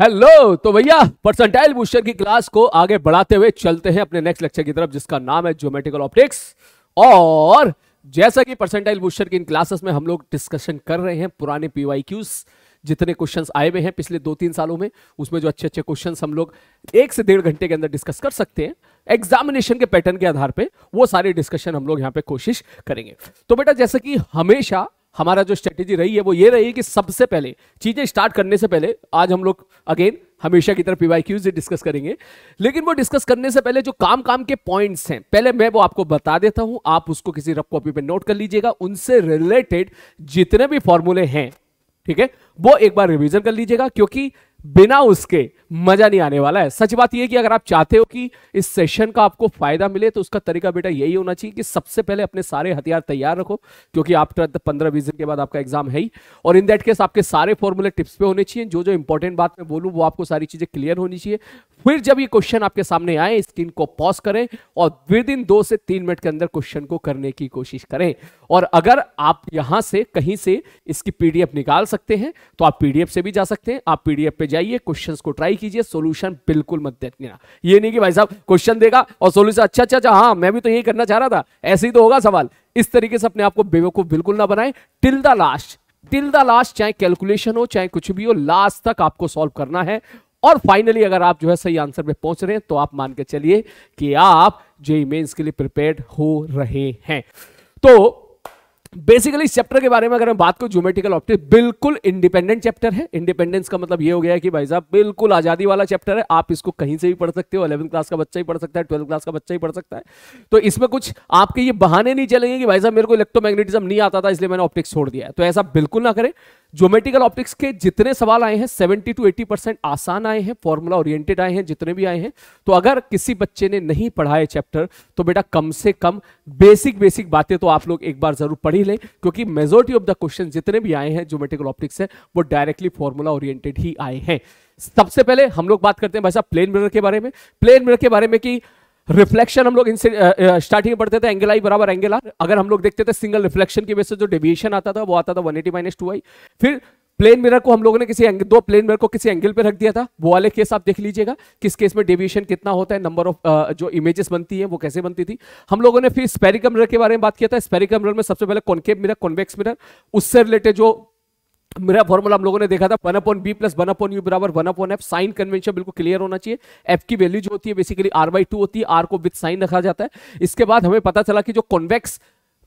Hello तो भैया percentile booster की क्लास को आगे बढ़ाते हुए चलते हैं अपने नेक्स्ट लेक्चर की तरफ जिसका नाम है ज्योमेटिकल ऑप्टिक्स और जैसा कि परसेंटाइल बूस्टर की इन क्लासेस में हम लोग डिस्कशन कर रहे हैं पुराने पीवाईक्यूज जितने क्वेश्चंस आए हुए हैं पिछले दो तीन सालों में उसमें जो अच्छे अच्छे क्वेश्चंस हम लोग एक से डेढ़ घंटे के अंदर डिस्कस कर सकते हैं एग्जामिनेशन के पैटर्न के आधार पर वो सारे डिस्कशन हम लोग यहाँ पे कोशिश करेंगे तो बेटा जैसे कि हमेशा हमारा जो स्ट्रेटेजी रही है वो ये रही है कि सबसे पहले चीज़ें स्टार्ट करने से पहले आज हम लोग अगेन हमेशा की तरह पीवाई क्यूज डिस्कस करेंगे लेकिन वो डिस्कस करने से पहले जो काम काम के पॉइंट्स हैं पहले मैं वो आपको बता देता हूं आप उसको किसी रफ कॉपी पे नोट कर लीजिएगा उनसे रिलेटेड जितने भी फॉर्मूले हैं ठीक है वो एक बार रिविजन कर लीजिएगा क्योंकि बिना उसके मजा नहीं आने वाला है सच बात यह कि अगर आप चाहते हो कि इस सेशन का आपको फायदा मिले तो उसका तरीका बेटा यही होना चाहिए कि सबसे पहले अपने सारे हथियार तैयार रखो क्योंकि आप पंद्रह बीस दिन के बाद आपका एग्जाम है ही और इन दैट केस आपके सारे फॉर्मूले टिप्स पे होने चाहिए जो जो इंपॉर्टेंट बात मैं बोलूँ वो आपको सारी चीजें क्लियर होनी चाहिए फिर जब ये क्वेश्चन आपके सामने आए स्क्रीन को पॉज करें और विद इन दो से तीन मिनट के अंदर क्वेश्चन को करने की कोशिश करें और अगर आप यहां से कहीं से इसकी पीडीएफ निकाल सकते हैं तो आप पीडीएफ से भी जा सकते हैं आप पीडीएफ पे जाइए क्वेश्चंस को ट्राई कीजिए सॉल्यूशन बिल्कुल मत देखना ये नहीं कि भाई साहब क्वेश्चन देगा और सॉल्यूशन अच्छा अच्छा अच्छा हाँ मैं भी तो यही करना चाह रहा था ऐसे ही तो होगा सवाल इस तरीके से अपने आपको बेवकूफ बिल्कुल ना बनाए till the last till the last चाहे कैलकुलेशन हो चाहे कुछ भी हो लास्ट तक आपको सॉल्व करना है और फाइनली अगर आप जो है सही आंसर में पहुंच रहे हैं तो आप मान के चलिए कि आप जेई मेन्स के लिए प्रिपेयर हो रहे हैं तो बेसिकली इस चैप्टर के बारे में अगर हम बात करूं ज्योमेट्रिकल ऑप्टिक्स बिल्कुल इंडिपेंडेंट चैप्टर है इंडिपेंडेंस का मतलब ये हो गया है कि भाई साहब बिल्कुल आजादी वाला चैप्टर है आप इसको कहीं से भी पढ़ सकते हो अलेवंथ क्लास का बच्चा ही पढ़ सकता है ट्वेल्थ क्लास का बच्चा ही पढ़ सकता है तो इसमें कुछ आपके ये बहाने नहीं चलेंगे कि भाई साहब मेरे को इलेक्ट्रोमैग्नेटिज्म नहीं आता था इसलिए मैंने ऑप्टिक्स छोड़ दिया है तो ऐसा बिल्कुल ना करें ज्योमेट्रिकल ऑप्टिक्स के जितने सवाल आए हैं सेवेंटी टू एट्टी परसेंट आसान आए हैं फॉर्मूला ओरिएंटेड आए हैं जितने भी आए हैं तो अगर किसी बच्चे ने नहीं है चैप्टर तो बेटा कम से कम बेसिक बेसिक बातें तो आप लोग एक बार जरूर पढ़ी ही लें क्योंकि मेजोरिटी ऑफ द क्वेश्चन जितने भी आए हैं ज्योमेट्रिकल ऑप्टिक्स है वो डायरेक्टली फॉर्मूला ओरिएंटेड ही आए हैं सबसे पहले हम लोग बात करते हैं भाई साहब प्लेन मिरर के बारे में प्लेन मिरर के बारे में कि रिफ्लेक्शन हम लोग इनसे स्टार्टिंग में पढ़ते थे एंगल आई बराबर एंगल आर अगर हम लोग देखते थे सिंगल रिफ्लेक्शन की वजह से जो डेविएशन आता था वो आता था 180 एटी माइनस टू आई फिर प्लेन मिरर को हम लोगों ने किसी एंगल दो प्लेन मिरर को किसी एंगल पे रख दिया था वो वाले केस आप देख लीजिएगा किस केस में डेविएशन कितना होता है नंबर ऑफ uh, जो इमेजेस बनती है वो कैसे बनती थी हम लोगों ने फिर स्पेरिकल मिरर के बारे में बात किया था स्पेरिकल मिरर में सबसे पहले कॉन्केव मिरर कॉन्वेक्स मिरर उससे रिलेटेड जो मेरा फॉर्मूला हम लोगों ने देखा था one upon v plus one upon you बराबर one upon f sign convention बिल्कुल क्लियर होना चाहिए एफ की वैल्यू जो होती है बेसिकली आर बाई टू होती है आर को विथ साइन रखा जाता है इसके बाद हमें पता चला कि जो कॉन्वेक्स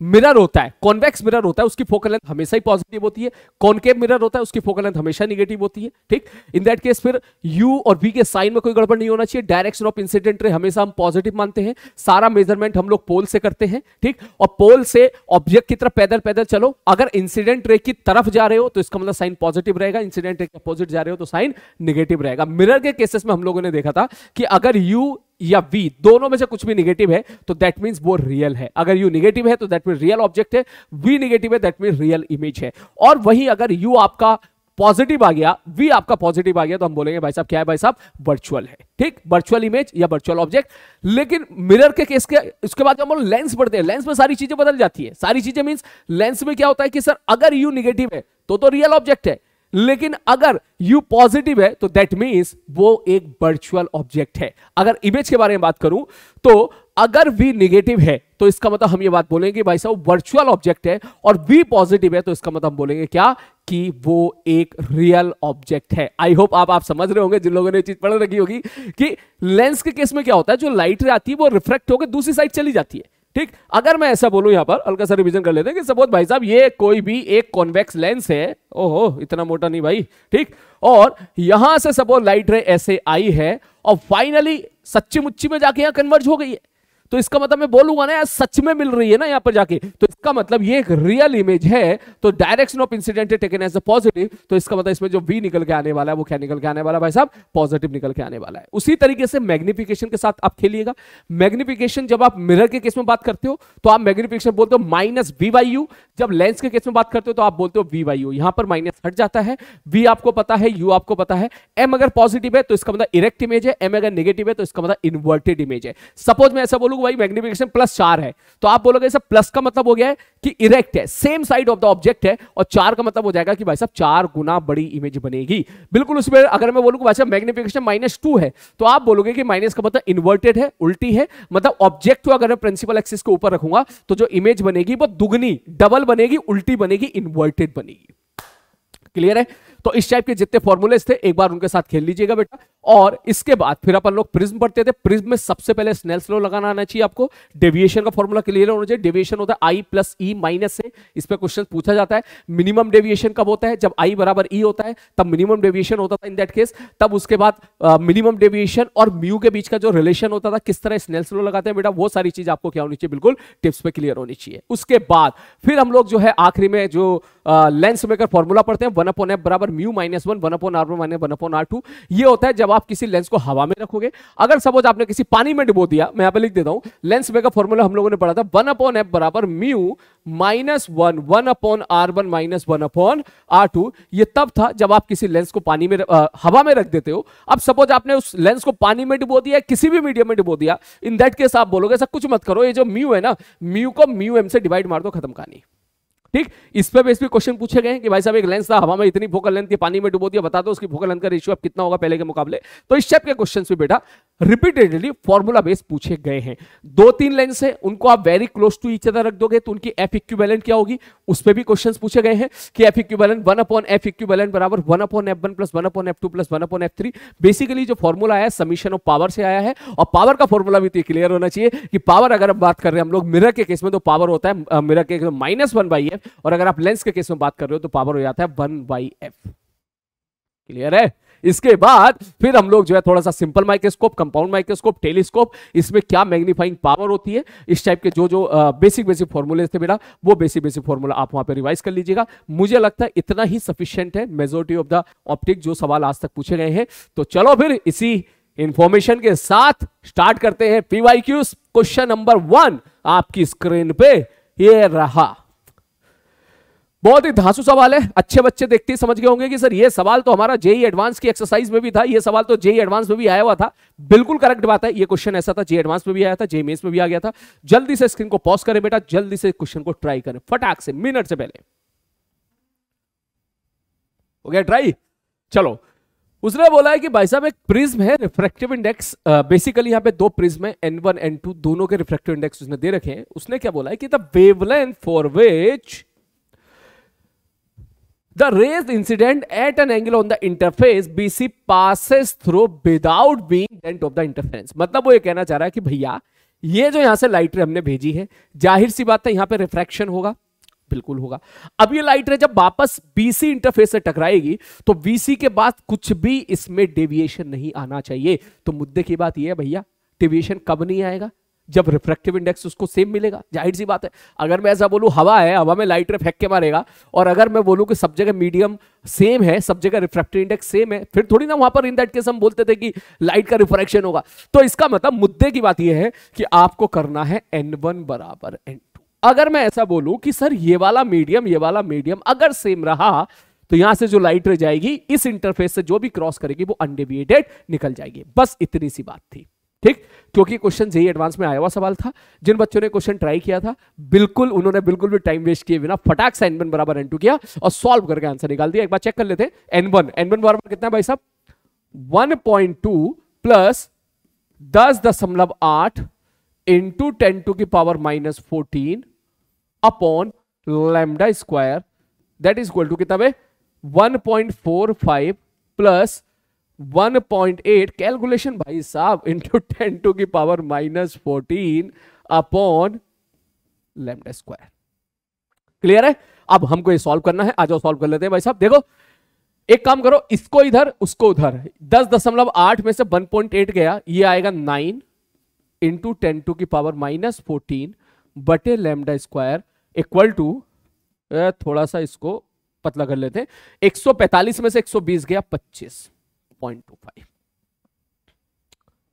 मिरर होता है कॉन्वेक्स मिरर होता है उसकी फोकल लेंथ हमेशा ही पॉजिटिव होती है कॉनकेव मिरर होता है उसकी फोकल लेंथ हमेशा निगेटिव होती है ठीक इन दैट केस फिर यू और बी के साइन में कोई गड़बड़ नहीं होना चाहिए डायरेक्शन ऑफ इंसिडेंट रे हमेशा हम पॉजिटिव मानते हैं सारा मेजरमेंट हम लोग पोल से करते हैं ठीक और पोल से ऑब्जेक्ट की तरफ पैदल पैदल चलो अगर इंसिडेंट रे की तरफ जा रहे हो तो इसका मतलब साइन पॉजिटिव रहेगा इंसिडेंट रे के अपोजिट जा रहे हो तो साइन निगेटिव रहेगा मिरर के केसेस में हम लोगों ने देखा था कि अगर यू या वी दोनों में से कुछ भी निगेटिव है तो दैट मीन्स वो रियल है अगर यू निगेटिव है तो दैट मीन रियल ऑब्जेक्ट है वी निगेटिव है दैट मीन रियल इमेज है और वहीं अगर यू आपका पॉजिटिव आ गया वी आपका पॉजिटिव आ गया तो हम बोलेंगे भाई साहब क्या है भाई साहब वर्चुअल है ठीक वर्चुअल इमेज या वर्चुअल ऑब्जेक्ट लेकिन मिरर के केस के उसके बाद हम लेंस बढ़ते हैं लेंस में सारी चीजें बदल जाती है सारी चीजें मीन्स लेंस में क्या होता है कि सर अगर यू निगेटिव है तो तो रियल ऑब्जेक्ट है लेकिन अगर यू पॉजिटिव है तो दैट मीन्स वो एक वर्चुअल ऑब्जेक्ट है अगर इमेज के बारे में बात करूं तो अगर वी निगेटिव है तो इसका मतलब हम ये बात बोलेंगे भाई साहब वर्चुअल ऑब्जेक्ट है और वी पॉजिटिव है तो इसका मतलब हम बोलेंगे क्या कि वो एक रियल ऑब्जेक्ट है आई होप आप आप समझ रहे होंगे जिन लोगों ने चीज पढ़ रखी होगी कि लेंस के केस में क्या होता है जो लाइट आती है वो रिफ्लेक्ट होकर दूसरी साइड चली जाती है ठीक अगर मैं ऐसा बोलूं यहां पर हल्का सा रिविजन कर लेते हैं कि सपोज भाई साहब ये कोई भी एक कॉन्वेक्स लेंस है ओहो इतना मोटा नहीं भाई ठीक और यहां से सपोज लाइट रे ऐसे आई है और फाइनली सच्ची मुच्ची में जाके यहां कन्वर्ज हो गई है तो इसका मतलब मैं बोलूंगा ना यार सच में मिल रही है ना यहां पर जाके तो इसका मतलब ये एक रियल इमेज है तो direction of incident taken as a positive तो इसका मतलब इसमें जो वी निकल के आने वाला है वो क्या निकल के आने वाला है भाई साहब पॉजिटिव निकल के आने वाला है उसी तरीके से मैग्निफिकेशन के साथ आप खेलिएगा मैग्निफिकेशन जब आप मिरर के केस में बात करते हो तो आप मैग्निफिकेशन बोलते हो माइनस वी बाई यू जब लेंस के केस में बात करते हो तो आप बोलते हो वी वाई यू यहां पर माइनस हट जाता है वी आपको पता है यू आपको पता है एम अगर पॉजिटिव है तो इसका मतलब इरेक्ट इमेज है एम अगर नेगेटिव है तो इसका मतलब इन्वर्टेड इमेज है सपोज मैं ऐसा बोलूंगा भाई मैग्निफिकेशन प्लस चार है तो आप बोलोगे सर प्लस का मतलब हो गया है कि इरेक्ट है same side of the object है और चार का मतलब हो जाएगा कि भाई साहब चार गुना बड़ी इमेज बनेगी बिल्कुल उसमें अगर मैं बोलूंगा भाई साहब मैग्निफिकेशन माइनस टू है तो आप बोलोगे कि माइनस का मतलब इन्वर्टेड है उल्टी है मतलब ऑब्जेक्ट को अगर मैं प्रिंसिपल एक्सिस के ऊपर रखूंगा तो जो इमेज बनेगी वो दुगनी डबल नॉर्मल बनेगी उल्टी बनेगी इन्वर्टेड बनेगी क्लियर है तो इस टाइप के जितने फॉर्मुलेस थे एक बार उनके साथ खेल लीजिएगा बेटा और इसके बाद फिर अपन लोग प्रिज्म पढ़ते थे प्रिज्म में सबसे पहले स्नेल्स स्लो लगाना आना चाहिए आपको डेविएशन का फॉर्मूला क्लियर होना चाहिए डेविएशन होता है आई प्लस ई माइनस से इस पर क्वेश्चन पूछा जाता है मिनिमम डेविएशन कब होता है जब आई बराबर ई e होता है तब मिनिमम डेविएशन होता था इन दैट केस तब उसके बाद मिनिमम डेविएशन और म्यू के बीच का जो रिलेशन होता था किस तरह स्नेल्स स्लो लगाते हैं बेटा वो सारी चीज आपको क्या होनी चाहिए बिल्कुल टिप्स पे क्लियर होनी चाहिए उसके बाद फिर हम लोग जो है आखिरी में जो लेंस मेकर फॉर्मूला पढ़ते हैं वन अपॉन एफ बराबर mu minus one one upon are one upon R two ये होता है जब आप किसी लेंस को हवा में रखोगे अगर सपोज आपने किसी पानी में डुबो दिया मैं यहाँ पे लिख देता हूँ लेंस मेगा फॉर्मूला हम लोगों ने पढ़ा था वन अपॉन एफ बराबर mu minus one one upon are one minus one upon R two ये तब था जब आप किसी लेंस को पानी में हवा में रख देते हो अब सपोज आपने उस लेंस को पानी में डुबो दिया किसी भी मीडियम में डुबो दिया इन दैट केस आप बोलोगे ऐसा कुछ मत करो ये जो म्यू है ना म्यू को म्यू एम से डिवाइड मार दो खत्म कहानी ठीक इस पर बेस पे क्वेश्चन पूछे गए कि भाई साहब एक लेंस था हवा में इतनी फोकल लेंथ पानी में डुबो दिया बता दो उसकी फोकल लेंथ का रेशियो अब कितना होगा पहले के मुकाबले तो इस टाइप के क्वेश्चन भी बेटा रिपीटेडली फॉर्मूला बेस पूछे गए हैं दो तीन लेंस है उनको आप very close to each other रख दोगे तो उनकी एफ इक्ट क्या होगी उस पर भी क्वेश्चन पूछे गए हैं कि एफ इक्ट वन अपॉन एफ इक्ट बराबर one upon f one plus one upon f two plus one upon f three basically जो फॉर्मूला आया समीशन ऑफ पावर से आया है और पावर का फॉर्मूला भी तो क्लियर होना चाहिए कि पावर अगर हम बात कर रहे हैं हम लोग मिरर के केस में तो पावर होता है मिरर के माइनस वन बाई एफ और अगर आप लेंस के केस में बात कर रहे हो तो पावर हो जाता है वन बाई एफ क्लियर है इसके बाद फिर हम लोग जो है थोड़ा सा simple microscope compound microscope telescope इसमें क्या मैग्नीफाइंग पावर होती है इस टाइप के जो जो बेसिक बेसिक फॉर्मूले थे मेरा वो बेसिक बेसिक फॉर्मूला आप वहां पे रिवाइज कर लीजिएगा मुझे लगता है इतना ही सफिशियंट है मेजोरिटी ऑफ द ऑप्टिक जो सवाल आज तक पूछे गए हैं तो चलो फिर इसी इंफॉर्मेशन के साथ स्टार्ट करते हैं पीवाई क्वेश्चन नंबर वन आपकी स्क्रीन पे ये रहा बहुत ही धांसू सवाल है अच्छे बच्चे देखते ही समझ गए होंगे कि सर ये सवाल तो हमारा जेई एडवांस की एक्सरसाइज में भी था ये सवाल तो जेई एडवांस में भी आया हुआ था बिल्कुल करेक्ट बात है ये क्वेश्चन ऐसा था जेई एडवांस में भी आया था जेई मेन्स में भी आ गया था जल्दी से स्क्रीन को पॉज करें बेटा जल्दी से क्वेश्चन को ट्राई करें फटाक से मिनट से पहले हो गया ट्राई चलो उसने बोला है कि भाई साहब एक प्रिज्म है रिफ्रैक्टिव इंडेक्स बेसिकली यहाँ पे दो प्रिज्म है एन वन एन टू दोनों के रिफ्रैक्टिव इंडेक्स उसने दे रखे हैं उसने क्या बोला है कि the wavelength for which The raised incident at an angle on the interface BC passes through without being dent of the interference. मतलब वो ये कहना चाह रहा है कि भैया ये जो यहां से लाइट हमने भेजी है जाहिर सी बात है यहां पे रिफ्रैक्शन होगा बिल्कुल होगा अब ये लाइट रे जब वापस बीसी इंटरफेस से टकराएगी तो बीसी के बाद कुछ भी इसमें डेविएशन नहीं आना चाहिए तो मुद्दे की बात यह है भैया डेविएशन कब नहीं आएगा जब रिफ्रैक्टिव इंडेक्स उसको सेम मिलेगा जाहिर सी बात है अगर मैं ऐसा बोलूं हवा है हवा में लाइट रे फेंक के मारेगा और अगर मैं बोलूं कि सब जगह मीडियम सेम है सब जगह रिफ्रैक्टिव इंडेक्स सेम है फिर थोड़ी ना वहां पर इन दैट केस हम बोलते थे कि लाइट का रिफ्रैक्शन होगा तो इसका मतलब मुद्दे की बात यह है कि आपको करना है एन वन बराबर एन टू अगर मैं ऐसा बोलूं कि सर ये वाला मीडियम ये वाला मीडियम अगर सेम रहा तो यहां से जो लाइट रह जाएगी इस इंटरफेस से जो भी क्रॉस करेगी वो अनडेविएटेड निकल जाएगी बस इतनी सी बात थी ठीक क्योंकि क्वेश्चन यही एडवांस में आया हुआ सवाल था जिन बच्चों ने क्वेश्चन ट्राई किया था बिल्कुल उन्होंने बिल्कुल भी टाइम वेस्ट किए बिना फटाक से एनबन बराबर एन किया और सॉल्व करके आंसर निकाल दिया एक बार चेक कर लेते वन एन वन बराबर कितना भाई साहब वन पॉइंट टू प्लस दस दशमलव आठ इंटू टेन टू की power minus fourteen upon lambda square that is equal to कितना one point four five plus 1.8 calculation भाई साहब इंटू टेन टू की power minus fourteen upon lambda square clear है अब हमको ये सॉल्व करना है आज सॉल्व कर लेते हैं भाई साहब देखो एक काम करो इसको इधर उसको उधर दस दशमलव आठ में से वन पॉइंट एट गया ये आएगा नाइन इंटू टेन टू की पावर माइनस फोर्टीन बटे लेमडा स्क्वायर इक्वल टू थोड़ा सा इसको पतला कर लेते हैं 145 में से 120 गया 25 0.25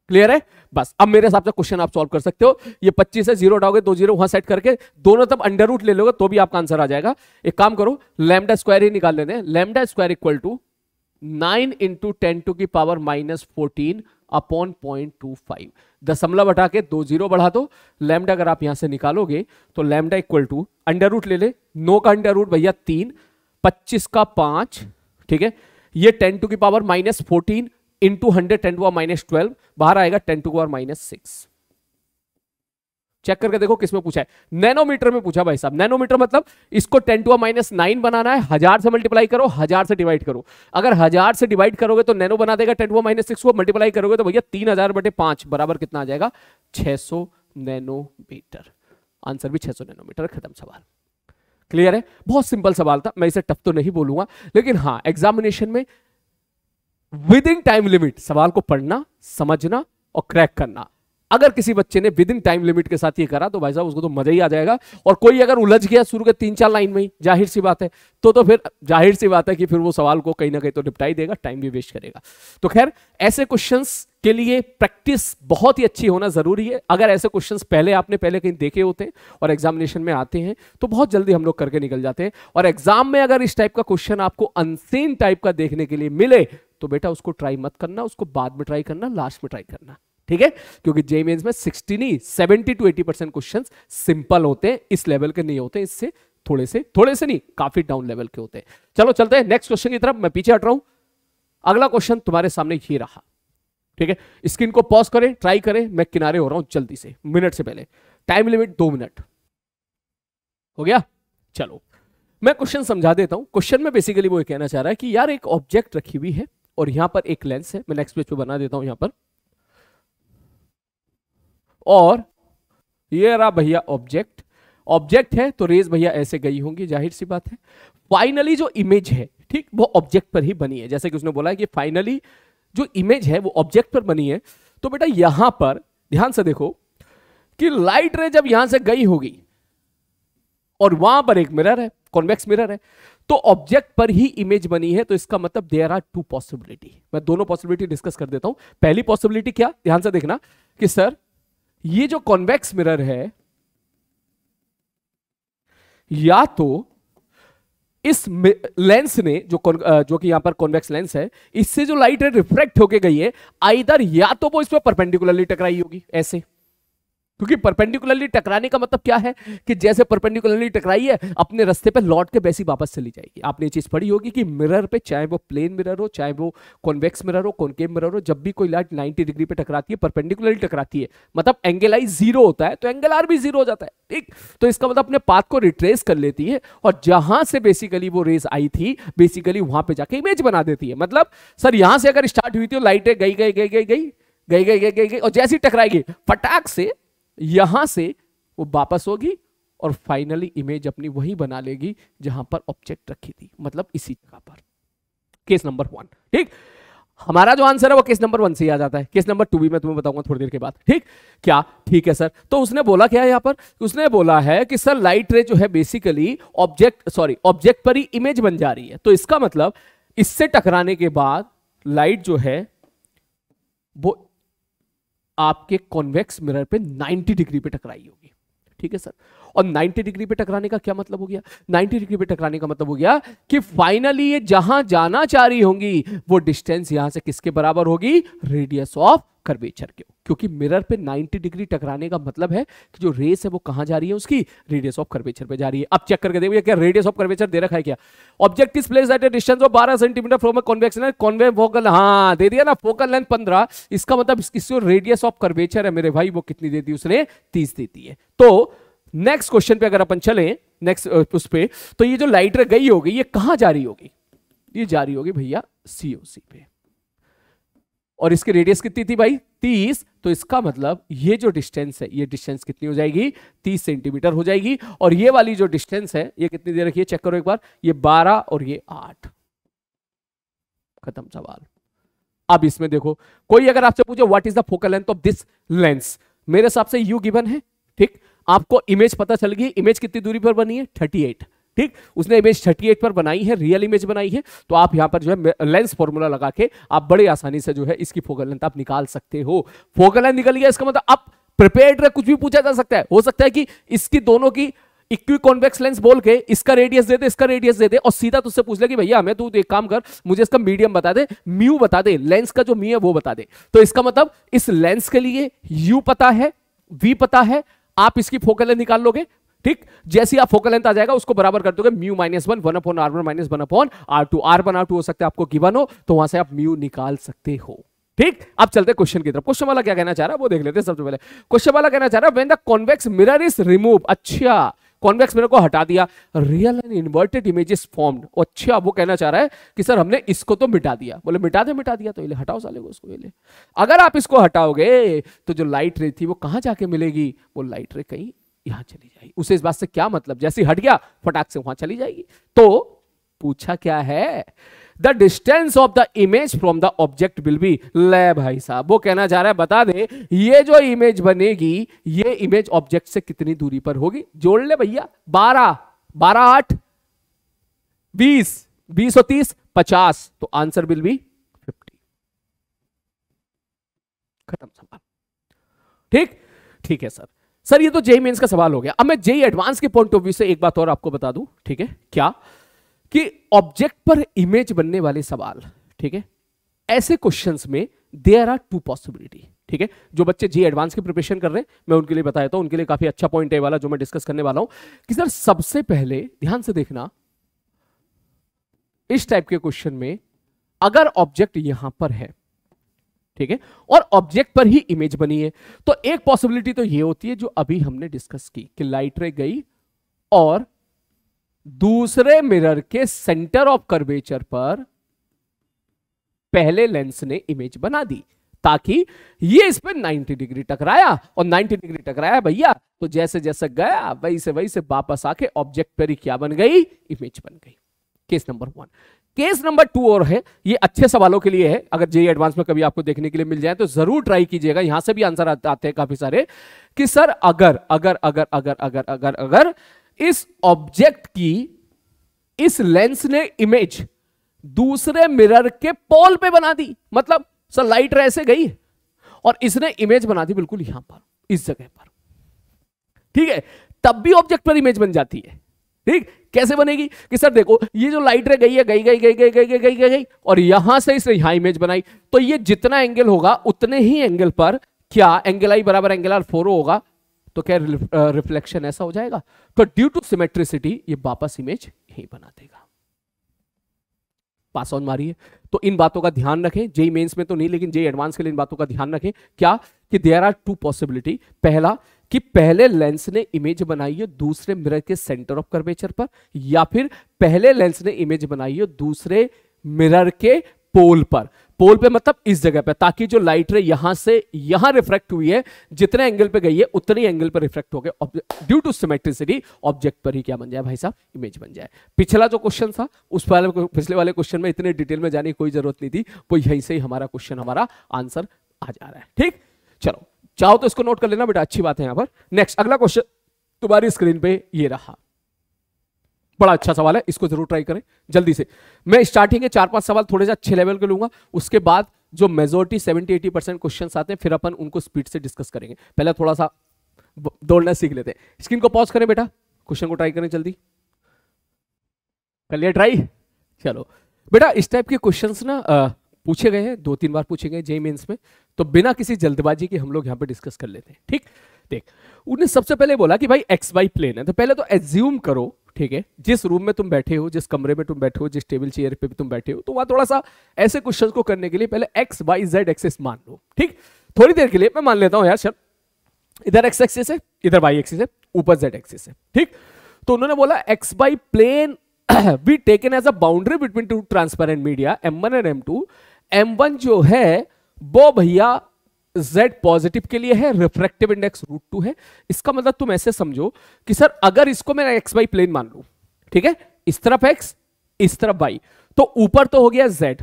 क्लियर है बस अब मेरे हिसाब से क्वेश्चन आप सॉल्व कर सकते हो ये 25 है जीरो उठाओगे दो जीरो वहां सेट करके दोनों तब अंडर रूट ले लोगे तो भी आपका आंसर आ जाएगा एक काम करो लेमडा स्क्वायर ही निकाल लेते हैं lambda square equal to nine into ten to की power minus fourteen upon point two five दशमलव हटा के दो जीरो बढ़ा दो लैमडा अगर आप यहां से निकालोगे तो lambda equal to under root ले ले नो का अंडर रूट भैया तीन पच्चीस का पांच ठीक है ये टेन टू की power minus fourteen into hundred ten to minus twelve बाहर आएगा ten to power minus six check करके देखो किसमें पूछा है नैनोमीटर में पूछा भाई साहब नैनोमीटर मतलब इसको टेन टू माइनस नाइन बनाना है हजार से मल्टीप्लाई करो हजार से डिवाइड करो अगर हजार से डिवाइड करोगे तो नैनो बना देगा टेन टू माइनस सिक्स को मल्टीप्लाई करोगे तो भैया तीन हजार बटे पांच बराबर कितना आ जाएगा छह सौ नैनोमीटर आंसर भी छह सौ नैनोमीटर खत्म सवाल क्लियर है बहुत सिंपल सवाल था मैं इसे टफ तो नहीं बोलूंगा लेकिन हाँ एग्जामिनेशन में विद इन टाइम लिमिट सवाल को पढ़ना समझना और क्रैक करना अगर किसी बच्चे ने विद इन टाइम लिमिट के साथ ये करा तो भाई साहब उसको तो मजा ही आ जाएगा और कोई अगर उलझ गया शुरू के तीन चार लाइन में जाहिर सी बात है तो तो फिर जाहिर सी बात है कि फिर वो सवाल को कहीं ना कहीं तो निपटाई देगा टाइम भी वेस्ट करेगा तो खैर ऐसे क्वेश्चन के लिए प्रैक्टिस बहुत ही अच्छी होना जरूरी है अगर ऐसे क्वेश्चन पहले आपने पहले कहीं देखे होते हैं और एग्जामिनेशन में आते हैं तो बहुत जल्दी हम लोग करके निकल जाते हैं और एग्जाम में अगर इस टाइप का क्वेश्चन आपको अनसेन टाइप का देखने के लिए मिले तो बेटा उसको ट्राई मत करना उसको बाद में ट्राई करना लास्ट में ट्राई करना ठीक है क्योंकि मेन्स में सिक्सटी नहीं seventy to eighty percent question simple होते हैं इस लेवल के नहीं होते इससे थोड़े से थोड़े से नहीं काफी डाउन लेवल के होते हैं चलो चलते हैं नेक्स्ट क्वेश्चन की तरफ मैं पीछे हट रहा हूं अगला क्वेश्चन तुम्हारे सामने ही रहा ठीक है स्क्रीन को पॉज करें ट्राई करें मैं किनारे हो रहा हूं जल्दी से मिनट से पहले टाइम लिमिट दो मिनट हो गया चलो मैं क्वेश्चन समझा देता हूं क्वेश्चन में बेसिकली वो कहना चाह रहा है कि यार एक ऑब्जेक्ट रखी हुई है और यहां पर एक लेंस है मैं नेक्स्ट पेज पे बना देता हूं यहां पर और ये रहा भैया ऑब्जेक्ट ऑब्जेक्ट है तो रेज भैया ऐसे गई होंगी जाहिर सी बात है फाइनली जो इमेज है ठीक वो ऑब्जेक्ट पर ही बनी है जैसे कि उसने बोला कि फाइनली जो इमेज है वो ऑब्जेक्ट पर बनी है तो बेटा यहां पर ध्यान से देखो कि लाइट रे जब यहां से गई होगी और वहां पर एक मिरर है कॉन्वेक्स मिरर है तो ऑब्जेक्ट पर ही इमेज बनी है तो इसका मतलब देयर आर टू पॉसिबिलिटी मैं दोनों पॉसिबिलिटी डिस्कस कर देता हूं पहली पॉसिबिलिटी क्या ध्यान से देखना कि सर ये जो कॉन्वेक्स मिरर है या तो इस लेंस ने जो जो कि यहां पर कॉन्वेक्स लेंस है इससे जो लाइट है रिफ्लेक्ट होके गई है आइधर या तो वो इसमें परपेंडिकुलरली टकराई होगी ऐसे क्योंकि परपेंडिकुलरली टकराने का मतलब क्या है कि जैसे परपेंडिकुलरली टकराई है अपने रास्ते पर लौट के वैसी वापस चली जाएगी आपने ये चीज पढ़ी होगी कि मिरर पे चाहे वो प्लेन मिरर हो चाहे वो कॉन्वेक्स मिरर हो कॉनकेव मिरर हो जब भी कोई लाइट 90 डिग्री पे टकराती है परपेंडिकुलरली टकराती है मतलब एंगल आई जीरो होता है तो एंगल आर भी जीरो हो जाता है ठीक तो इसका मतलब अपने पाथ को रिट्रेस कर लेती है और जहां से बेसिकली वो रेस आई थी बेसिकली वहां पर जाके इमेज बना देती है मतलब सर यहां से अगर स्टार्ट हुई थी लाइटें गई गई गई गई गई गई गई गई गई गई और जैसी टकराएगी फटाक से यहां से वो वापस होगी और फाइनली इमेज अपनी वही बना लेगी जहां पर ऑब्जेक्ट रखी थी मतलब इसी जगह पर केस नंबर वन ठीक हमारा जो आंसर है वो केस नंबर वन से ही आ जाता है केस नंबर टू भी मैं तुम्हें बताऊंगा थोड़ी देर के बाद ठीक क्या ठीक है सर तो उसने बोला क्या यहां पर उसने बोला है कि सर लाइट रे जो है बेसिकली ऑब्जेक्ट सॉरी ऑब्जेक्ट पर ही इमेज बन जा रही है तो इसका मतलब इससे टकराने के बाद लाइट जो है वो आपके कॉन्वेक्स मिरर पे 90 डिग्री पे टकराई होगी ठीक है सर और 90 डिग्री पे टकराने का क्या मतलब हो गया 90 डिग्री पे टकराने का मतलब हो गया कि फाइनली ये जहां जाना चाह रही होंगी वो डिस्टेंस यहां से किसके बराबर होगी रेडियस ऑफ कर्वेचर के क्योंकि मिरर पे 90 डिग्री टकराने का मतलब है कि जो रेस है वो कहां जा रही है उसकी रेडियस ऑफ कर्वेचर पे जा रही है अब चेक करके देखो क्या रेडियस ऑफ कर्वेचर दे रखा है क्या object is place at a distance of 12 centimeter from a convex कॉन्वे फोकल हाँ दे दिया ना फोकल लेंथ पंद्रह इसका मतलब इसकी रेडियस ऑफ कर्वेचर है मेरे भाई वो कितनी देती है उसने तीस देती है तो नेक्स्ट क्वेश्चन पे अगर अपन चले नेक्स्ट उस पर तो ये जो लाइटर गई होगी ये कहां जा रही होगी ये जा रही होगी भैया सीओसी पे और इसकी रेडियस कितनी थी भाई तीस तो इसका मतलब ये जो डिस्टेंस है ये डिस्टेंस कितनी हो जाएगी तीस सेंटीमीटर हो जाएगी और ये वाली जो डिस्टेंस है ये कितनी देर रखिए चेक करो एक बार ये बारह और ये आठ खत्म सवाल अब इसमें देखो कोई अगर आपसे पूछे what is the focal length of this lens मेरे हिसाब से यू गिवन है ठीक आपको इमेज पता चल गई इमेज कितनी दूरी पर बनी है थर्टी ठीक उसने इमेज 38 पर बनाई है रियल इमेज बनाई है तो आप यहां पर जो है लेंस फॉर्मूला लगा के आप बड़े आसानी से जो है इसकी फोकल लेंथ आप निकाल सकते हो फोकल लेंथ निकल गया इसका मतलब आप प्रिपेयर्ड रहे कुछ भी पूछा जा सकता है हो सकता है कि इसकी दोनों की क्स लेंस बोल के इसका रेडियस दे दे इसका रेडियस दे दे और सीधा तुझसे पूछ ले कि भैया हमें तू एक काम कर मुझे इसका मीडियम बता दे म्यू बता दे लेंस का जो म्यू है वो बता दे तो इसका मतलब इस लेंस के लिए यू पता है वी पता है आप इसकी फोकल लेंथ निकाल लोगे ठीक जैसे आप फोकल लेंथ आ जाएगा उसको बराबर कर दोगे mu minus one one upon are one minus one upon R two R one R two हो सकता है आपको गिवन हो तो वहां से आप म्यू निकाल सकते हो ठीक अब चलते क्वेश्चन की तरफ क्वेश्चन वाला क्या कहना चाह रहा है वो देख लेते हैं सबसे पहले क्वेश्चन वाला कहना चाह रहा है when the convex mirror is remove अच्छा कॉन्वेक्स मिरर को हटा दिया real and inverted images formed अच्छा वो कहना चाह रहा है कि सर हमने इसको तो मिटा दिया बोले मिटा दे मिटा दिया तो ये हटाओ साले को उसको ये ले अगर आप इसको हटाओगे तो जो लाइट रे थी वो कहां जाके मिलेगी वो लाइट रे कहीं यहां चली जाएगी उसे इस बात से क्या मतलब जैसे हट गया फटाक से वहां चली जाएगी तो पूछा क्या है the distance of the image from the object will be ले भाई साहब वो कहना चाह रहा है बता दे ये जो इमेज बनेगी ये इमेज ऑब्जेक्ट से कितनी दूरी पर होगी जोड़ ले भैया बारह बारह आठ बीस बीस और तीस पचास तो आंसर विल बी फिफ्टी खत्म सवाल ठीक ठीक है सर सर ये तो जेई मेन्स का सवाल हो गया अब मैं जेई एडवांस के पॉइंट ऑफ व्यू से एक बात और आपको बता दू ठीक है क्या कि ऑब्जेक्ट पर इमेज बनने वाले सवाल ठीक है ऐसे क्वेश्चन में देयर आर टू पॉसिबिलिटी ठीक है जो बच्चे जी एडवांस की प्रिपरेशन कर रहे हैं मैं उनके लिए बताया था हूं उनके लिए काफी अच्छा पॉइंट है वाला जो मैं डिस्कस करने वाला हूं कि सर सबसे पहले ध्यान से देखना इस टाइप के क्वेश्चन में अगर ऑब्जेक्ट यहां पर है ठीक है और ऑब्जेक्ट पर ही इमेज बनी है तो एक पॉसिबिलिटी तो ये होती है जो अभी हमने डिस्कस की कि लाइट रे गई और दूसरे मिरर के सेंटर ऑफ कर्वेचर पर पहले लेंस ने इमेज बना दी ताकि ये इस पर 90 डिग्री टकराया और 90 डिग्री टकराया भैया तो जैसे जैसे गया वैसे वैसे वापस आके ऑब्जेक्ट पर ही क्या बन गई इमेज बन गई case number one case number two और है ये अच्छे सवालों के लिए है अगर जे एडवांस में कभी आपको देखने के लिए मिल जाए तो जरूर ट्राई कीजिएगा यहां से भी आंसर आते हैं काफी सारे कि सर अगर अगर अगर अगर अगर अगर अगर इस ऑब्जेक्ट की इस लेंस ने इमेज दूसरे मिरर के पोल पे बना दी मतलब सर लाइट ऐसे गई और इसने इमेज बना दी बिल्कुल यहां पर इस जगह पर ठीक है तब भी ऑब्जेक्ट पर इमेज बन जाती है ठीक कैसे बनेगी कि सर देखो ये जो लाइट रे गई है गई गई गई गई गई गई गई गई और यहां से इसने यहां इमेज बनाई तो ये जितना एंगल होगा उतने ही एंगल पर क्या एंगल आई बराबर एंगल आर फोर होगा तो क्या रिफ्लेक्शन ऐसा हो जाएगा तो ड्यू टू सिमेट्रिसिटी ये वापस इमेज यही बना देगा पास ऑन मारिए तो इन बातों का ध्यान रखें जेई मेंस में तो नहीं लेकिन जेई एडवांस के लिए इन बातों का ध्यान रखें क्या कि देर आर टू पॉसिबिलिटी पहला कि पहले लेंस ने इमेज बनाई है दूसरे मिरर के सेंटर ऑफ कर्वेचर पर या फिर पहले लेंस ने इमेज बनाई है दूसरे मिरर के पोल पर पोल पे मतलब इस जगह पे ताकि जो लाइट रे यहां से यहां रिफ्लेक्ट हुई है जितने एंगल पे गई है उतने एंगल पर रिफ्लेक्ट हो गए ड्यू टू सिमेट्रिसिटी ऑब्जेक्ट पर ही क्या बन जाए भाई साहब इमेज बन जाए पिछला जो क्वेश्चन था उस पहले पिछले वाले क्वेश्चन में इतने डिटेल में जाने की कोई जरूरत नहीं थी वो यहीं से ही हमारा क्वेश्चन हमारा आंसर आ जा रहा है ठीक चलो चाहो तो इसको नोट कर लेना बेटा अच्छी बात है यहां पर नेक्स्ट अगला क्वेश्चन तुम्हारी स्क्रीन पे ये रहा बड़ा अच्छा सवाल है इसको जरूर ट्राई करें जल्दी से मैं स्टार्टिंग के चार पांच सवाल थोड़े से अच्छे लेवल के लूंगा उसके बाद जो majority seventy eighty percent question आते हैं फिर अपन उनको स्पीड से डिस्कस करेंगे पहले थोड़ा सा दौड़ना सीख लेते हैं स्क्रीन को पॉज करें बेटा क्वेश्चन को ट्राई करें जल्दी कर लिया ट्राई चलो बेटा इस टाइप के क्वेश्चंस ना पूछे गए हैं दो तीन बार पूछे गए जेई मेन्स में तो बिना किसी जल्दबाजी के हम लोग यहाँ पे डिस्कस कर लेते हैं ठीक देख उन्हें सबसे पहले बोला कि भाई एक्स वाई प्लेन है तो पहले तो एज्यूम करो ठीक है जिस रूम में तुम बैठे हो जिस कमरे में तुम बैठे हो जिस टेबल चेयर पे भी तुम बैठे हो तो वहां थोड़ा सा ऐसे क्वेश्चन को करने के लिए पहले एक्स वाई जेड एक्सेस मान लो ठीक थोड़ी देर के लिए मैं मान लेता हूँ यार सर इधर एक्स एक्सेस है इधर वाई एक्सेस है ऊपर जेड एक्सेस है ठीक तो उन्होंने बोला x y plane be taken as a boundary between two transparent media M one and m two one जो है वो भैया Z पॉजिटिव के लिए है रिफ्रेक्टिव इंडेक्स रूट टू है इसका मतलब तुम ऐसे समझो कि सर अगर इसको मैं एक्स वाई प्लेन मान लू ठीक है इस तरफ एक्स इस तरफ वाई तो ऊपर तो हो गया Z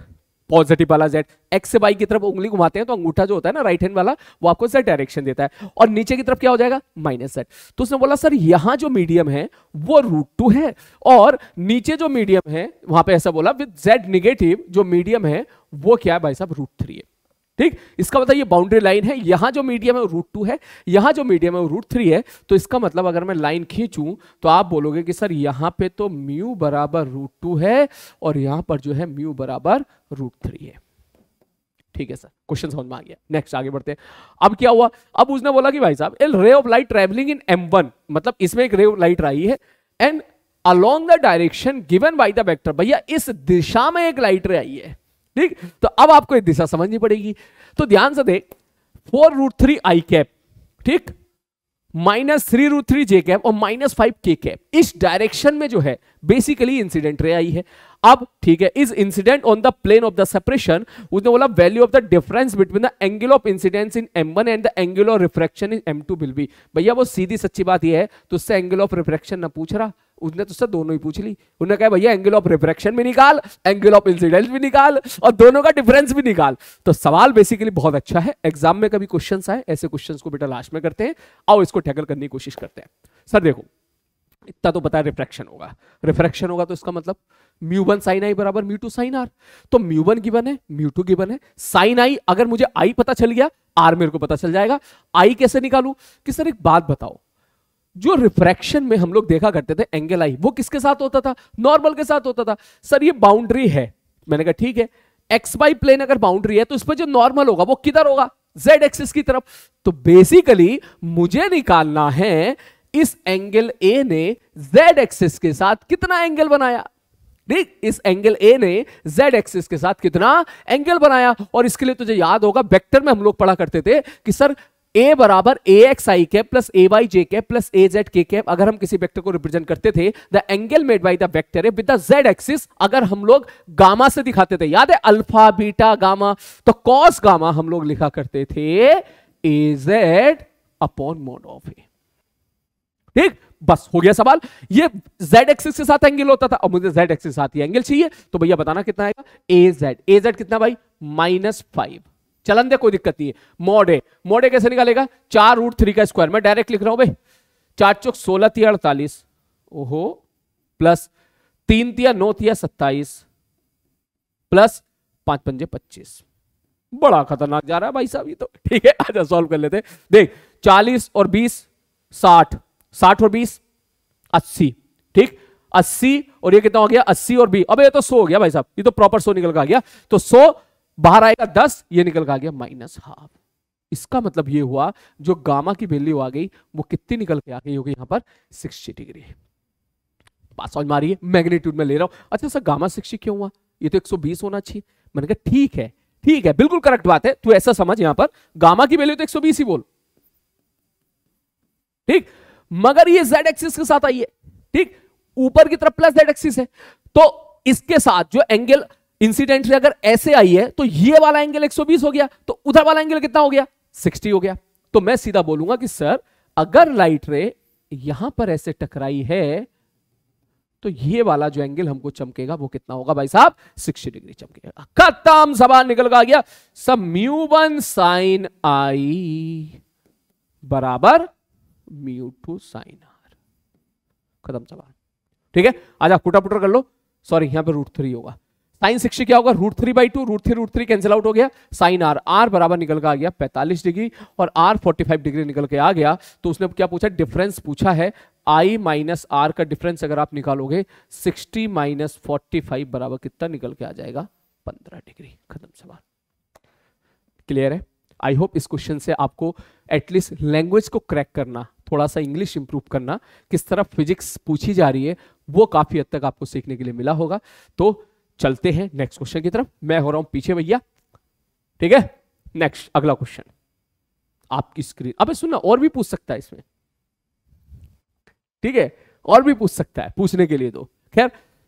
पॉजिटिव वाला जेड एक्स से वाई की तरफ उंगली घुमाते हैं तो अंगूठा जो होता है ना राइट हैंड वाला वो आपको जेड डायरेक्शन देता है और नीचे की तरफ क्या हो जाएगा माइनस जेड तो उसने बोला सर यहां जो मीडियम है वो रूट टू है और नीचे जो मीडियम है वहां पे ऐसा बोला विद जेड निगेटिव जो मीडियम है वो क्या है भाई साहब रूट थ्री है ठीक इसका मतलब ये बाउंड्री लाइन है यहां जो मीडियम है रूट टू है यहां जो मीडियम है रूट थ्री है तो इसका मतलब अगर मैं लाइन खींचू तो आप बोलोगे कि सर यहां पे तो म्यू बराबर रूट टू है और यहां पर जो है म्यू बराबर रूट थ्री है ठीक है सर क्वेश्चन समझ में आ गया नेक्स्ट आगे बढ़ते हैं अब क्या हुआ अब उसने बोला कि भाई साहब एल ray of light travelling in m मतलब इसमें एक रे ऑफ लाइट आई है and along the direction given by the vector भैया इस दिशा में एक लाइट रे आई है ठीक तो अब आपको एक दिशा समझनी पड़ेगी तो ध्यान से देख four root three i cap ठीक minus three root three j cap और माइनस फाइव के कैप इस डायरेक्शन में जो है बेसिकली इंसिडेंट रे आई है अब ठीक है is incident on the plane of the separation उसने बोला value of the difference between the angle of incidence in m one and the angle of refraction in m two will be भैया वो सीधी सच्ची बात यह है तो उससे एंगल ऑफ रिफ्रेक्शन ना पूछ रहा उसने तो दोनों ही पूछ ली उन्होंने कहा भैया एंगल ऑफ रिफ्रेक्शन भी निकाल एंगल ऑफ इंसिडेंस भी निकाल और दोनों का डिफरेंस भी निकाल तो सवाल बेसिकली बहुत अच्छा है एग्जाम में कभी क्वेश्चन आए ऐसे क्वेश्चन को बेटा लास्ट में करते हैं और इसको टैकल करने की कोशिश करते हैं सर देखो इतना तो पता है रिफ्रैक्शन होगा रिफ्रेक्शन होगा तो इसका मतलब म्यू वन साइन आई बराबर म्यू टू साइन आर तो म्यू वन गिवन है म्यू टू गिवन है साइन आई अगर मुझे आई पता चल गया आर मेरे को पता चल जाएगा आई कैसे निकालू कि सर एक बात बताओ जो रिफ्रैक्शन में हम लोग देखा करते थे एंगल आई वो किसके साथ होता था नॉर्मल के साथ होता था सर ये बाउंड्री है मैंने कहा ठीक है एक्स वाई प्लेन अगर बाउंड्री है तो इस पर जो नॉर्मल होगा वो किधर होगा जेड एक्सिस की तरफ तो बेसिकली मुझे निकालना है इस एंगल ए ने जेड एक्सिस के साथ कितना एंगल बनाया ठीक इस एंगल ए ने जेड एक्सिस के साथ कितना एंगल बनाया और इसके लिए तुझे याद होगा वेक्टर में हम लोग पढ़ा करते थे कि सर ए बराबर a x i cap plus a y j cap plus a z k cap अगर हम किसी वेक्टर को रिप्रेजेंट करते थे the angle made by the vector है विद द जेड एक्सिस अगर हम लोग गामा से दिखाते थे याद है अल्फा बीटा गामा तो कॉस गामा हम लोग लिखा करते थे a z upon mod of a ठीक बस हो गया सवाल ये z एक्सिस के साथ एंगल होता था अब मुझे z एक्सिस के साथ ही एंगल चाहिए तो भैया बताना कितना आएगा ए जेड ए जेड कितना भाई माइनस फाइव चलन दे कोई दिक्कत नहीं है मोड ए मोड ए कैसे निकालेगा चार रूट थ्री का स्क्वायर मैं डायरेक्ट लिख रहा हूं भाई चार चौक सोलह तिया अड़तालीस ओहो प्लस तीन तिया नौ तिया सत्ताईस प्लस पांच पंजे पच्चीस बड़ा खतरनाक जा रहा है भाई साहब ये तो ठीक है अच्छा सॉल्व कर लेते देख चालीस और बीस साठ साठ और बीस अस्सी ठीक अस्सी और ये कितना हो गया अस्सी और बीस अब ये तो सो हो गया भाई साहब ये तो प्रॉपर सो निकल का आ गया तो सौ बाहर आएगा दस ये निकल के आ गया माइनस हाफ इसका मतलब ये हुआ जो गामा की वैल्यू आ गई वो कितनी निकल के आ गई होगी यहाँ पर सिक्सटी डिग्री बात समझ मारिए मैग्नीट्यूड में ले रहा हूँ अच्छा सर गामा सिक्सटी क्यों हुआ ये तो 120 होना चाहिए मैंने कहा ठीक है ठीक है बिल्कुल करेक्ट बात है तू ऐसा समझ यहां पर गामा की वैल्यू तो 120 ही बोल ठीक मगर ये जेड एक्सिस के साथ आई है ठीक ऊपर की तरफ प्लस जेड एक्सिस है तो इसके साथ जो एंगल इंसिडेंट रे अगर ऐसे आई है तो ये वाला एंगल 120 हो गया तो उधर वाला एंगल कितना हो गया 60 हो गया तो मैं सीधा बोलूंगा कि सर अगर लाइट रे यहां पर ऐसे टकराई है तो ये वाला जो एंगल हमको चमकेगा वो कितना होगा भाई साहब 60 डिग्री चमकेगा खत्म सवाल निकल का गया सब म्यू वन साइन आई बराबर म्यू टू साइन आर खत्म सवाल ठीक है आज आप कुटा पुटर कर लो सॉरी यहां पर रूट थ्री होगा साइन सिक्सटी क्या होगा root three by two root three root three cancel out हो गया साइन आर आर बराबर निकल के आ गया पैंतालीस डिग्री और आर फोर्टी फाइव डिग्री निकल के आ गया तो उसने क्या पूछा डिफरेंस पूछा है आई माइनस आर का डिफरेंस अगर आप निकालोगे सिक्सटी माइनस फोर्टी फाइव बराबर कितना निकल के आ जाएगा पंद्रह डिग्री खत्म सवाल क्लियर है आई होप इस क्वेश्चन से आपको एटलीस्ट लैंग्वेज को क्रैक करना थोड़ा सा इंग्लिश इंप्रूव करना किस तरह फिजिक्स पूछी जा रही है वो काफ़ी हद तक आपको सीखने के लिए मिला होगा तो चलते हैं नेक्स्ट क्वेश्चन की तरफ मैं हो रहा हूं पीछे भैया ठीक है नेक्स्ट अगला क्वेश्चन आपकी स्क्रीन अबे सुनना और भी पूछ सकता है इसमें ठीक है और भी पूछ सकता है पूछने के लिए तो खैर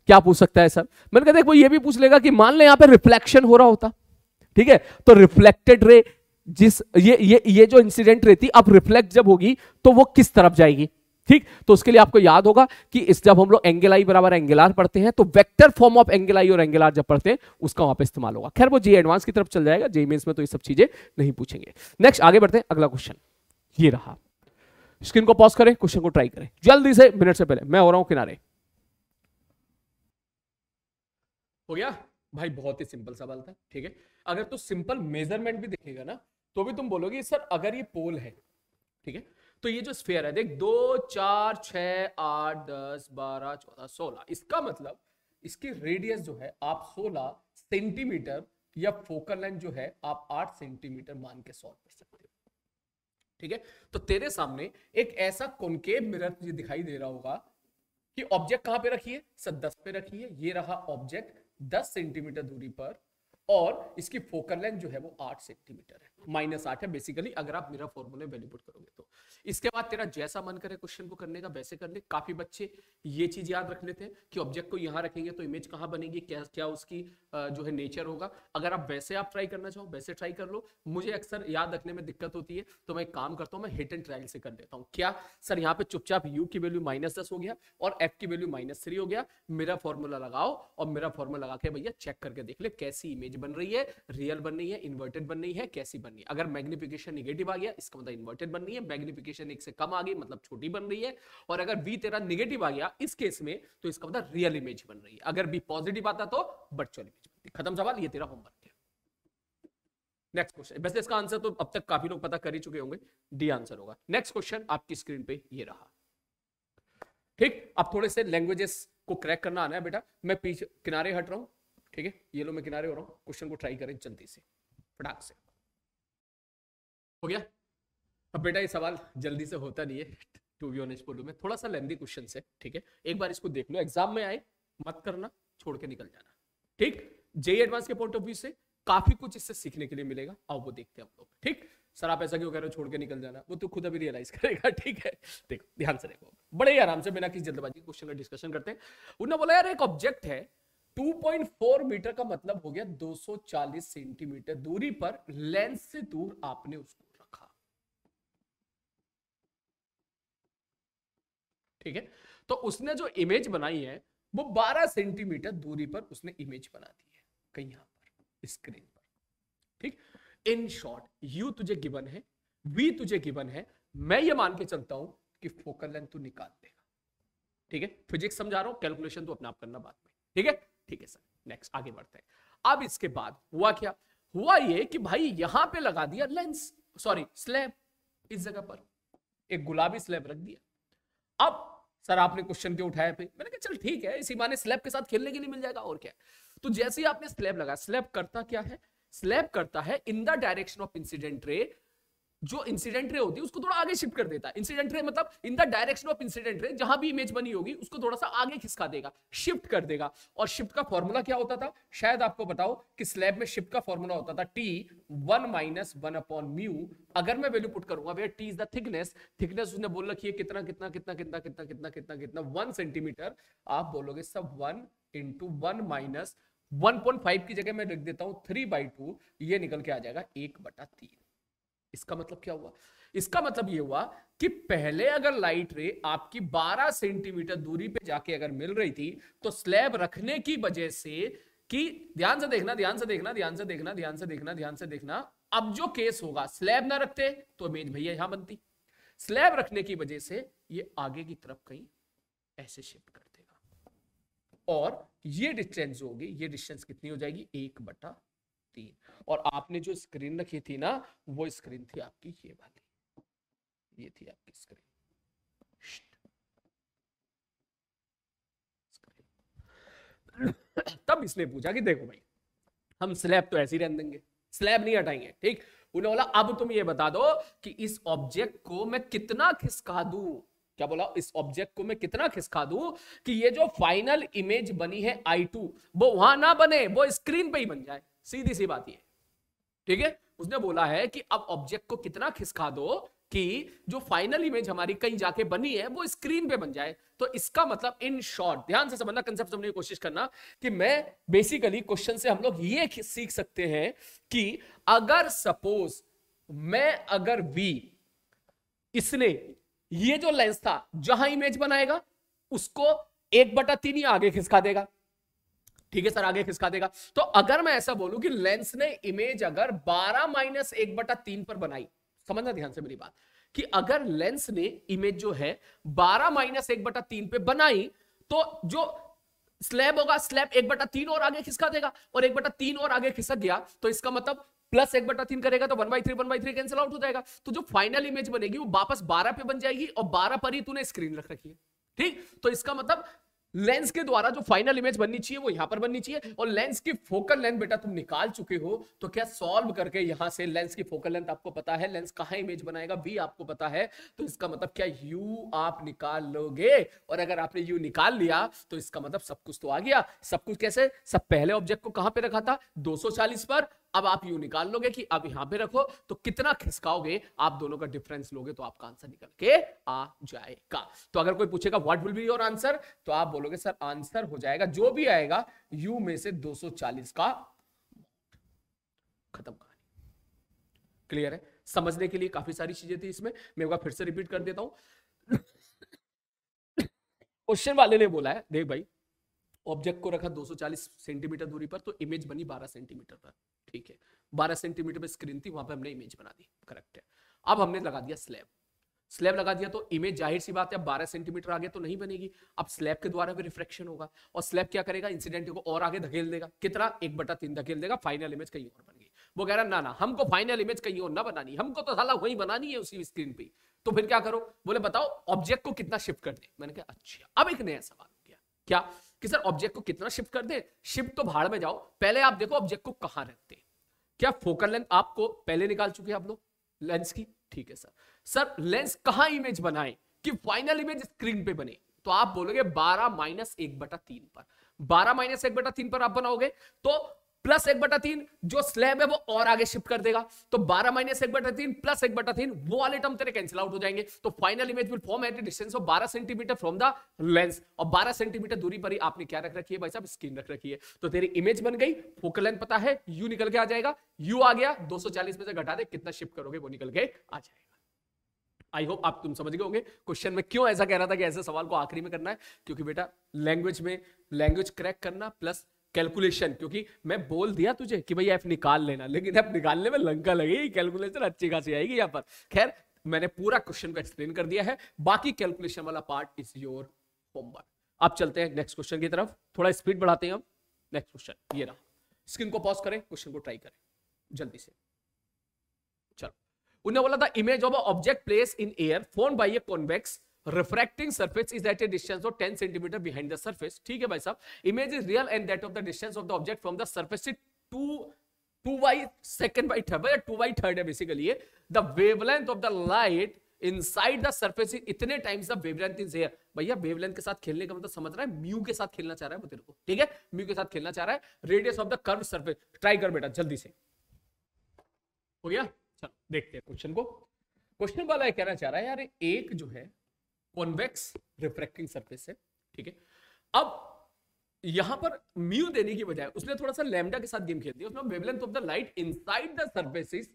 क्या पूछ सकता है सर मैंने कहा देखो ये भी पूछ लेगा कि मान लें यहां पे रिफ्लेक्शन हो रहा होता ठीक है तो रिफ्लेक्टेड रे जिस ये ये ये जो इंसिडेंट रहती अब रिफ्लेक्ट जब होगी तो वो किस तरफ जाएगी ठीक तो उसके लिए आपको याद होगा कि इस जब हम लोग एंगल आई बराबर एंगल आर पढ़ते हैं तो vector form of angle i और एंगल आर जब पढ़ते हैं उसका वहां पे इस्तेमाल होगा खैर वो जी एडवांस की तरफ चल जाएगा जे मेन्स में तो ये सब चीजें नहीं पूछेंगे नेक्स्ट आगे बढ़ते हैं अगला क्वेश्चन ये रहा स्क्रीन को पॉज करें क्वेश्चन को ट्राई करें जल्दी से मिनट से पहले मैं हो रहा हूं किनारे हो गया भाई बहुत ही सिंपल सवाल था ठीक है अगर तो सिंपल मेजरमेंट भी देखेगा ना तो भी तुम बोलोगे सर अगर ये पोल है ठीक है तो ये जो स्फेयर है देख दो चार छ आठ दस बारह चौदह सोलह इसका मतलब इसकी रेडियस जो है आप सोलह सेंटीमीटर या फोकल लेंथ जो है आप आठ सेंटीमीटर मान के सॉल्व कर सकते हो ठीक है तो तेरे सामने एक ऐसा कॉन्केव मिरर तुझे दिखाई दे रहा होगा कि ऑब्जेक्ट कहां पे रखिए सर दस पे रखिए ये रहा ऑब्जेक्ट दस सेंटीमीटर दूरी पर और इसकी फोकल लेंथ जो है वो आठ सेंटीमीटर है माइनस आठ है बेसिकली अगर आप मेरा फॉर्मूला वैल्यू पुट करोगे तो इसके बाद तेरा जैसा मन करे क्वेश्चन को करने का वैसे कर ले काफी बच्चे ये चीज याद रख लेते हैं कि ऑब्जेक्ट को यहाँ रखेंगे तो इमेज कहाँ बनेगी क्या क्या उसकी जो है नेचर होगा अगर आप वैसे आप ट्राई करना चाहो वैसे ट्राई कर लो मुझे अक्सर याद रखने में दिक्कत होती है तो मैं काम करता हूँ मैं हिट एंड ट्रायल से कर लेता हूँ क्या सर यहाँ पे चुपचाप यू की वैल्यू माइनस दस हो गया और एफ की वैल्यू माइनस थ्री हो गया मेरा फॉर्मूला लगाओ और मेरा फॉर्मूला लगा के भैया चेक करके देख ले कैसी इमेज इमेज बन रही है रियल बन रही है इन्वर्टेड बन रही है कैसी बन रही है अगर मैग्निफिकेशन निगेटिव आ गया इसका मतलब इन्वर्टेड बन रही है मैग्निफिकेशन एक से कम आ गई मतलब छोटी बन रही है और अगर बी तेरा निगेटिव आ गया इस केस में तो इसका मतलब रियल इमेज बन रही है अगर बी पॉजिटिव आता तो वर्चुअल इमेज खत्म सवाल ये तेरा होमवर्क नेक्स्ट क्वेश्चन वैसे इसका आंसर तो अब तक काफी लोग पता कर ही चुके होंगे डी आंसर होगा नेक्स्ट क्वेश्चन आपकी स्क्रीन पे ये रहा ठीक अब थोड़े से लैंग्वेजेस को क्रैक करना आना है बेटा मैं पीछे किनारे हट रहा हूं ठीक है ये लो मैं किनारे हो रहा हूं क्वेश्चन को ट्राई करें जल्दी से फटाक से हो गया अब बेटा ये सवाल जल्दी से होता नहीं है टू बी ऑनेस्ट बोलू में थोड़ा सा लेंदी क्वेश्चन है ठीक है एक बार इसको देख लो एग्जाम में आए मत करना छोड़ के निकल जाना ठीक जे एडवांस के पॉइंट ऑफ व्यू से काफी कुछ इससे सीखने के लिए मिलेगा आओ वो देखते हैं हम लोग ठीक सर आप ऐसा क्यों कह रहे हो छोड़ के निकल जाना वो तो खुद अभी रियलाइज करेगा ठीक है देखो ध्यान से देखो बड़े आराम से बिना किसी जल्दबाजी क्वेश्चन का डिस्कशन करते हैं उन्होंने बोला यार एक ऑब्जेक्ट है 2.4 मीटर का मतलब हो गया 240 सेंटीमीटर दूरी पर लेंस से दूर आपने उसको रखा ठीक है तो उसने जो इमेज बनाई है वो 12 सेंटीमीटर दूरी पर उसने इमेज बना दी है कहीं यहां पर स्क्रीन पर ठीक इन शॉर्ट यू तुझे गिवन है वी तुझे गिवन है मैं ये मान के चलता हूं कि फोकल लेंथ तू निकाल देगा ठीक है फिजिक्स समझा रहा हूं कैलकुलेशन तो अपने आप करना बाद में ठीक है ठीक है सर नेक्स्ट आगे बढ़ते हैं अब इसके बाद हुआ क्या हुआ ये कि भाई यहां पे लगा दिया लेंस सॉरी स्लैब इस जगह पर एक गुलाबी स्लैब रख दिया अब सर आपने क्वेश्चन क्यों उठाया फिर मैंने कहा चल ठीक है इसी माने स्लैब के साथ खेलने के लिए मिल जाएगा और क्या तो जैसे ही आपने स्लैब लगाया स्लैब करता क्या है स्लैब करता है in the direction of incident ray जो इंसिडेंट रे होती है उसको थोड़ा आगे शिफ्ट कर देता है इंसिडेंट रे मतलब in the direction of incident ray जहां भी इमेज बनी होगी उसको थोड़ा सा आगे खिसका देगा शिफ्ट कर देगा और शिफ्ट का फॉर्मूला क्या होता था शायद आपको बताओ कि स्लैब में शिफ्ट का फॉर्मूला होता था t one minus one upon mu अगर मैं वैल्यू पुट करूंगा भैया t is the thickness thickness उसने बोल रखी है कितना कितना कितना कितना कितना कितना कितना कितना वन सेंटीमीटर आप बोलोगे सब one into one minus one point five की जगह मैं लिख देता हूँ थ्री बाई टू ये निकल के आ जाएगा एक बटा तीन इसका मतलब क्या हुआ इसका मतलब ये हुआ कि पहले अगर लाइट रे आपकी 12 सेंटीमीटर दूरी पे जाके अगर मिल रही थी तो स्लैब रखने की वजह से कि ध्यान से देखना ध्यान से देखना ध्यान से देखना ध्यान से देखना ध्यान से देखना अब जो केस होगा स्लैब ना रखते तो मेज भैया यहां बनती स्लैब रखने की वजह से ये आगे की तरफ कहीं ऐसे शिफ्ट कर देगा और ये डिस्टेंस होगी ये डिस्टेंस कितनी हो जाएगी एक बटा तीन और आपने जो स्क्रीन रखी थी ना वो स्क्रीन थी आपकी ये वाली ये थी आपकी स्क्रीन तब इसने पूछा कि देखो भाई हम स्लैब तो ऐसे ही रहने देंगे स्लैब नहीं हटाएंगे ठीक उन्होंने बोला अब तुम ये बता दो कि इस ऑब्जेक्ट को मैं कितना खिसका दू क्या बोला इस ऑब्जेक्ट को मैं कितना खिसका दू कि ये जो फाइनल इमेज बनी है आई टू वो वहां ना बने वो स्क्रीन पे ही बन जाए सीधी सी बात ये ठीक है उसने बोला है कि अब ऑब्जेक्ट को कितना खिसका दो कि जो फाइनल इमेज हमारी कहीं जाके बनी है वो स्क्रीन पे बन जाए तो इसका मतलब इन शॉर्ट ध्यान से समझना कंसेप्ट समझने की कोशिश करना कि मैं बेसिकली क्वेश्चन से हम लोग ये सीख सकते हैं कि अगर सपोज मैं अगर वी इसने ये जो लेंस था जहां इमेज बनाएगा उसको एक बटा तीन ही आगे खिसका देगा ठीक है सर आगे खिसका देगा तो अगर मैं ऐसा बोलूं कि लेंस ने इमेज अगर 12 माइनस एक बटा तीन पर बनाई समझना ध्यान से मेरी बात कि अगर लेंस ने इमेज जो है 12 माइनस एक बटा तीन पे बनाई तो जो स्लैब होगा स्लैब एक बटा तीन और आगे खिसका देगा और एक बटा तीन और आगे खिसक गया तो इसका मतलब प्लस एक बटा तीन करेगा तो one by three one by three cancel out हो जाएगा तो जो फाइनल इमेज बनेगी वो वापस बारह पे बन जाएगी और बारह पर ही तूने स्क्रीन रख रखी है ठीक तो इसका मतलब लेंस के द्वारा जो फाइनल इमेज बननी चाहिए वो यहां पर बननी चाहिए और लेंस की फोकल लेंथ बेटा तुम निकाल चुके हो तो क्या सॉल्व करके यहां से लेंस की फोकल लेंथ आपको पता है लेंस कहां इमेज बनाएगा बी आपको पता है तो इसका मतलब क्या यू आप निकाल लोगे और अगर आपने यू निकाल लिया तो इसका मतलब सब कुछ तो आ गया सब कुछ कैसे सब पहले ऑब्जेक्ट को कहां पर रखा था दो पर अब आप यू निकाल लोगे कि अब यहां पे रखो तो कितना खिसकाओगे आप दोनों का डिफरेंस लोगे तो आपका आंसर निकल के आ जाएगा तो अगर कोई पूछेगा what will be your answer तो आप बोलोगे सर आंसर हो जाएगा जो भी आएगा यू में से 240 का खत्म कहानी क्लियर है समझने के लिए काफी सारी चीजें थी इसमें मैं एक फिर से रिपीट कर देता हूं क्वेश्चन वाले ने बोला है देख भाई ऑब्जेक्ट को रखा 240 सेंटीमीटर दूरी पर तो इमेज बनी 12 सेंटीमीटर पर ठीक है 12 सेंटीमीटर पर स्क्रीन थी वहां पर हमने इमेज बना दी करेक्ट है अब हमने लगा दिया स्लैब स्लैब लगा दिया तो इमेज जाहिर सी बात है अब 12 सेंटीमीटर आगे तो नहीं बनेगी अब स्लैब के द्वारा भी रिफ्रेक्शन होगा और स्लैब क्या करेगा इंसिडेंट को और आगे धकेल देगा कितना एक बटा तीन धकेल देगा फाइनल इमेज कहीं और बन गई वो कह रहा ना ना हमको फाइनल इमेज कहीं और ना बनानी हमको तो साला वही बनानी है उसी स्क्रीन पे तो फिर क्या करो बोले बताओ ऑब्जेक्ट को कितना शिफ्ट कर दे मैंने कहा अच्छा अब एक नया सवाल हो गया क्या कि सर ऑब्जेक्ट को कितना शिफ्ट कर दे शिफ्ट तो भाड़ में जाओ पहले आप देखो ऑब्जेक्ट को कहां रखते हैं क्या फोकल लेंथ आपको पहले निकाल चुके हैं आप लोग लेंस की ठीक है सर सर लेंस कहां इमेज बनाए कि फाइनल इमेज स्क्रीन पे बने तो आप बोलोगे 12 माइनस एक बटा तीन पर 12 माइनस एक बटा तीन पर आप बनाओगे तो प्लस एक बटा तीन जो स्लैब है वो और आगे शिफ्ट कर देगा तो बारह माइनस एक बटा तीन प्लस एक बटा तीन वो वाले टर्म तेरे कैंसिल आउट हो जाएंगे तो final image will form at distance of बारह सेंटीमीटर फ्रॉम द लेंस और बारह सेंटीमीटर दूरी पर ही आपने क्या रख रखी है भाई साहब स्क्रीन रख रखी है तो तेरी इमेज बन गई फोकल लेंथ पता है यू निकल के आ जाएगा यू आ गया 240 में से घटा दे कितना शिफ्ट करोगे वो निकल के आ जाएगा आई होप आप तुम समझ गए होंगे क्वेश्चन में क्यों ऐसा कह रहा था कि ऐसे सवाल को आखिरी में करना है क्योंकि बेटा लैंग्वेज में लैंग्वेज क्रैक करना प्लस कैलकुलेशन क्योंकि मैं बोल दिया तुझे कि भाई एफ निकाल लेना लेकिन एफ निकालने में लंका लगेगी कैलकुलेशन अच्छी खासी आएगी यहाँ पर खैर मैंने पूरा क्वेश्चन को एक्सप्लेन कर दिया है बाकी कैलकुलेशन वाला पार्ट इज योर होमवर्क अब चलते हैं नेक्स्ट क्वेश्चन की तरफ थोड़ा स्पीड बढ़ाते हैं हम नेक्स्ट क्वेश्चन ये रहा स्क्रीन को पॉज करें क्वेश्चन को ट्राई करें जल्दी से चलो उन्हें बोला था image of object place in air form by a convex refracting surface is at a distance of ten centimetre behind the surface ठीक है भाई साहब image is real and that of the distance of the object from the surface two two by second by third two by third है basically ये the wavelength of the light in the surface इतने times wavelength is here भैया wavelength के साथ खेलने का मतलब समझ रहा है म्यू के साथ खेलना चाह रहा है वो तेरे को ठीक है म्यू के साथ खेलना चाह रहा है radius of the curve surface try कर बेटा जल्दी से हो गया चलो देखते हैं क्वेश्चन को क्वेश्चन वाला कहना चाह रहा है यार एक जो है कॉन्वेक्स रिफ्रैक्टिंग सरफेस है ठीक है अब यहां पर म्यू देने की बजाय उसने थोड़ा सा लैम्डा के साथ गेम खेल दिया उसमें wavelength of the light inside the surface is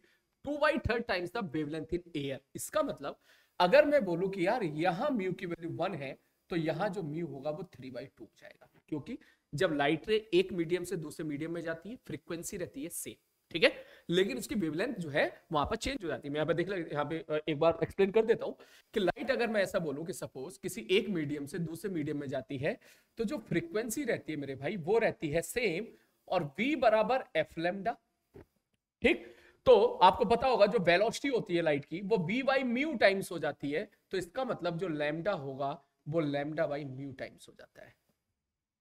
2 by third times the wavelength in air इसका मतलब अगर मैं बोलूं कि यार यहां म्यू की वैल्यू 1 है तो यहां जो म्यू होगा वो 3 बाई टू हो जाएगा क्योंकि जब लाइट रे एक मीडियम से दूसरे मीडियम में जाती है फ्रीक्वेंसी रहती है सेम ठीक है लेकिन उसकी वेवलेंथ जो है वहां पर चेंज हो जाती है मैं यहाँ पे देख लो यहाँ पे एक बार एक्सप्लेन कर देता हूँ कि लाइट अगर मैं ऐसा बोलूँ कि सपोज किसी एक मीडियम से दूसरे मीडियम में जाती है तो जो फ्रिक्वेंसी रहती है मेरे भाई वो रहती है सेम और वी बराबर एफ लेमडा ठीक तो आपको पता होगा जो वेलोसिटी होती है लाइट की वो वी बाई म्यू टाइम्स हो जाती है तो इसका मतलब जो लेमडा होगा वो लेमडा बाई म्यू टाइम्स हो जाता है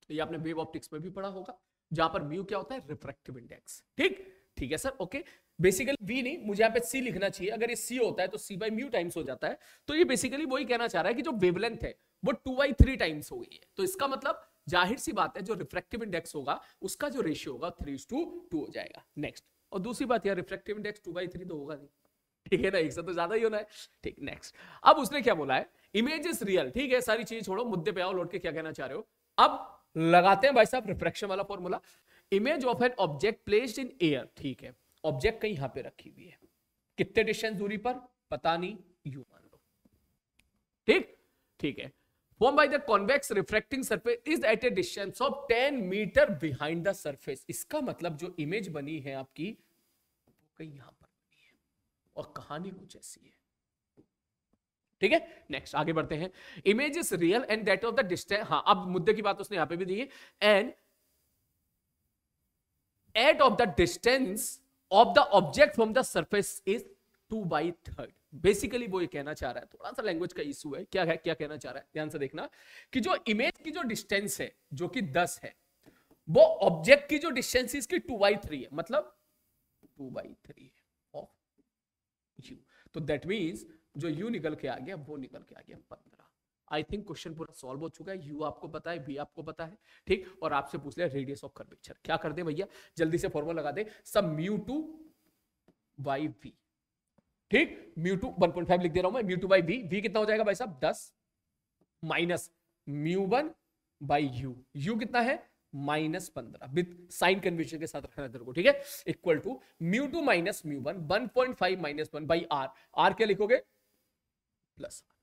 तो ये आपने वेव ऑप्टिक्स में भी पढ़ा होगा जहां पर म्यू क्या होता है रिफ्रेक्टिव इंडेक्स ठीक ठीक है सर ओके बेसिकली वी नहीं मुझे यहाँ पे सी लिखना चाहिए अगर ये सी होता है तो सी बाई म्यू टाइम्स हो जाता है तो ये बेसिकली वही कहना चाह रहा है कि जो वेवलेंथ है वो टू बाई थ्री टाइम्स हो गई है तो इसका मतलब जाहिर सी बात है जो रिफ्रेक्टिव इंडेक्स होगा उसका जो रेशियो होगा थ्री टू टू हो जाएगा नेक्स्ट और दूसरी बात यार refractive index two by three तो होगा नहीं ठीक है ना एक से तो ज्यादा ही होना है ठीक नेक्स्ट अब उसने क्या बोला है इमेज इज रियल ठीक है सारी चीज छोड़ो मुद्दे पे आओ लौट के क्या कहना चाह रहे हो अब लगाते हैं भाई साहब रिफ्रेक्शन वाला formula image of an object placed in air ठीक है ऑब्जेक्ट कहीं यहां पे रखी हुई है कितने डिस्टेंस दूरी पर पता नहीं यू मान लो ठीक ठीक है form by the convex refracting surface is at a distance of 10 metre behind the surface इसका मतलब जो इमेज बनी है आपकी वो कहीं यहां पर बनी है और कहानी कुछ ऐसी है ठीक है नेक्स्ट आगे बढ़ते हैं image is real and that of the distance हाँ अब मुद्दे की बात उसने यहां पे भी दी है and at of the distance of the object from the surface is two by third basically वो ये कहना चाह रहा है थोड़ा सा लैंग्वेज का इशू है क्या है क्या कहना चाह रहा है ध्यान से देखना कि जो इमेज की जो डिस्टेंस है जो कि दस है वो ऑब्जेक्ट की जो डिस्टेंस है इसकी टू बाई थ्री है मतलब टू बाई थ्री है ऑफ यू तो दैट मीन्स जो यू निकल के आ गया वो निकल के आ गया पंद्रह आई थिंक क्वेश्चन पूरा सॉल्व हो चुका है यू आपको पता है बी आपको पता है ठीक और आपसे पूछ लिया रेडियस ऑफ कर्वेचर क्या कर दे भैया जल्दी से फॉर्मूला लगा दे सब म्यू टू बाई वी ठीक mu two one point five लिख दे रहा हूं मैं mu two by v v कितना हो जाएगा भाई साहब दस minus mu one by u u कितना है माइनस पंद्रह विद साइन कन्वेंशन के साथ रखना तेरे को ठीक है equal to mu two minus mu one one point five minus one by R R क्या लिखोगे प्लस आर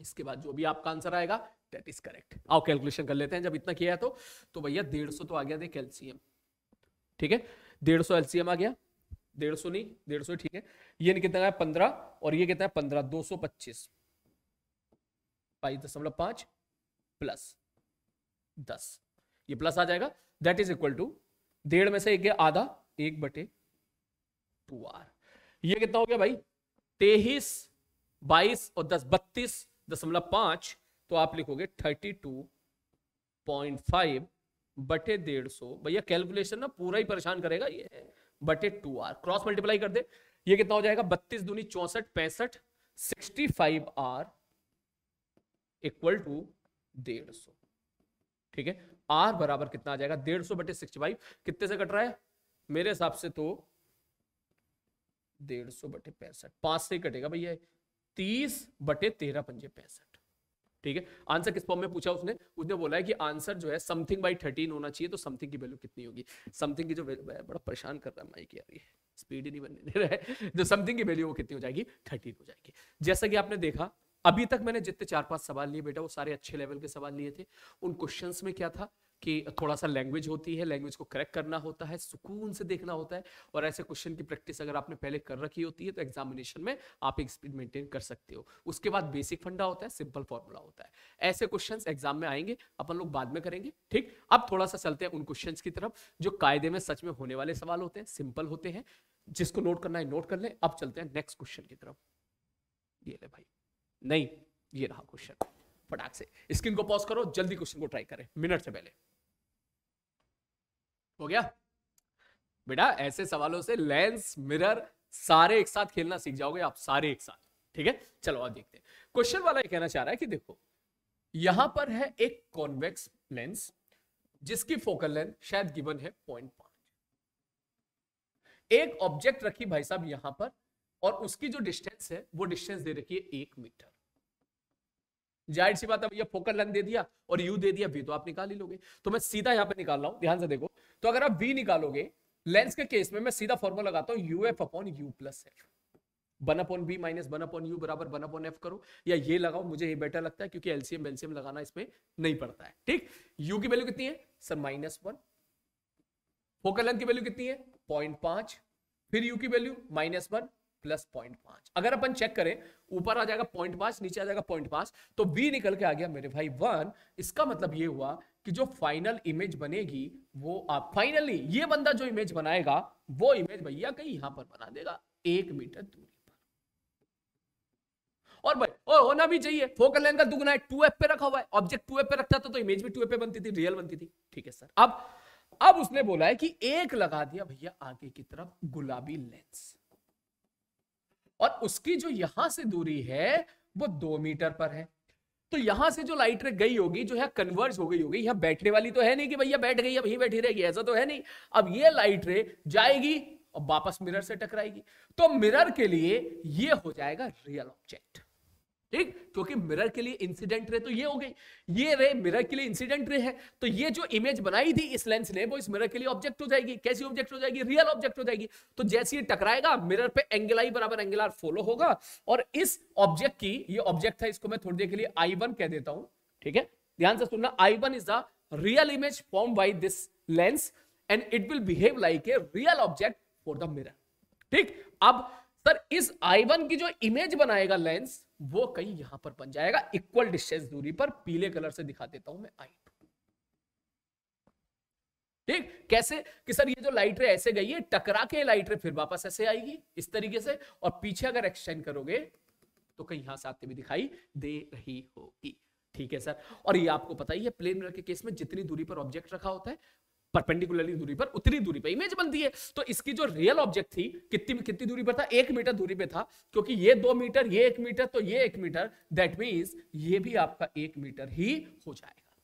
इसके बाद जो भी आपका आंसर आएगा दैट इज करेक्ट आओ कैलकुलेशन कर लेते हैं जब इतना किया है तो तो भैया डेढ़ सौ तो आ गया देख एलसीएम ठीक है डेढ़ सौ एलसीएम आ गया डेढ़ सौ नहीं डेढ़ सौ ठीक है ये नहीं कितना है पंद्रह और ये कितना है पंद्रह दो सौ पच्चीस बाईस दशमलव पांच प्लस दस ये प्लस आ जाएगा दैट इज इक्वल टू डेढ़ में से एक गया आधा एक बटे टू आर ये कितना हो गया भाई तेईस बाईस और दस बत्तीस दशमलव पांच तो आप लिखोगे थर्टी टू पॉइंट फाइव बटे डेढ़ सौ भैया कैलकुलेशन ना पूरा ही परेशान करेगा ये बटे टू आर क्रॉस मल्टीप्लाई कर दे ये कितना हो जाएगा बत्तीस दूनी चौसठ पैंसठ sixty five R equal to डेढ़ सौ ठीक है आर बराबर कितना आ जाएगा डेढ़ सौ बटे सिक्सटी फाइव कितने से कट रहा है मेरे हिसाब से तो डेढ़ सौ बटे पैंसठ पांच से ही कटेगा भैया तीस बटे तेरह पंजे पैंसठ ठीक है आंसर किस फॉर्म में पूछा उसने उसने बोला है कि आंसर जो है समथिंग बाई थर्टीन होना चाहिए तो समथिंग की वैल्यू कितनी होगी समथिंग की जो वैल्यू बड़ा परेशान कर रहा है माइक यार स्पीड ही नहीं बनने दे रहा है जो समथिंग की वैल्यू वो कितनी हो जाएगी थर्टीन हो जाएगी जैसा कि आपने देखा अभी तक मैंने जितने चार पांच सवाल लिए बेटा वो सारे अच्छे लेवल के सवाल लिए थे उन क्वेश्चंस में क्या था कि थोड़ा सा लैंग्वेज होती है लैंग्वेज को करेक्ट करना होता है सुकून से देखना होता है और ऐसे क्वेश्चन की प्रैक्टिस अगर आपने पहले कर रखी होती है तो एग्जामिनेशन में आप एक स्पीड मेंटेन कर सकते हो उसके बाद बेसिक फंडा होता है सिंपल फॉर्मूला होता है ऐसे क्वेश्चन एग्जाम में आएंगे अपन लोग बाद में करेंगे ठीक अब थोड़ा सा चलते हैं उन क्वेश्चन की तरफ जो कायदे में सच में होने वाले सवाल होते हैं सिंपल होते हैं जिसको नोट करना है नोट कर ले अब चलते हैं नेक्स्ट क्वेश्चन की तरफ ये ले भाई नहीं ये रहा क्वेश्चन फटाक से स्क्रीन को पॉज करो जल्दी क्वेश्चन को ट्राई करें मिनट से पहले हो गया बेटा ऐसे सवालों से लेंस मिरर सारे एक साथ खेलना सीख जाओगे आप सारे एक साथ ठीक है चलो आप देखते हैं क्वेश्चन वाला ये कहना चाह रहा है कि देखो यहां पर है एक कॉन्वेक्स लेंस जिसकी फोकल लेंथ शायद गिवन है पॉइंट पांच एक ऑब्जेक्ट रखी भाई साहब यहां पर और उसकी जो डिस्टेंस है वो डिस्टेंस दे रखी है एक मीटर जाहिर सी बात है भैया फोकल लेंथ दे दिया और यू दे दिया वी तो आप निकाल ही लोगे तो मैं सीधा यहाँ पे निकाल रहा हूँ ध्यान से देखो तो अगर आप वी निकालोगे लेंस के केस में मैं सीधा फॉर्मूला लगाता हूँ u f upon u plus f one upon B minus one upon you बराबर बन अपॉन एफ करो या ये लगाओ मुझे ये बेटर लगता है क्योंकि एलसीएम एलसीएम लगाना इसमें नहीं पड़ता है ठीक यू की वैल्यू कितनी है sir minus one focal length की वैल्यू कितनी है पॉइंट पांच फिर यू की value minus one plus point पांच अगर अपन चेक करें ऊपर आ जाएगा पॉइंट पांच नीचे आ जाएगा पॉइंट पांच तो बी निकल के आ गया मेरे भाई वन इसका मतलब ये हुआ कि जो फाइनल इमेज बनेगी वो आप फाइनली ये बंदा जो इमेज बनाएगा वो इमेज भैया कहीं यहां पर बना देगा एक मीटर दूरी और भाई और होना भी चाहिए फोकल लेंथ का दुगना है टू एफ पे रखा हुआ है ऑब्जेक्ट टू एफ पे रखता था तो इमेज भी टू एफ पे बनती थी रियल बनती थी ठीक है सर अब अब उसने बोला है कि एक लगा दिया भैया आगे की तरफ गुलाबी लेंस और उसकी जो यहां से दूरी है वो दो मीटर पर है तो यहां से जो लाइट रे गई होगी जो है कन्वर्ज हो गई होगी यहां बैठने वाली तो है नहीं कि भैया बैठ गई अब ही बैठी रहेगी ऐसा तो है नहीं अब ये लाइट रे जाएगी और वापस मिरर से टकराएगी तो मिरर के लिए ये हो जाएगा रियल ऑब्जेक्ट ठीक क्योंकि मिरर के लिए इंसिडेंट रे तो ये हो गई ये रे मिरर के लिए इंसिडेंट रे है तो ये जो इमेज बनाई थी इस लेंस ने वो इस मिरर के लिए ऑब्जेक्ट हो जाएगी कैसी ऑब्जेक्ट हो जाएगी रियल ऑब्जेक्ट हो जाएगी तो जैसे ये टकराएगा मिरर पे एंगल आई बराबर एंगल आर फॉलो होगा और इस ऑब्जेक्ट की ये ऑब्जेक्ट था इसको मैं थोड़ी देर के लिए आई वन कह देता हूं ठीक है ध्यान से सुनना I one is the real image form by this lens and it will behave like a real object for the mirror ठीक अब सर इस आई वन की जो इमेज बनाएगा लेंस वो कहीं यहां पर बन जाएगा इक्वल डिस्टेंस दूरी पर पीले कलर से दिखा देता हूं मैं आई ठीक कैसे कि सर ये जो लाइट रे ऐसे गई है टकरा के लाइट रे फिर वापस ऐसे आएगी इस तरीके से और पीछे अगर एक्सटेंड करोगे तो कहीं यहां से आते भी दिखाई दे रही होगी ठीक है सर और ये आपको पता ही है प्लेन रन के केस में जितनी दूरी पर ऑब्जेक्ट रखा होता है परपेंडिकुलरली दूरी पर उतनी दूरी पर इमेज बनती है तो इसकी जो रियल ऑब्जेक्ट थी कितनी कितनी दूरी पर था एक मीटर दूरी पे था क्योंकि ये दो मीटर ये एक मीटर तो ये एक मीटर दैट मीन्स ये भी आपका एक मीटर ही हो जाएगा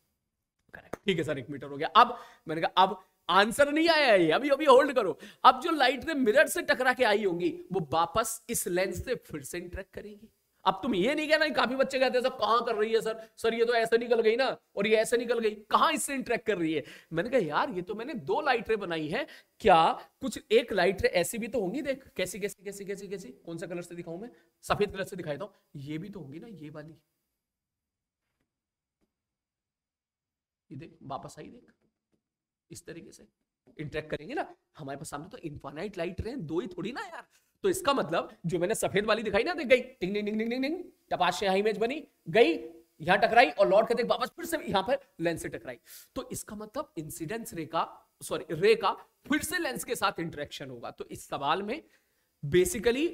करेक्ट ठीक है सर एक मीटर हो गया अब मैंने कहा अब आंसर नहीं आया ये अभी अभी होल्ड करो अब जो लाइट ने मिरर से टकरा के आई होंगी वो वापस इस लेंस से फिर से इंटरेक्ट करेगी अब तुम ये नहीं कहना काफी बच्चे कहते हैं सर कहां कर रही है सर सर ये तो ऐसे निकल गई ना और ये ऐसे निकल गई कहां इससे इंटरेक्ट कर रही है मैंने कहा यार ये तो मैंने दो लाइटरें बनाई है क्या कुछ एक लाइटरें ऐसी भी तो होंगी देख कैसी कैसी कैसी कैसी कैसी कौन सा कलर से दिखाऊं मैं सफेद कलर से दिखाई हूं ये भी तो होंगी ना ये वाली ये देख वापस आई देख इस तरीके से इंटरेक्ट करेंगे ना हमारे पास सामने तो इंफानाइट लाइट रहे दो ही थोड़ी ना यार तो इसका मतलब जो मैंने सफेद वाली दिखाई ना तो गई टिंग टिंग टिंग टिंग टपाश यहाँ इमेज बनी गई यहाँ टकराई और लौट के देख वापस फिर से यहाँ पर लेंस से टकराई तो इसका मतलब इंसिडेंस रे का सॉरी रे का फिर से लेंस के साथ इंटरेक्शन होगा तो इस सवाल में बेसिकली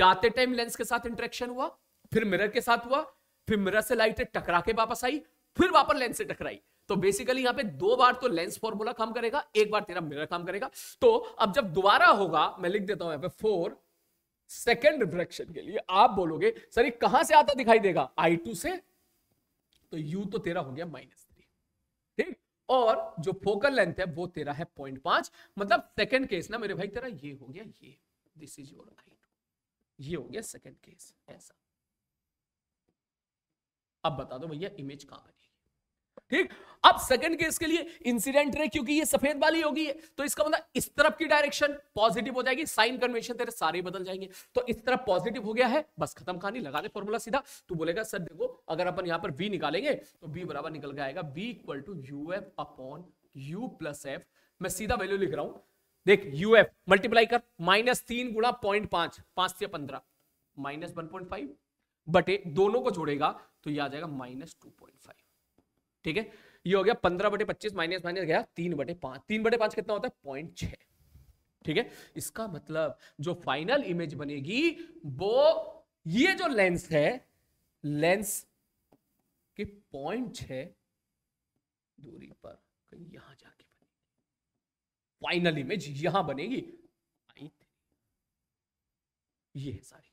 जाते टाइम लेंस के साथ इंटरेक्शन हुआ फिर मिरर के साथ हुआ फिर मिरर से लाइट टकरा के वापस आई फिर वापस लेंस से टकराई तो बेसिकली यहाँ पे दो बार तो लेंस फॉर्मूला काम करेगा एक बार तेरा मिरर काम करेगा तो अब जब दोबारा होगा मैं लिख देता हूं यहाँ पे फोर सेकेंड रिफ्लेक्शन के लिए आप बोलोगे सर ये कहां से आता दिखाई देगा आई टू से तो यू तो तेरा हो गया माइनस थ्री ठीक और जो फोकल लेंथ है वो तेरा है पॉइंट पांच मतलब सेकेंड केस ना मेरे भाई तेरा ये हो गया ये this is your I two ये हो गया सेकेंड केस ऐसा अब बता दो भैया इमेज कहां है ठीक अब सेकंड केस के लिए इंसिडेंट रे क्योंकि ये सफेद वाली होगी तो इसका मतलब इस तरफ की डायरेक्शन पॉजिटिव हो जाएगी साइन कन्वेंशन तेरे सारे बदल जाएंगे तो इस तरफ पॉजिटिव हो गया है बस खत्म कहानी लगा दे फॉर्मूला सीधा तू बोलेगा सर देखो अगर अपन यहां पर बी निकालेंगे तो बी बराबर निकल के आएगा B equal to u f upon u plus f मैं सीधा वैल्यू लिख रहा हूं देख यू एफ मल्टीप्लाई कर माइनस तीन गुणा पॉइंट पांच पांच से पंद्रह माइनस वन पॉइंट फाइव बटे दोनों को जोड़ेगा तो यह आ जाएगा माइनस टू पॉइंट फाइव ठीक है ये हो गया पंद्रह बटे पच्चीस माइनस माइनस गया तीन बटे पांच तीन बटे पांच कितना होता है पॉइंट छ ठीक है इसका मतलब जो फाइनल इमेज बनेगी वो ये जो लेंस है लेंस के पॉइंट छ दूरी पर कहीं यहां जाके बनेगी फाइनल इमेज यहां बनेगी ये है सारी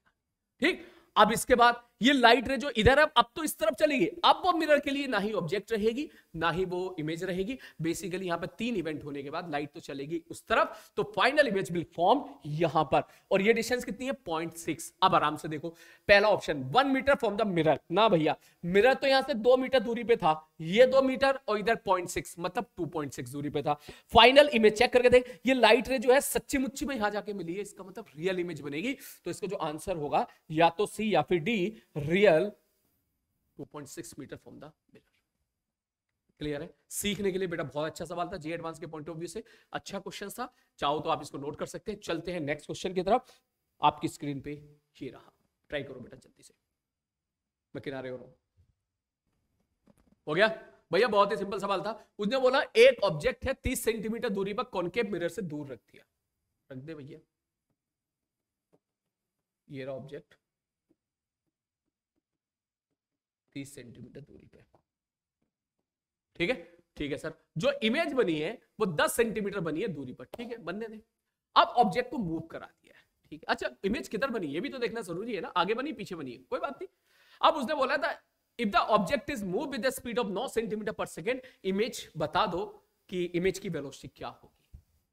ठीक अब इसके बाद ये लाइट रे जो इधर है अब तो इस तरफ चलेगी अब वो मिरर के लिए ना ही ऑब्जेक्ट रहेगी ना ही वो इमेज रहेगी बेसिकली यहां पर तीन इवेंट होने के बाद लाइट तो चलेगी उस तरफ तो फाइनल इमेज विल फॉर्म यहां पर और ये डिस्टेंस कितनी है पॉइंट सिक्स अब आराम से देखो पहला option one metre from the mirror ना भैया मिरर तो यहां से दो मीटर दूरी पे था ये दो मीटर और इधर पॉइंट सिक्स मतलब टू पॉइंट सिक्स दूरी पे था फाइनल इमेज चेक करके देख ये लाइट रे जो है सच्ची मुच्ची में यहां जाके मिली है इसका मतलब रियल इमेज बनेगी तो इसका जो आंसर होगा या तो सी या फिर D real 2.6 metre from the mirror clear है सीखने के लिए बेटा बहुत अच्छा सवाल था जी एडवांस के पॉइंट ऑफ व्यू से अच्छा क्वेश्चन था चाहो तो आप इसको नोट कर सकते हैं चलते हैं नेक्स्ट क्वेश्चन की तरफ आपकी स्क्रीन पे ये रहा ट्राई करो बेटा जल्दी से मैं किनारे हो रहा हूं हो गया भैया बहुत ही सिंपल सवाल था उसने बोला एक ऑब्जेक्ट है तीस सेंटीमीटर दूरी पर कॉनकेव मिरर से दूर रख दिया रख दे भैया ये रहा ऑब्जेक्ट तीस सेंटीमीटर दूरी पे ठीक है ठीक है सर जो इमेज बनी है वो दस सेंटीमीटर बनी है दूरी पर ठीक है बनने दें अब ऑब्जेक्ट को मूव करा दिया है ठीक है अच्छा इमेज किधर बनी ये भी तो देखना जरूरी है ना आगे बनी पीछे बनी है कोई बात नहीं अब उसने बोला था if the object is move with speed of नौ सेंटीमीटर पर सेकेंड इमेज बता दो कि इमेज की वेलोसिटी क्या होगी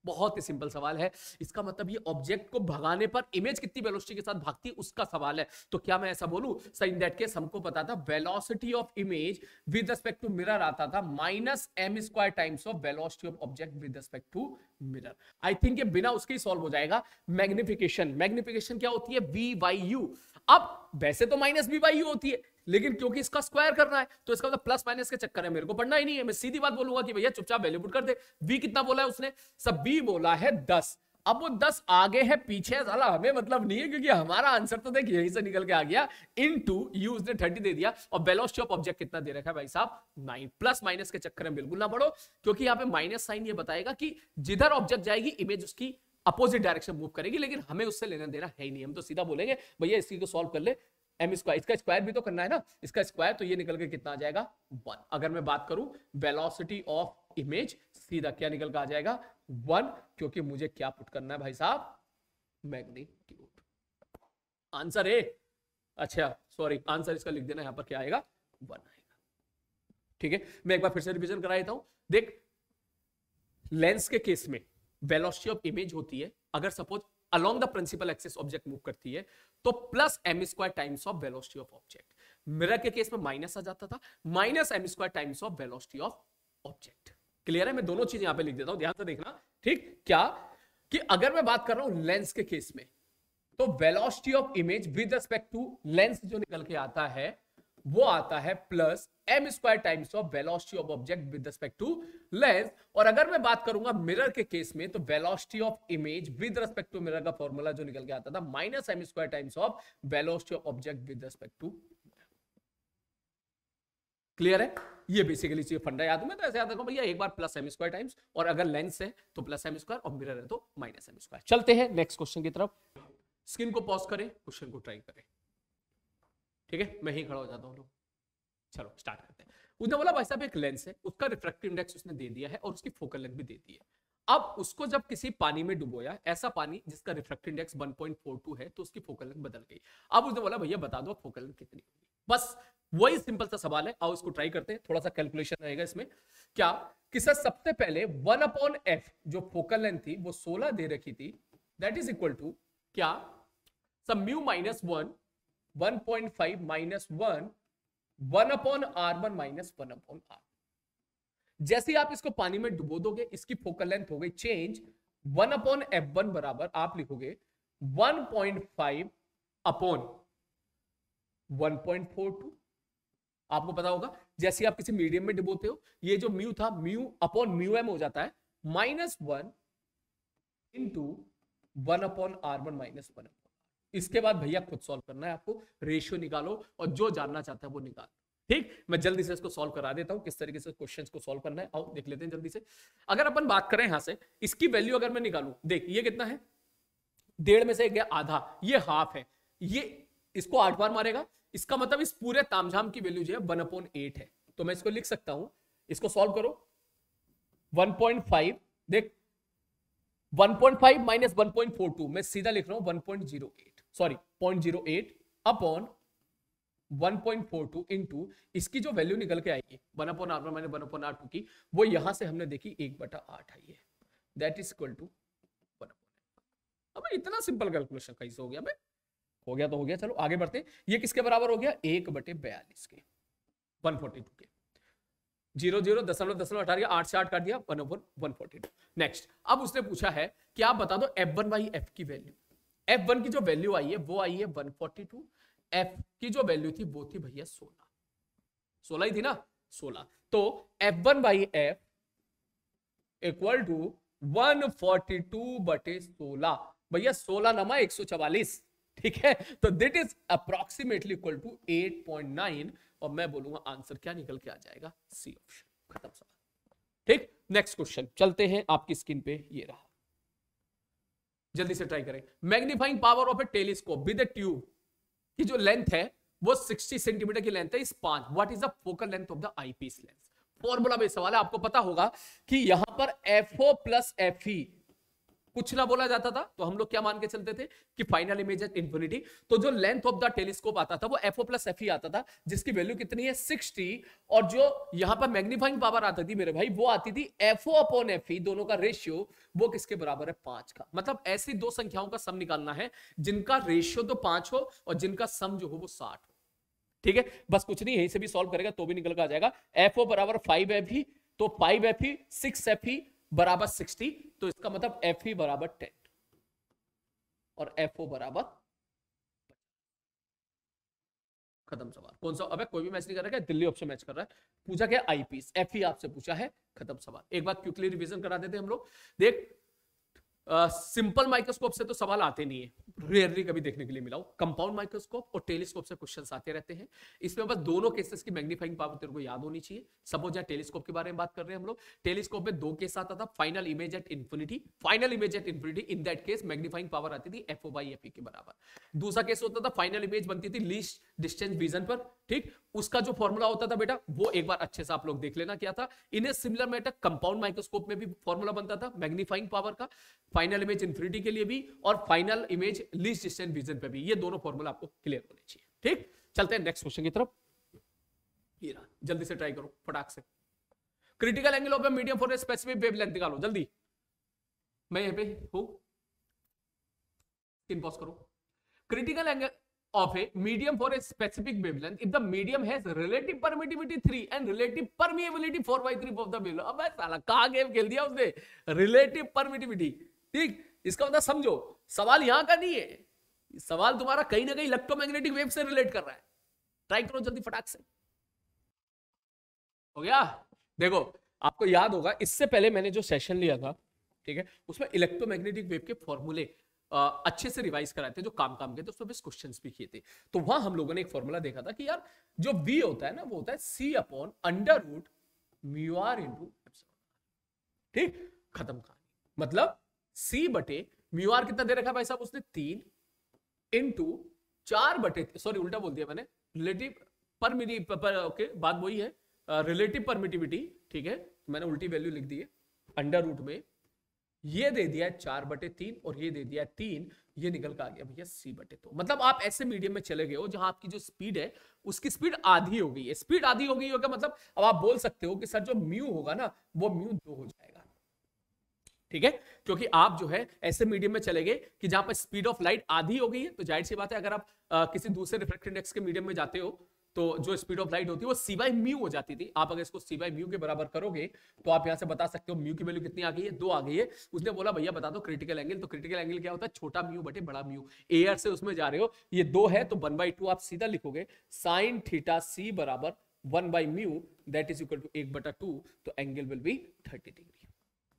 बहुत ही सिंपल सवाल है इसका मतलब ये ऑब्जेक्ट को भगाने पर इमेज कितनी वेलोसिटी के साथ भागती है उसका सवाल है तो क्या मैं ऐसा बोलू सर इन दैट केस हमको पता था velocity of image with respect to mirror आता था minus m square times of velocity of object with respect to mirror I think ये बिना उसके ही सॉल्व हो जाएगा मैग्निफिकेशन मैग्निफिकेशन क्या होती है वी वाई यू अब वैसे तो माइनस बी वाई यू होती है लेकिन क्योंकि इसका स्क्वायर करना है तो इसका मतलब प्लस माइनस के चक्कर है मेरे को पढ़ना ही नहीं है मैं सीधी बात बोलूंगा कि भैया चुपचाप वैल्यू पुट कर दे बी कितना बोला है उसने सब बी बोला है दस अब वो दस आगे है पीछे है साला हमें मतलब नहीं है क्योंकि हमारा आंसर तो देख यहीं से निकल के आ गया इन टू यू उसने थर्टी दे दिया और वेलोसिटी ऑफ ऑब्जेक्ट कितना दे रखा है भाई साहब नाइन प्लस माइनस के चक्कर में बिल्कुल ना पढ़ो क्योंकि यहाँ पे माइनस साइन ये बताएगा कि जिधर ऑब्जेक्ट जाएगी इमेज उसकी अपोजिट डायरेक्शन मूव करेगी लेकिन हमें उससे लेना देना है ही नहीं हम तो सीधा बोलेंगे भैया इसी को सॉल्व कर ले एम स्क्वायर इसका स्क्वायर भी तो करना है ना इसका स्क्वायर तो ये निकल के कितना आ जाएगा वन अगर मैं बात करूं वेलोसिटी ऑफ इमेज सीधा क्या निकल कर आ जाएगा वन क्योंकि मुझे क्या पुट करना है भाई साहब मैग्नीट्यूड आंसर ए अच्छा सॉरी आंसर इसका लिख देना यहां पर क्या आएगा वन आएगा ठीक है मैं एक बार फिर से रिविजन करा देता हूं देख लेंस के केस में वेलोसिटी ऑफ इमेज होती है अगर suppose along the principal axis object move करती है तो plus m square times of velocity of object mirror के केस में माइनस आ जाता था minus m square times of velocity of object clear है मैं दोनों चीज यहां पे लिख देता हूं ध्यान से देखना ठीक क्या कि अगर मैं बात कर रहा हूं लेंस के केस में तो velocity of image with respect to lens जो निकल के आता है वो आता है plus m square times of velocity of object with respect to lens और अगर मैं बात करूंगा मिरर के केस में तो velocity of image with respect to mirror का फॉर्मूला जो निकल के आता था minus m square times of velocity of object with respect to clear है ये बेसिकली चीज फंडा याद में तो ऐसे याद रखो भैया एक बार प्लस एम स्क्वायर टाइम्स और अगर लेंस है तो प्लस एम स्क्वायर और मिरर है तो माइनस एम स्क्वायर चलते हैं नेक्स्ट क्वेश्चन की तरफ स्क्रीन को पॉज करें क्वेश्चन को ट्राई करें ठीक है मैं ही खड़ा हो जाता हूँ लोग चलो स्टार्ट करते हैं उसने बोला भाई साहब एक लेंस है उसका रिफ्रेक्टिव इंडेक्स उसने दे दिया है और उसकी फोकल लेंथ भी दे दी है अब उसको जब किसी पानी में डुबोया ऐसा पानी जिसका रिफ्रेक्टिव इंडेक्स 1.42 है तो उसकी फोकल लेंथ बदल गई अब उसने बोला भैया बता दो फोकल लेंथ कितनी होगी बस वही सिंपल सा सवाल है आओ इसको ट्राई करते हैं थोड़ा सा कैलकुलेशन रहेगा इसमें क्या कि सर सबसे पहले वन अपॉन एफ जो फोकल लेंथ थी वो सोलह दे रखी थी दैट इज इक्वल टू क्या सब mu minus one one point five minus one one upon are one minus one upon R जैसे आप इसको पानी में डुबो दोगे इसकी फोकल लेंथ हो गई change one upon f one बराबर आप लिखोगे one point five upon one point four two आपको पता होगा जैसे आप किसी मीडियम में डुबोते हो ये जो म्यू था म्यू अपॉन म्यू एम हो जाता है minus one into one upon are one minus one इसके बाद भैया खुद सॉल्व करना है आपको रेशियो निकालो और जो जानना चाहता है वो निकालो ठीक मैं जल्दी से इसको सॉल्व करा देता हूँ किस तरीके से क्वेश्चन को सॉल्व करना है आओ देख लेते हैं जल्दी से अगर अपन बात करें यहां से इसकी वैल्यू अगर मैं निकालू देख ये कितना है डेढ़ में से गया आधा ये हाफ है ये इसको आठ बार मारेगा इसका मतलब इस पूरे तामझाम की वैल्यू जो है वन अपॉन एट है तो मैं इसको लिख सकता हूं इसको सॉल्व करो वन पॉइंट फाइव देख one point five minus one point four two मैं सीधा लिख रहा हूं one point zero eight sorry point zero eight upon one point four 1.42 into इसकी जो वैल्यू निकल के आएगी one upon R minus one upon R two की वो यहां से हमने देखी एक बटा आठ आई है that is equal to one upon अब इतना सिंपल कैलकुलेशन कहीं हो गया भाई हो गया तो हो गया चलो आगे बढ़ते ये किसके बराबर हो गया एक बटे बयालीस के वन फोर्टी टू के जीरो जीरो दसमलव दसमलव अठारह आठ से आठ काट दिया one upon one forty two next अब उसने पूछा है कि आप बता दो एफ वन बाई एफ की वैल्यू एफ वन की जो वैल्यू आई है वो आई है वन फोर्टी टू एफ की जो वैल्यू थी वो थी भैया सोलह सोलह ही थी ना सोलह तो f one by f equal to one forty two बटे सोलह भैया सोलह नमा एक सौ चवालीस ठीक है तो that is approximately equal to eight point nine और मैं बोलूंगा आंसर क्या निकल के आ जाएगा सी ऑप्शन खत्म सवाल ठीक नेक्स्ट क्वेश्चन चलते हैं आपकी स्क्रीन पे ये रहा जल्दी से ट्राई करें magnifying power of a telescope with a tube की जो लेंथ है वो 60 सेंटीमीटर की लेंथ है span what is the focal length of the eyepiece lens formula में सवाल है आपको पता होगा कि यहां पर एफ ओ प्लस एफ ई कुछ ना बोला जाता था तो हम लोग क्या मान के चलते थे कि फाइनल इमेज एट इंफिनिटी तो जो लेंथ ऑफ द टेलीस्कोप आता था वो एफ ओ प्लस एफ ही आता था जिसकी वैल्यू कितनी है सिक्सटी और जो यहाँ पर मैग्नीफाइंग पावर आती थी मेरे भाई वो आती थी f o upon f e दोनों का रेशियो वो किसके बराबर है पांच का मतलब ऐसी दो संख्याओं का सम निकालना है जिनका रेशियो तो पांच हो और जिनका सम जो हो वो साठ हो ठीक है बस कुछ नहीं यहीं से भी सॉल्व करेगा तो भी निकल कर आ जाएगा एफ ओ बराबर फाइव एफ ही तो फाइव एफ ही सिक्स एफ ही बराबर सिक्सटी तो इसका मतलब एफ ई e बराबर टेन और एफ ओ बराबर खत्म सवाल कौन सा अबे कोई भी मैच नहीं कर रहा है दिल्ली ऑप्शन मैच कर रहा है पूछा गया आईपीस एफ ही आपसे पूछा है खत्म सवाल एक बार क्विकली रिवीजन करा देते हम लोग देख सिंपल uh, माइक्रोस्कोप से तो सवाल आते नहीं है रेयरली कभी देखने के लिए मिला कंपाउंड माइक्रोस्कोप और टेलीस्कोप से क्वेश्चन आते रहते हैं इसमें बस दोनों केसेस की मैग्नीफाइंग पावर तेरे को याद होनी चाहिए सपोज यहाँ टेलीस्कोप के बारे में बात कर रहे हैं हम लोग टेलीस्कोप में दो केस आता था final image at infinity final image at infinity in that case magnifying power आती थी एफ ओ बाई एफ के बराबर दूसरा केस होता था फाइनल इमेज बनती थी लीस्ट डिस्टेंस विजन पर ठीक उसका जो फॉर्मूला होता था बेटा वो एक बार अच्छे से आप लोग देख लेना क्या था इन्हें सिमिलर मैटर कंपाउंड माइक्रोस्कोप में भी फॉर्मूला बनता था मैग्नीफाइंग पावर का फाइनल इमेज इन्फिनिटी के लिए भी और final image least distance vision पर भी ये दोनों फॉर्मूला आपको क्लियर होने चाहिए ठीक चलते हैं नेक्स्ट क्वेश्चन की तरफ जल्दी से ट्राई करो फटाक से critical angle of medium for specific wavelength निकालो जल्दी मैं यहां पे हूं स्क्रीन पॉज करो critical angle of a medium for a specific wavelength if the medium has relative permittivity 3 and relative permeability 4 by 3 of the wavelength अब साला कहा गेम खेल दिया उसने relative permittivity ठीक इसका मतलब समझो सवाल यहाँ का नहीं है सवाल तुम्हारा कहीं ना कहीं इलेक्ट्रोमैग्नेटिक वेव से रिलेट कर रहा है ट्राई करो जल्दी फटाक से हो गया देखो आपको याद होगा इससे पहले मैंने जो सेशन लिया था ठीक है उसमें इलेक्ट्रोमैग्नेटिक वेव के फॉर्मूले अच्छे से रिवाइज कराए थे जो काम काम के थे उसमें बेस क्वेश्चन भी किए थे तो वहां हम लोगों ने एक फॉर्मूला देखा था कि यार जो वी होता है ना वो होता है C upon under root mu R R into ठीक खत्म कहानी मतलब सी बटे म्यूआर कितना दे रखा भाई साहब उसने तीन इंटू चार बटे सॉरी उल्टा बोल दिया मैंने रिलेटिव परमिटी पर, ओके बात वही है रिलेटिव परमिटिविटी ठीक है तो मैंने उल्टी वैल्यू लिख दी है अंडर रूट में ये दे दिया है चार बटे तीन और ये दे दिया है तीन ये निकल कर आ गया भैया सी बटे दो मतलब आप ऐसे मीडियम में चले गए हो जहां आपकी जो स्पीड है उसकी स्पीड आधी हो गई है स्पीड आधी हो गई होगा मतलब अब आप बोल सकते हो कि सर जो म्यू होगा ना वो म्यू दो हो जाएगा ठीक है क्योंकि आप जो है ऐसे मीडियम में चले गए कि जहां पर स्पीड ऑफ लाइट आधी हो गई है तो जाहिर सी बात है अगर आप आ, किसी दूसरे रिफ्लेक्ट इंडेक्स के मीडियम में जाते हो तो जो स्पीड ऑफ लाइट होती है वो सी बाई म्यू हो जाती थी आप अगर इसको सी बाई म्यू के बराबर करोगे तो आप यहाँ से बता सकते हो म्यू की वैल्यू कितनी आ गई है दो आ गई है उसने बोला भैया बता दो क्रिटिकल एंगल तो क्रिटिकल एंगल क्या होता है छोटा म्यू बटे बड़ा म्यू एयर से उसमें जा रहे हो ये दो है तो वन बाई आप सीधा लिखोगे साइन थीटा सी बराबर one by mu that is equal to एक बटा टू तो angle will be thirty degree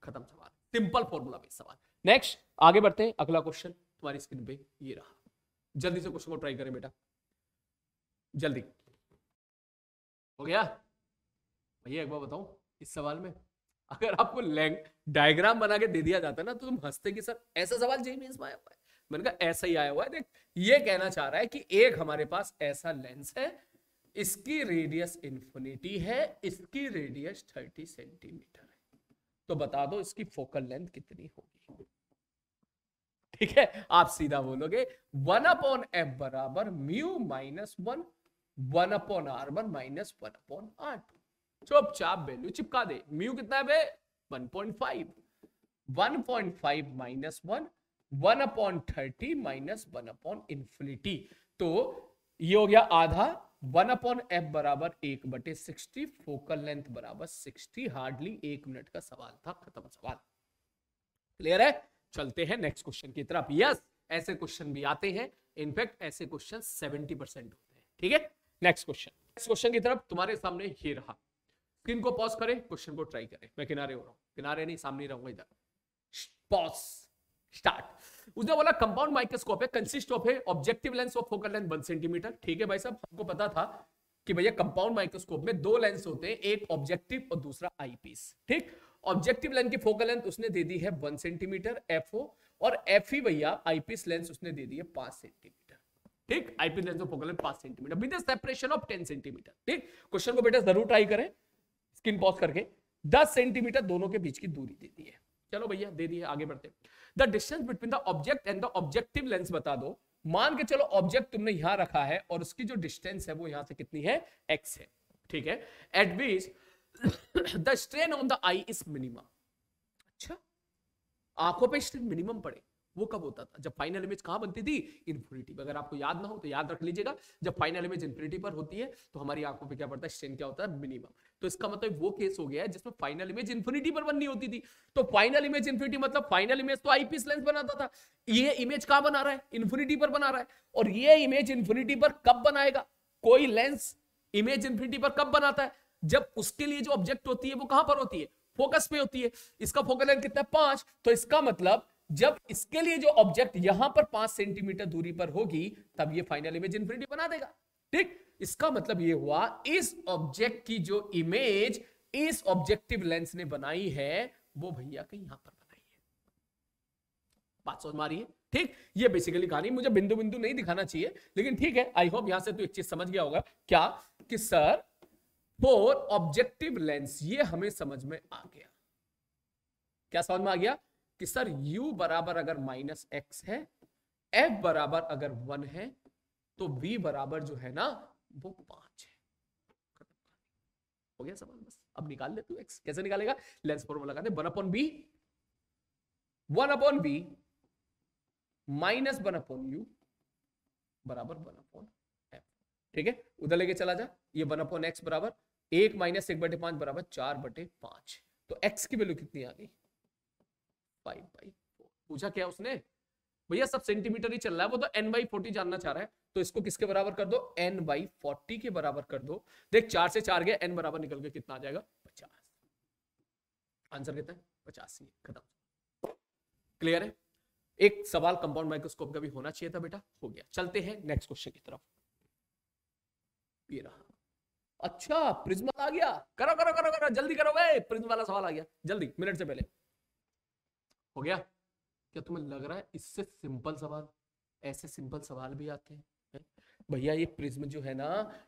खत्म सवाल सिंपल फॉर्मूला बेस्ड सवाल नेक्स्ट आगे बढ़ते हैं अगला क्वेश्चन तुम्हारी स्क्रीन पे ये रहा जल्दी से क्वेश्चन को ट्राई करें बेटा जल्दी हो गया भैया एक बार बताऊं इस सवाल में अगर आपको डायग्राम बना के दे दिया जाता ना तो तुम हंसते कि सर ऐसा सवाल जी मीन में आया मैंने कहा ऐसा ही आया हुआ है देख ये कहना चाह रहा है कि एक हमारे पास ऐसा लेंस है इसकी रेडियस इंफिनिटी है इसकी रेडियस थर्टी सेंटीमीटर है तो बता दो इसकी फोकल लेंथ कितनी होगी ठीक है आप सीधा बोलोगे वन अपॉन एफ बराबर mu minus one one upon are one minus one upon R two चुपचाप वैल्यू चिपका दे म्यू कितना है बे 1.5 1.5 minus one one upon thirty minus one upon infinity तो ये हो गया आधा वन अपॉन एफ बराबर एक बटे सिक्सटी फोकल लेंथ बराबर सिक्सटी हार्डली एक मिनट का सवाल था खत्म सवाल क्लियर है चलते हैं नेक्स्ट क्वेश्चन की तरफ यस ऐसे क्वेश्चन भी आते हैं इनफैक्ट ऐसे क्वेश्चन सेवेंटी परसेंट होते हैं ठीक है नेक्स्ट क्वेश्चन नेक्स्ट क्वेश्चन की तरफ तुम्हारे सामने ये रहा स्क्रीन को पॉज करें क्वेश्चन को ट्राई करें मैं किनारे हो रहा हूँ किनारे नहीं सामने रहूंगा इधर पॉज स्टार्ट उसने बोला कंपाउंड माइक्रोस्कोप है कंसिस्ट ऑफ है objective lens of focal length one centimetre ठीक है भाई साहब हमको पता था कि भैया कंपाउंड माइक्रोस्कोप में दो लेंस होते हैं एक ऑब्जेक्टिव और दूसरा आईपीस ठीक ऑब्जेक्टिव लेंस की फोकल लेंथ उसने दे दी है वन सेंटीमीटर एफओ और एफ ही e भैया आईपीस लेंस उसने दे दी है पांच सेंटीमीटर ठीक आईपी लेंस ऑफ फोकल पांच centimetre with separation of ten centimetre ठीक क्वेश्चन को बेटा जरूर ट्राई करें स्किन पॉज करके दस सेंटीमीटर दोनों के बीच की दूरी देती है चलो भैया दे दिए आगे बढ़ते the distance between the object and the objective lens बता दो मान के चलो ऑब्जेक्ट तुमने यहां रखा है और उसकी जो डिस्टेंस है वो यहां से कितनी है एक्स है ठीक है at which the strain on the eye is minimum अच्छा आंखों पे स्ट्रेन मिनिमम पड़े वो कब होता था जब फाइनल इमेज कहाँ बनती थी इन्फिनिटी पर अगर आपको याद ना हो तो याद रख लीजिएगा जब फाइनल इमेज इन्फिनिटी पर होती है तो हमारी आंखों पे क्या पड़ता है स्ट्रेन क्या होता है मिनिमम तो इसका मतलब वो केस हो गया है जिसमें फाइनल इमेज इन्फिनिटी पर बननी होती थी तो फाइनल इमेज इन्फिनिटी मतलब फाइनल इमेज तो आईपीएस लेंस बनाता था ये इमेज कहाँ बना रहा है इन्फिनिटी पर बना रहा है और ये इमेज इन्फिनिटी पर कब बनाएगा कोई लेंस इमेज इन्फिनिटी पर कब बनाता है जब उसके लिए जो ऑब्जेक्ट होती है वो कहां पर होती है फोकस पे होती है इसका फोकल लेंथ कितना है पांच तो इसका मतलब जब इसके लिए जो ऑब्जेक्ट यहां पर पांच सेंटीमीटर दूरी पर होगी तब ये फाइनल इमेज इन्फिनिटी बना देगा ठीक इसका मतलब ये हुआ इस ऑब्जेक्ट की जो इमेज इस ऑब्जेक्टिव लेंस ने बनाई है वो भैया के यहां पर बनाई है बात समझ मारिए ठीक ये बेसिकली कहानी मुझे बिंदु बिंदु नहीं दिखाना चाहिए लेकिन ठीक है आई होप यहां से तो एक चीज समझ गया होगा क्या कि सर फोर ऑब्जेक्टिव लेंस ये हमें समझ में आ गया क्या समझ में आ गया कि सर u बराबर अगर माइनस एक्स है f बराबर अगर वन है तो v बराबर जो है ना वो पांच है हो गया सवाल बस अब निकाल दे तू x कैसे निकालेगा लेंस फॉर्मूला लगा दे one upon V one upon B minus one upon you बराबर वन अपॉन एफ ठीक है उधर लेके चला जा ये वन अपॉन एक्स बराबर एक माइनस एक बटे पांच बराबर चार बटे पांच तो एक्स की वैल्यू कितनी आ गई फाइव बाई पूछा क्या उसने भैया सब सेंटीमीटर ही चल रहा है वो तो एन बाई फोर्टी जानना चाह रहा है तो इसको किसके बराबर कर दो एन बाई फोर्टी के बराबर कर दो देख चार से चार गया एन बराबर निकल के कितना आ जाएगा पचास आंसर कितना है पचासी खत्म क्लियर है एक सवाल कंपाउंड माइक्रोस्कोप का भी होना चाहिए था बेटा हो गया चलते हैं नेक्स्ट क्वेश्चन की तरफ ये रहा अच्छा प्रिज्म आ गया करो करो करो करो जल्दी करो भाई प्रिज्म वाला सवाल आ गया जल्दी मिनट से पहले हो गया क्या तुम्हें लग रहा है इससे सिंपल सवाल ऐसे सिंपल सवाल भी आते हैं भैया ये प्रिज्म जो है ना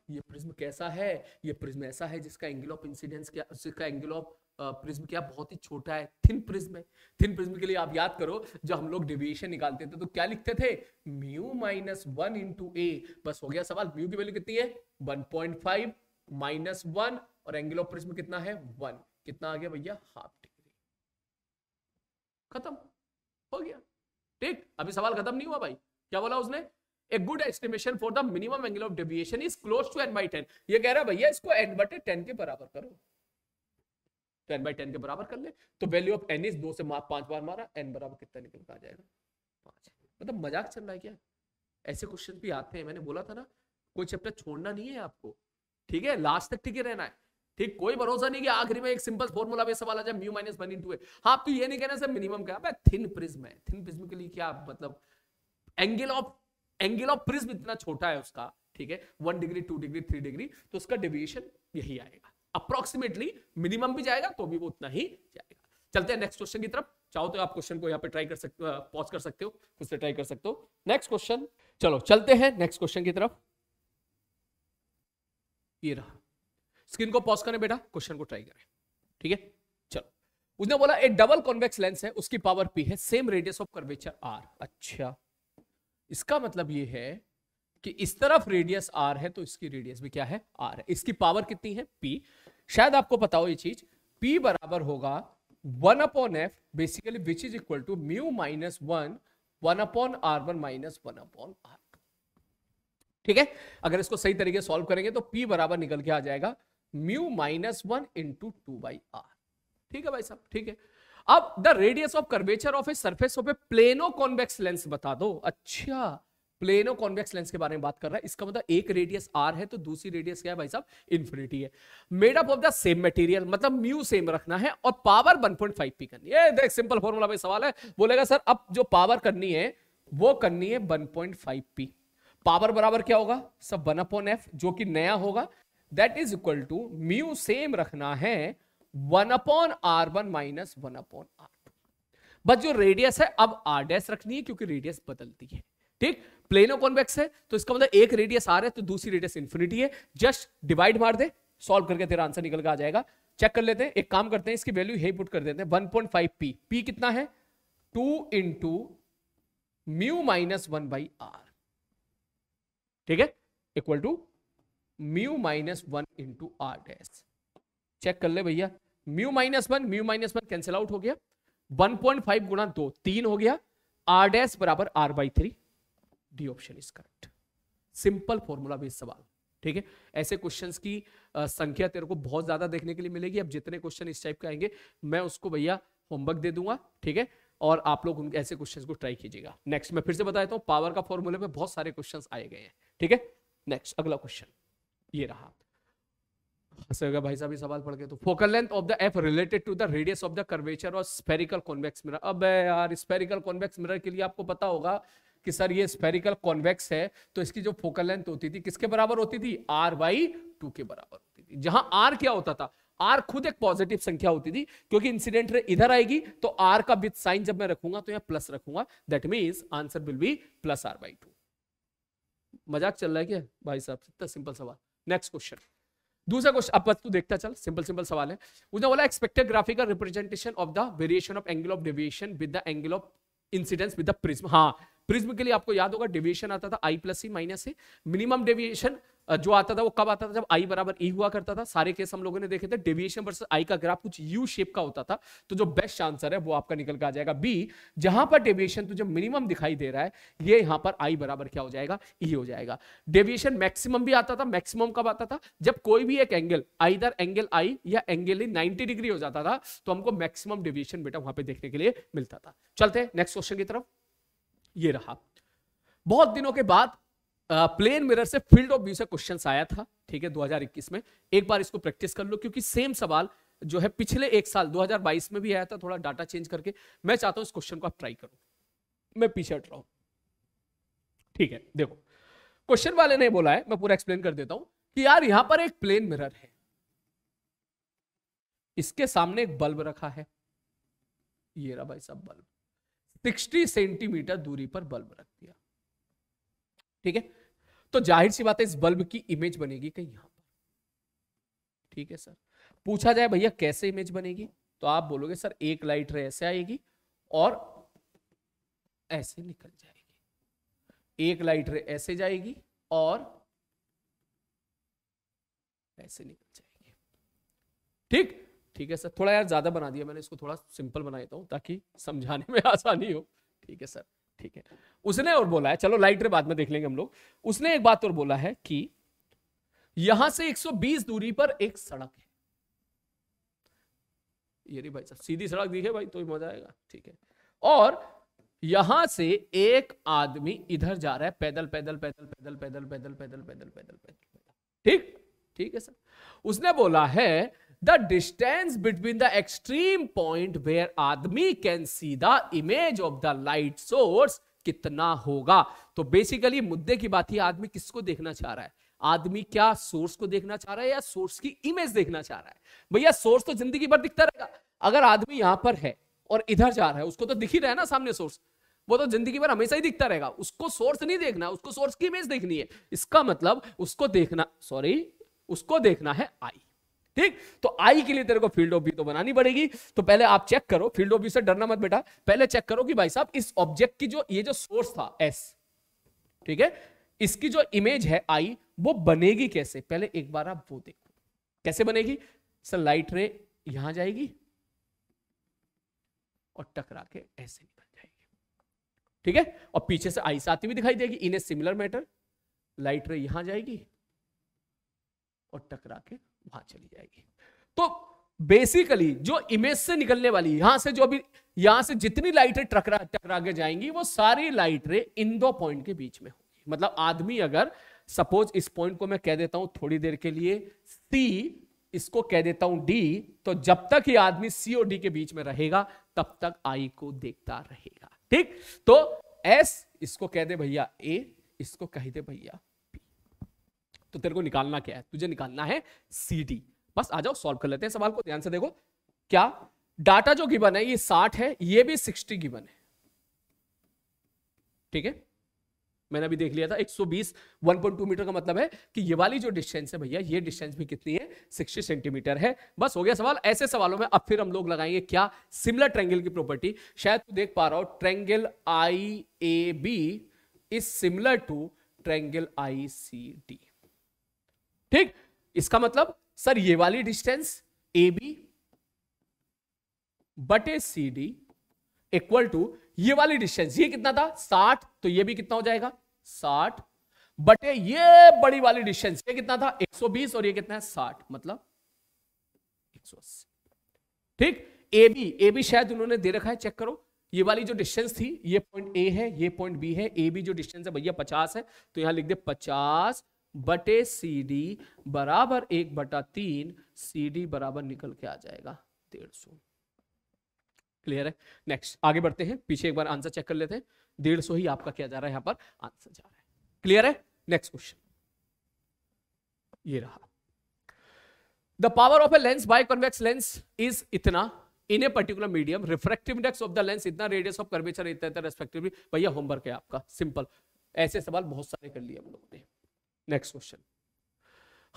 ये प्रिज्म कैसा है ये प्रिज्म ऐसा है जिसका एंगल ऑफ इंसिडेंस क्या जिसका एंगल ऑफ प्रिज्म क्या बहुत ही छोटा है थिन प्रिज्म है थिन प्रिज्म के लिए आप याद करो जब हम लोग डेविएशन निकालते थे तो क्या लिखते थे mu minus one into A बस हो गया सवाल म्यू की वैल्यू कितनी है one point five minus one और एंगल ऑफ प्रिज्म कितना है वन कितना आ गया भैया हाफ खत्म हो गया ठीक अभी सवाल खत्म नहीं हुआ भाई क्या बोला उसने a good estimation for the minimum angle of deviation is close to N by ten ये कह रहा है भैया इसको एन बटे टेन के बराबर करो टेन बाई टेन के बराबर कर ले तो वैल्यू ऑफ एन इज दो से मार पांच बार मारा एन बराबर कितना निकल कर आ जाएगा पांच मतलब मजाक चल रहा है क्या ऐसे क्वेश्चन भी आते हैं मैंने बोला था ना कोई चैप्टर छोड़ना नहीं है आपको ठीक है लास्ट तक टिके रहना है ठीक कोई भरोसा नहीं कि आखिरी में एक सिंपल फॉर्मूला में सवाल आ जाए म्यू माइनस वन इंटू हाँ आप तो ये नहीं कहना सर मिनिमम क्या है थिन प्रिज्म है थिन प्रिज्म के लिए क्या मतलब angle of angle of prism इतना छोटा है उसका ठीक है one degree two degree three degree तो उसका डिविएशन यही आएगा अप्रोक्सीमेटली मिनिमम भी जाएगा तो भी वो उतना ही जाएगा चलते हैं नेक्स्ट क्वेश्चन की तरफ चाहो तो आप क्वेश्चन को यहाँ पे ट्राई कर सकते हो पॉज कर सकते हो खुद से ट्राई कर सकते हो नेक्स्ट क्वेश्चन चलो चलते हैं नेक्स्ट क्वेश्चन की तरफ ये रहा स्क्रीन को पॉज करें बेटा क्वेश्चन को ट्राई करें ठीक है चलो उसने बोला एक डबल कॉन्वेक्स लेंस है उसकी पावर पी है same radius of curvature R अच्छा इसका मतलब ये है कि इस तरफ रेडियस आर है तो इसकी रेडियस भी क्या है आर है इसकी पावर कितनी है पी शायद आपको पता हो ये चीज पी बराबर होगा one upon F basically which is equal to mu minus one one upon are one minus one upon R ठीक है अगर इसको सही तरीके से सॉल्व करेंगे तो पी बराबर निकल के आ जाएगा mu minus one into two by R ठीक है भाई साहब ठीक है अब the radius of curvature of a surface of a plano convex lens बता दो अच्छा प्लेनो कॉन्वेक्स लेंस के बारे में बात कर रहा है इसका मतलब एक रेडियस आर है तो दूसरी रेडियस क्या है भाई साहब इन्फिनिटी है made up of the same material मतलब म्यू सेम रखना है और पावर 1.5 पी करनी है देख सिंपल फॉर्मूला भाई सवाल है बोलेगा सर अब जो पावर करनी है वो करनी है 1.5 पी पावर बराबर क्या होगा सब वन अपॉन एफ जो कि नया होगा that is equal to mu same रखना है one upon are one minus one upon R two बस जो रेडियस है अब आर डैस रखनी है क्योंकि रेडियस बदलती है ठीक प्लेनो कॉन्वेक्स है तो इसका मतलब एक रेडियस आ रहा है तो दूसरी रेडियस इंफिनिटी है जस्ट डिवाइड मार दे सॉल्व करके तेरा आंसर निकल के आ जाएगा चेक कर लेते हैं एक काम करते हैं इसकी वैल्यू यही पुट कर देते हैं 1.5 पी पी कितना है 2 into mu minus one by R ठीक है equal to mu minus one into R dash check कर ले भैया mu minus one mu minus one cancel out हो गया वन पॉइंट फाइव गुणा दो तीन हो गया आर डैश बराबर R by three D option is correct simple formula based सवाल ठीक है ऐसे क्वेश्चंस की संख्या तेरे को बहुत ज्यादा देखने के लिए मिलेगी अब जितने क्वेश्चन इस टाइप के आएंगे मैं उसको भैया होमवर्क दे दूंगा ठीक है और आप लोग उनके ऐसे क्वेश्चंस को ट्राई कीजिएगा नेक्स्ट मैं फिर से बता देता हूँ पावर का फॉर्मूले में बहुत सारे क्वेश्चंस आए गए हैं ठीक है नेक्स्ट अगला क्वेश्चन ये रहा हंसेगा भाई साहब ये सवाल पढ़ के तो focal length of the F related to the radius of the curvature और स्पेरिकल कॉन्वेक्स मिरर अब यार स्पेरिकल कॉन्वेक्स मिरर के लिए आपको पता होगा कि सर ये स्पेरिकल कॉन्वेक्स है तो इसकी जो फोकल लेंथ होती थी किसके बराबर होती थी आर बाई टू के बराबर होती थी जहां आर क्या होता था आर खुद एक पॉजिटिव संख्या होती थी क्योंकि इंसिडेंट रे इधर आएगी तो आर का विथ साइन जब मैं रखूंगा तो यहाँ प्लस रखूंगा that means answer will be plus R by two मजाक चल रहा है क्या भाई साहब इतना सिंपल सवाल नेक्स्ट क्वेश्चन दूसरा क्वेश्चन अब तू देखता चल सिंपल सिंपल सवाल है उसने बोला expected graphical representation of the variation of angle of deviation with the angle of incidence with the prism हाँ प्रिज्म के लिए आपको याद होगा डेविएशन आता था I plus C minus C minimum deviation जो आता था वो कब आता था जब आई बराबर ई e हुआ करता था सारे केस हम लोगों ने देखे थे डेविएशन वर्सेस आई का ग्राफ कुछ यू शेप का होता था तो जो बेस्ट आंसर है वो आपका निकल के आ जाएगा बी जहां पर डेविएशन तुझे मिनिमम दिखाई दे रहा है ये यहां पर आई बराबर क्या हो जाएगा ई e हो जाएगा डेविएशन मैक्सिमम भी आता था मैक्सिमम कब आता था जब कोई भी एक एंगल आइदर एंगल आई या एंगल ही नाइनटी डिग्री हो जाता था तो हमको मैक्सिमम डेविएशन बेटा वहां पर देखने के लिए मिलता था चलते नेक्स्ट क्वेश्चन की तरफ ये रहा बहुत दिनों के बाद प्लेन मिरर से फील्ड ऑफ व्यू से क्वेश्चन आया था ठीक है 2021 में एक बार इसको प्रैक्टिस कर लो क्योंकि सेम सवाल जो है पिछले एक साल 2022 में भी आया था थोड़ा डाटा चेंज करके मैं चाहता हूं इस क्वेश्चन को आप ट्राई करो मैं पीछे हट रहा हूं ठीक है देखो क्वेश्चन वाले ने बोला है मैं पूरा एक्सप्लेन कर देता हूं कि यार यहां पर एक प्लेन मिरर है इसके सामने एक बल्ब रखा है ये रहा भाई सब बल्ब सिक्सटी सेंटीमीटर दूरी पर बल्ब रख दिया ठीक है तो जाहिर सी बात है इस बल्ब की इमेज बनेगी कहीं यहां पर ठीक है सर पूछा जाए भैया कैसे इमेज बनेगी तो आप बोलोगे सर एक लाइट रे ऐसे आएगी और ऐसे निकल जाएगी एक लाइट रे ऐसे जाएगी और ऐसे निकल जाएगी ठीक ठीक है सर थोड़ा यार ज्यादा बना दिया मैंने इसको थोड़ा सिंपल बना देता हूं ताकि समझाने में आसानी हो ठीक है सर ठीक है उसने और बोला है चलो लाइटर बाद में देख लेंगे हम लोग उसने एक बात और बोला है कि यहां से 120 दूरी पर एक सड़क है ये भाई साहब सीधी सड़क दिखे भाई तो ही मजा आएगा ठीक है और यहां से एक आदमी इधर जा रहा है पैदल पैदल पैदल पैदल पैदल पैदल पैदल पैदल पैदल पैदल ठीक ठीक है सर उसने बोला है the distance between the extreme point where आदमी can see the image of the light source कितना होगा तो बेसिकली मुद्दे की बात ही आदमी किसको देखना चाह रहा है आदमी क्या सोर्स को देखना चाह रहा है या सोर्स की इमेज देखना चाह रहा है भैया सोर्स तो जिंदगी भर दिखता रहेगा अगर आदमी यहां पर है और इधर जा रहा है उसको तो दिख ही रहा है ना सामने सोर्स वो तो जिंदगी भर हमेशा ही दिखता रहेगा उसको सोर्स नहीं देखना उसको सोर्स की इमेज देखनी है इसका मतलब उसको देखना सॉरी उसको देखना है आई ठीक तो आई के लिए तेरे को फील्ड ऑफ व्यू तो बनानी पड़ेगी तो पहले आप चेक करो फील्ड ऑफ व्यू से डरना मत बेटा पहले चेक करो कि भाई साहब इस ऑब्जेक्ट की जो ये जो सोर्स था एस ठीक है इसकी जो इमेज है आई वो बनेगी कैसे पहले एक बार आप वो देखो कैसे बनेगी सर लाइट रे यहां जाएगी और टकरा के ऐसे निकल जाएगी ठीक है और पीछे से आई साथी भी दिखाई देगी in a similar matter light ray यहां जाएगी और टकरा के वहां चली जाएगी तो बेसिकली जो इमेज से निकलने वाली यहां से जो अभी यहां से जितनी लाइटें टकरा टकरा के जाएंगी वो सारी लाइटें इन दो पॉइंट के बीच में होगी मतलब आदमी अगर सपोज इस पॉइंट को मैं कह देता हूं थोड़ी देर के लिए सी इसको कह देता हूं डी तो जब तक ये आदमी सी और डी के बीच में रहेगा तब तक आई को देखता रहेगा ठीक तो एस इसको कह दे भैया ए इसको कह दे भैया तो तेरे को निकालना क्या है तुझे निकालना है सी डी बस आ जाओ सॉल्व कर लेते हैं सवाल को ध्यान से देखो क्या डाटा जो गिवन है ये साठ है ये भी सिक्सटी गिवन है ठीक है मैंने अभी देख लिया था 120 1.2 मीटर का मतलब है कि ये वाली जो डिस्टेंस है भैया ये डिस्टेंस भी कितनी है 60 सेंटीमीटर है बस हो गया सवाल ऐसे सवालों में अब फिर हम लोग लगाएंगे क्या सिमिलर ट्रेंगल की प्रॉपर्टी शायद तू देख पा रहा हो triangle I A B is similar to triangle I C D ठीक इसका मतलब सर ये वाली डिस्टेंस ए बी बटे सी डी इक्वल टू ये वाली डिस्टेंस ये कितना था साठ तो ये भी कितना हो जाएगा साठ बटे ये बड़ी वाली डिस्टेंस ये कितना था 120 और ये कितना है 60 मतलब 180 ठीक ए बी ए बी शायद उन्होंने दे रखा है चेक करो ये वाली जो डिस्टेंस थी ये पॉइंट ए है ये पॉइंट बी है ए बी जो डिस्टेंस है भैया 50 है तो यहां लिख दे 50 बटे सी डी बराबर एक बटा तीन सी डी बराबर निकल के आ जाएगा डेढ़ सौ क्लियर है नेक्स्ट आगे बढ़ते हैं पीछे एक बार आंसर चेक कर लेते हैं डेढ़ सौ ही आपका क्या जा रहा है यहाँ पर आंसर जा रहा है क्लियर है नेक्स्ट क्वेश्चन ये रहा the power of a lens by convex lens is इतना in a particular medium refractive index of the lens इतना रेडियस ऑफ कर्वेचर इतना रेस्पेक्टिवली भैया होमवर्क है आपका सिंपल ऐसे सवाल बहुत सारे कर लिए हम लोगों ने नेक्स्ट क्वेश्चन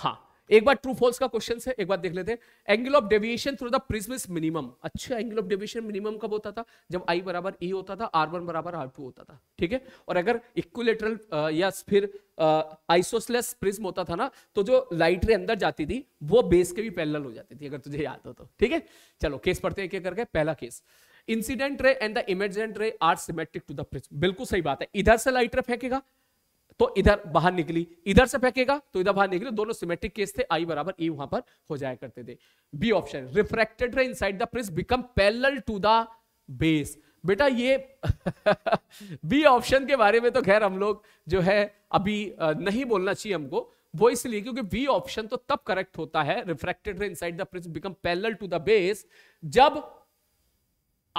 हाँ एक बार ट्रू फॉल्स का क्वेश्चन है एक बार देख लेते हैं angle of deviation through the prism is minimum अच्छा एंगल ऑफ डेविएशन मिनिमम कब होता था जब आई बराबर ई होता था आर वन बराबर आर टू होता था ठीक है और अगर इक्विलेटरल या फिर आइसोसलेस प्रिज्म होता था ना तो जो लाइट रे अंदर जाती थी वो बेस के भी पैरेलल हो जाती थी अगर तुझे याद हो तो ठीक है चलो केस पढ़ते हैं क्या करके पहला case incident ray and the emergent ray are symmetric to the prism बिल्कुल सही बात है इधर से लाइट रे फेंकेगा तो इधर बाहर निकली इधर से फेंकेगा तो इधर बाहर निकली दोनों सिमेट्रिक केस थे आई बराबर ई e वहां पर हो जाया करते थे B option refracted ray side the prism become parallel to the base बेटा ये बी ऑप्शन के बारे में तो खैर हम लोग जो है अभी नहीं बोलना चाहिए हमको वो इसलिए क्योंकि बी ऑप्शन तो तब करेक्ट होता है refracted ray inside the prism become parallel to the base जब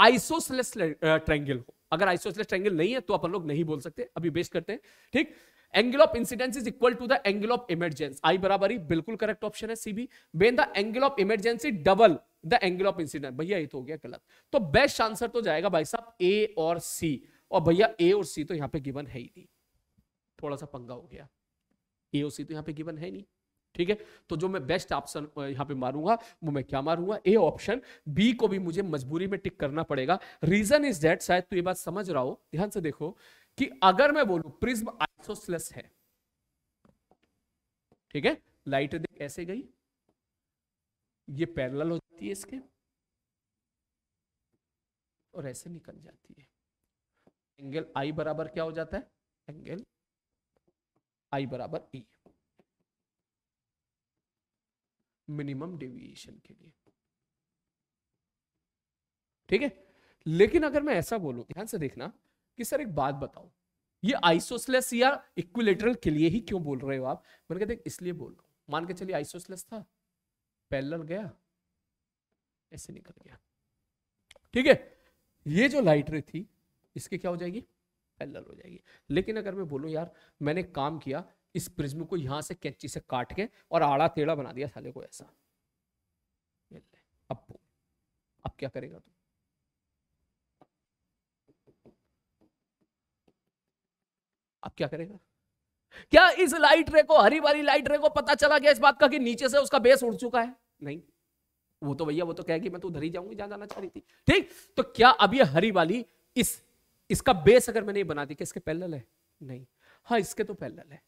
आइसोसेलेस ट्रायंगल हो अगर आइसोसेलेस ट्रायंगल नहीं है तो अपन लोग नहीं बोल सकते अभी बेस्ट करते हैं ठीक angle of incidence is equal to the angle of emergence I बराबर ही बिल्कुल करेक्ट ऑप्शन है C B when the angle of emergency double the angle of incident भैया ये तो हो गया गलत तो बेस्ट आंसर तो जाएगा भाई साहब ए और सी और भैया ए और सी तो यहाँ पे गिवन है ही नहीं थोड़ा सा पंगा हो गया ए और सी तो यहाँ पे गिवन है नहीं ठीक है तो जो मैं बेस्ट ऑप्शन यहाँ पे मारूंगा वो मैं क्या मारूंगा ए ऑप्शन बी को भी मुझे मजबूरी में टिक करना पड़ेगा रीजन इज दैट शायद तो ये बात समझ रहा हो ध्यान से देखो कि अगर मैं बोलू प्रिज्म आइसोसलेस है ठीक है लाइट देख ऐसे गई ये पैरेलल हो जाती है इसके और ऐसे निकल जाती है एंगल आई बराबर क्या हो जाता है एंगल आई बराबर ई e. मिनिमम डेविएशन के लिए ठीक है लेकिन अगर मैं ऐसा बोलूं ध्यान से देखना कि सर एक बात बताओ ये आइसोसलेस या इक्विलेटरल के लिए ही क्यों बोल रहे हो आप मैंने कहा देख इसलिए बोल रहा हूं मान के चलिए आइसोसलेस था पैरेलल गया ऐसे निकल गया ठीक है ये जो लाइट रे थी इसके क्या हो जाएगी पैरेलल हो जाएगी लेकिन अगर मैं बोलूँ यार मैंने काम किया इस प्रिज्म को यहां से कैंची से काट के और आड़ा तेड़ा बना दिया साले को ऐसा अब अब क्या करेगा तू अब क्या करेगा क्या इस लाइट रे को हरी वाली लाइट रे को पता चला गया इस बात का कि नीचे से उसका बेस उड़ चुका है नहीं वो तो भैया वो तो कहेगी मैं तो उधर ही जाऊंगी जहां जाना चाह रही थी ठीक तो क्या अब ये हरी वाली इस इसका बेस अगर मैं नहीं बनाती कि इसके पैरेलल है नहीं हाँ इसके तो पैरेलल है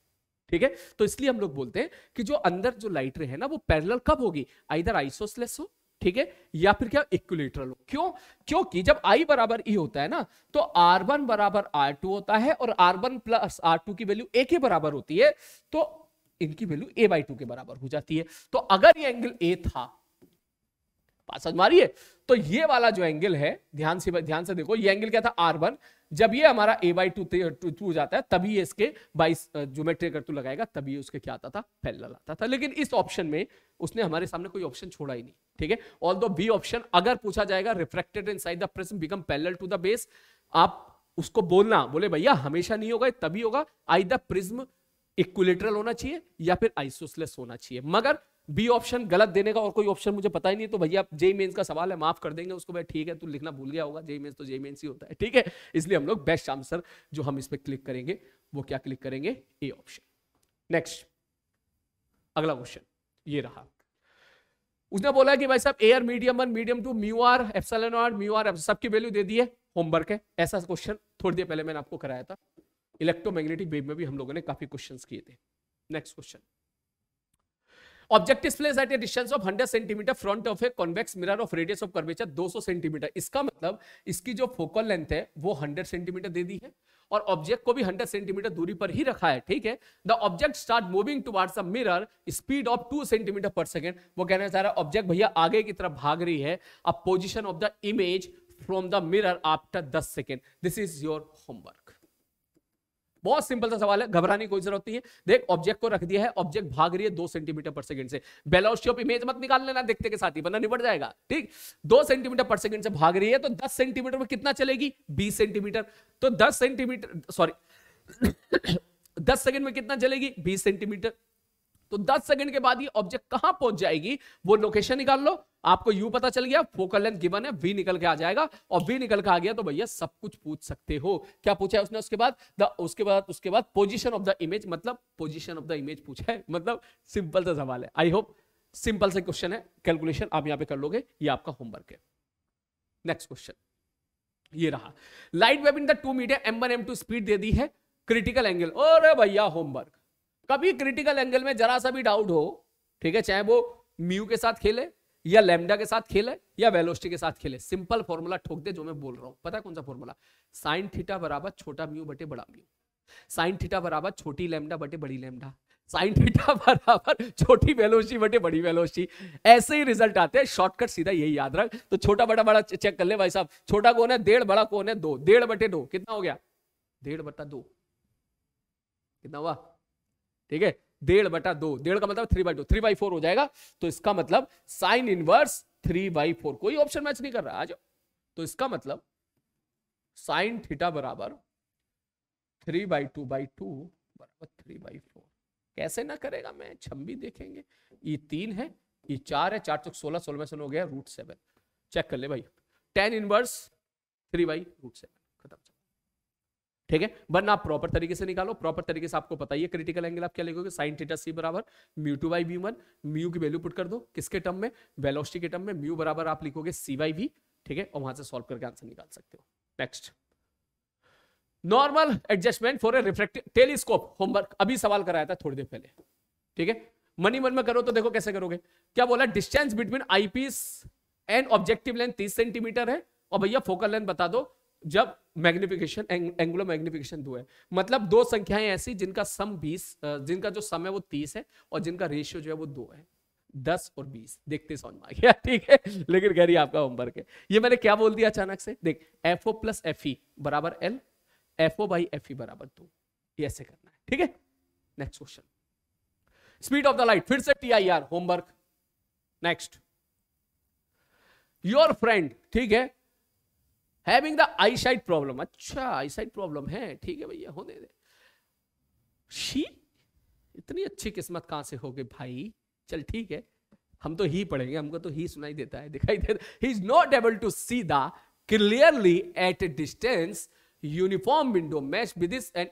ठीक है तो इसलिए हम लोग बोलते हैं कि जो अंदर जो लाइट रे है ना वो पैरल कब होगी आइधर आइसोसलेस हो ठीक है या फिर क्या इक्विलेटरल हो क्यों क्योंकि जब आई बराबर ई होता है ना तो आर वन बराबर आर टू होता है और R one plus R two की वैल्यू ए के बराबर होती है तो इनकी वैल्यू ए बाई टू के बराबर हो जाती है तो अगर ये एंगल ए था बात समझ मारिए तो ये वाला जो एंगल है ध्यान से ध्यान से देखो ये एंगल क्या था आर वन जब ये हमारा ए बाई टू टू हो जाता है तभी ये इसके बाईस ज्योमेट्री अगर तू लगाएगा तभी उसके क्या आता था फैल आता था लेकिन इस ऑप्शन में उसने हमारे सामने कोई ऑप्शन छोड़ा ही नहीं ठीक है ऑल दो बी ऑप्शन अगर पूछा जाएगा refracted inside the prism become parallel to the base आप उसको बोलना बोले भैया हमेशा नहीं होगा तभी होगा आई द प्रिज्म इक्विलेटरल होना चाहिए या फिर आइसोसलेस होना चाहिए मगर बी ऑप्शन गलत देने का और कोई ऑप्शन मुझे पता ही नहीं तो भैया जे मेन्स का सवाल है माफ कर देंगे उसको भाई ठीक है तू लिखना भूल गया होगा जे मेन्स तो जे मेन्स ही होता है ठीक है इसलिए हम लोग बेस्ट आंसर जो हम इस पर क्लिक करेंगे वो क्या क्लिक करेंगे ए ऑप्शन नेक्स्ट अगला क्वेश्चन ये रहा उसने बोला कि भाई साहब air medium one medium two mu R epsilon R mu R सबकी वैल्यू दे दी है होमवर्क है ऐसा क्वेश्चन थोड़ी देर पहले मैंने आपको कराया था इलेक्ट्रोमैग्नेटिक वेव में भी हम लोगों ने काफी क्वेश्चंस किए थे next question object is place at a distance of 100 centimetre front of a convex mirror of radius of curvature 200 centimetre इसका मतलब इसकी जो फोकल लेंथ है वो 100 सेंटीमीटर दे दी है और ऑब्जेक्ट को भी 100 सेंटीमीटर दूरी पर ही रखा है ठीक है the object start moving towards a mirror speed of two centimetre per second वो कहना चाह रहा है ऑब्जेक्ट भैया आगे की तरफ भाग रही है a position of the image from the mirror after दस second this is your homework बहुत सिंपल सा सवाल है घबराने की कोई जरूरत नहीं है देख ऑब्जेक्ट को रख दिया है ऑब्जेक्ट भाग रही है दो सेंटीमीटर पर सेकंड से बेलोस्टी ऑफ इमेज मत निकाल लेना देखते के साथ ही बना निपट जाएगा ठीक दो सेंटीमीटर पर सेकंड से भाग रही है तो दस सेंटीमीटर में कितना चलेगी बीस सेंटीमीटर तो दस सेंटीमीटर सॉरी दस सेकंड में कितना चलेगी बीस सेंटीमीटर तो 10 सेकंड के बाद ये ऑब्जेक्ट कहां पहुंच जाएगी वो लोकेशन निकाल लो आपको यू पता चल गया फोकल लेंथ गिवन है वी निकल के आ जाएगा और वी निकल के आ गया तो भैया सब कुछ पूछ सकते हो क्या पूछा है उसने उसके बाद द उसके बाद उसके बाद पोजिशन ऑफ द इमेज मतलब पोजिशन ऑफ द इमेज पूछा है मतलब सिंपल सा सवाल है आई होप सिंपल से क्वेश्चन है कैलकुलेशन आप यहां पे कर लोगे ये आपका होमवर्क है नेक्स्ट क्वेश्चन ये रहा light wave in the two media M one M two speed दे दी है क्रिटिकल एंगल और भैया होमवर्क कभी क्रिटिकल एंगल में जरा सा भी डाउट हो ठीक है चाहे वो म्यू के साथ खेले या लेमडा के साथ खेले या वेलोस्टी के साथ खेले सिंपल फॉर्मूला ठोक दे जो मैं बोल रहा हूं पता है कौन सा फॉर्मूला साइन थीटा बराबर छोटा म्यू बटे बड़ा म्यू साइन थीटा बराबर छोटी लेमडा बटे बड़ी लेमडा साइन थीटा बराबर छोटी वेलोसिटी बटे बड़ी वेलोसिटी ऐसे ही रिजल्ट आते हैं शॉर्टकट सीधा यही याद रख तो छोटा बड़ा बड़ा चेक कर ले भाई साहब छोटा कौन है डेढ़ बड़ा कौन है दो डेढ़ बटे दो कितना हो गया डेढ़ बटा दो कितना हुआ ठीक है डेढ़ बटा दो डेढ़ का मतलब three by two three by four हो जाएगा तो इसका मतलब sine inverse three by four कोई ऑप्शन मैच नहीं कर रहा आज तो इसका मतलब साइन थीटा बराबर three by two by two बराबर थ्री बाई फोर कैसे ना करेगा मैं छम्बी देखेंगे ये तीन है ये चार है चार चौक सोलह सोलह में सोलह हो गया रूट सेवन चेक कर ले भाई tan inverse three by root seven खत्म ठीक है वरना आप प्रॉपर तरीके से निकालो प्रॉपर तरीके से आपको पता ही है क्रिटिकल एंगल आप क्या लिखोगे साइन थीटा सी बराबर mu two by mu one mu की वैल्यू पुट कर दो किसके टर्म में वेलोसिटी के टर्म में म्यू बराबर आप लिखोगे सी बाई वी ठीक है और वहां से सॉल्व करके आंसर निकाल सकते हो next normal adjustment for a reflective telescope homework अभी सवाल कराया था थोड़ी देर पहले ठीक है मनी मन में करो तो देखो कैसे करोगे क्या बोला distance between eyepiece and objective length तीस सेंटीमीटर है और भैया फोकल लेंथ बता दो जब मैग्निफिकेशन एंगुलर मैग्निफिकेशन दो है मतलब दो संख्याएं ऐसी जिनका सम बीस जिनका जो सम है वो तीस है और जिनका रेशियो जो है वो दो है दस और बीस देखते समझ में आ गया ठीक है लेकिन गहरी आपका होमवर्क है ये मैंने क्या बोल दिया अचानक से देख एफ ओ प्लस एफ ई बराबर L F O by F E बराबर दो ये ऐसे करना है ठीक है next question speed of the light फिर से T I R homework next your friend ठीक है having the eyesight problem अच्छा आई साइट प्रॉब्लम है ठीक है भैया होने दे शी इतनी अच्छी किस्मत कहां से हो गई भाई चल ठीक है हम तो ही पढ़ेंगे हमको तो ही सुनाई देता है दिखाई देता ही is not able to see the clearly at a distance uniform window match with this and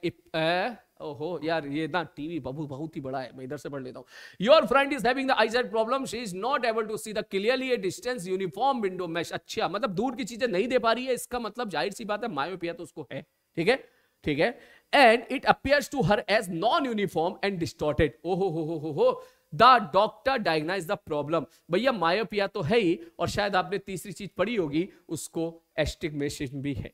ओहो यार ये ना टीवी बहुत बहुत ही बड़ा है मैं इधर से पढ़ लेता हूँ your friend is having the eyesight problem she is not able to see the clearly a distance uniform window match अच्छा मतलब दूर की चीजें नहीं दे पा रही है इसका मतलब जाहिर सी बात है मायोपिया तो उसको है ठीक है ठीक है and it appears to her as non uniform and distorted ओहो हो हो हो हो the doctor diagnose the problem भैया मायोपिया तो है ही और शायद आपने तीसरी चीज पढ़ी होगी उसको एस्टिगमेशन भी है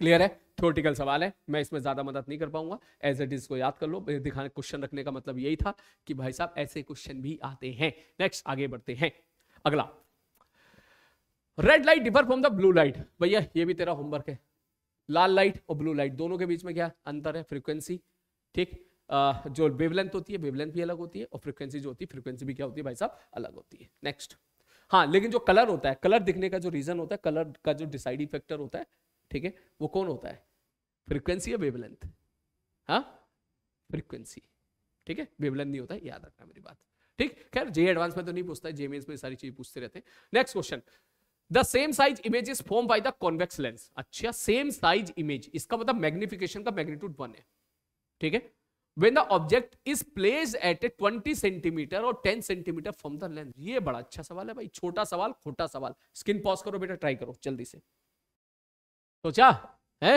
क्लियर है थ्योरेटिकल सवाल है मैं इसमें ज़्यादा मदद नहीं कर पाऊंगा एज एट इज को याद कर लो दिखाने क्वेश्चन रखने का मतलब यही था कि भाई साहब ऐसे क्वेश्चन भी आते हैं नेक्स्ट आगे बढ़ते हैं अगला red light differ from the blue light भैया ये भी तेरा होमवर्क है लाल लाइट और ब्लू लाइट दोनों के बीच में क्या अंतर है फ्रीक्वेंसी ठीक जो वेवलेंथ होती है वेवलेंथ भी अलग होती है और फ्रीक्वेंसी जो होती है फ्रीक्वेंसी भी क्या होती है भाई साहब अलग होती है नेक्स्ट हाँ लेकिन जो कलर होता है कलर दिखने का जो रीजन होता है कलर का जो डिसाइडिंग फैक्टर होता है ठीक है वो कौन होता है फ्रीक्वेंसी या वेवलेंथ हाँ फ्रीक्वेंसी ठीक है वेवलेंथ नहीं होता है, याद रखना मेरी बात ठीक खैर जे एडवांस में तो नहीं पूछता है जे मेन्स में सारी चीज पूछते रहते हैं next question the same size image is form by the convex lens अच्छा सेम साइज इमेज इसका मतलब मैग्निफिकेशन का मैग्नीट्यूड वन है ठीक है when the object is placed at a 20 centimetre और 10 सेंटीमीटर फ्रॉम द लेंस ये बड़ा अच्छा सवाल है भाई छोटा सवाल छोटा सवाल स्किन पॉज करो बेटा ट्राई करो जल्दी से सोचा तो है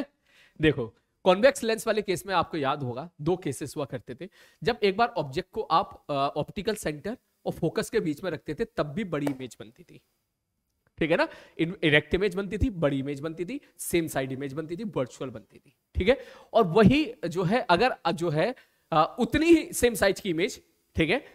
देखो कॉन्वेक्स लेंस वाले केस में आपको याद होगा दो केसेस हुआ करते थे जब एक बार ऑब्जेक्ट को आप ऑप्टिकल सेंटर और फोकस के बीच में रखते थे तब भी बड़ी इमेज बनती थी ठीक है ना इरेक्ट इमेज बनती थी बड़ी इमेज बनती थी सेम साइड इमेज बनती थी वर्चुअल बनती थी ठीक है और वही जो है अगर जो है आ, उतनी ही सेम साइज की इमेज ठीक है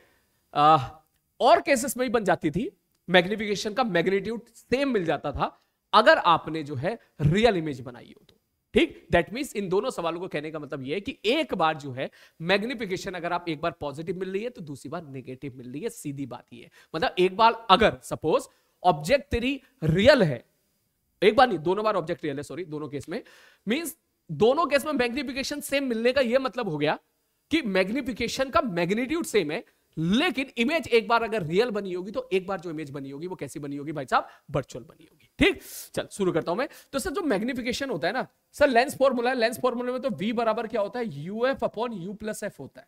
और केसेस में ही बन जाती थी मैग्निफिकेशन का मैग्नीट्यूड सेम मिल जाता था अगर आपने जो है रियल इमेज बनाई हो तो ठीक दैट मीन्स इन दोनों सवालों को कहने का मतलब यह है कि एक बार जो है मैग्निफिकेशन अगर आप एक बार पॉजिटिव मिल रही है तो दूसरी बार नेगेटिव मिल रही है सीधी बात यह मतलब एक बार अगर सपोज ऑब्जेक्ट तेरी रियल है एक बार नहीं दोनों बार ऑब्जेक्ट रियल है सॉरी दोनों केस में मीन्स दोनों केस में मैग्निफिकेशन सेम मिलने का यह मतलब हो गया कि मैग्निफिकेशन का मैग्नीट्यूड सेम है लेकिन इमेज एक बार अगर रियल बनी होगी तो एक बार जो इमेज बनी होगी वो कैसी बनी होगी भाई साहब वर्चुअल बनी होगी ठीक चल शुरू करता हूं मैं तो सर जो मैग्निफिकेशन होता है ना सर लेंस फॉर्मूला है लेंस फॉर्मूला में तो वी बराबर क्या होता है u f upon u plus f होता है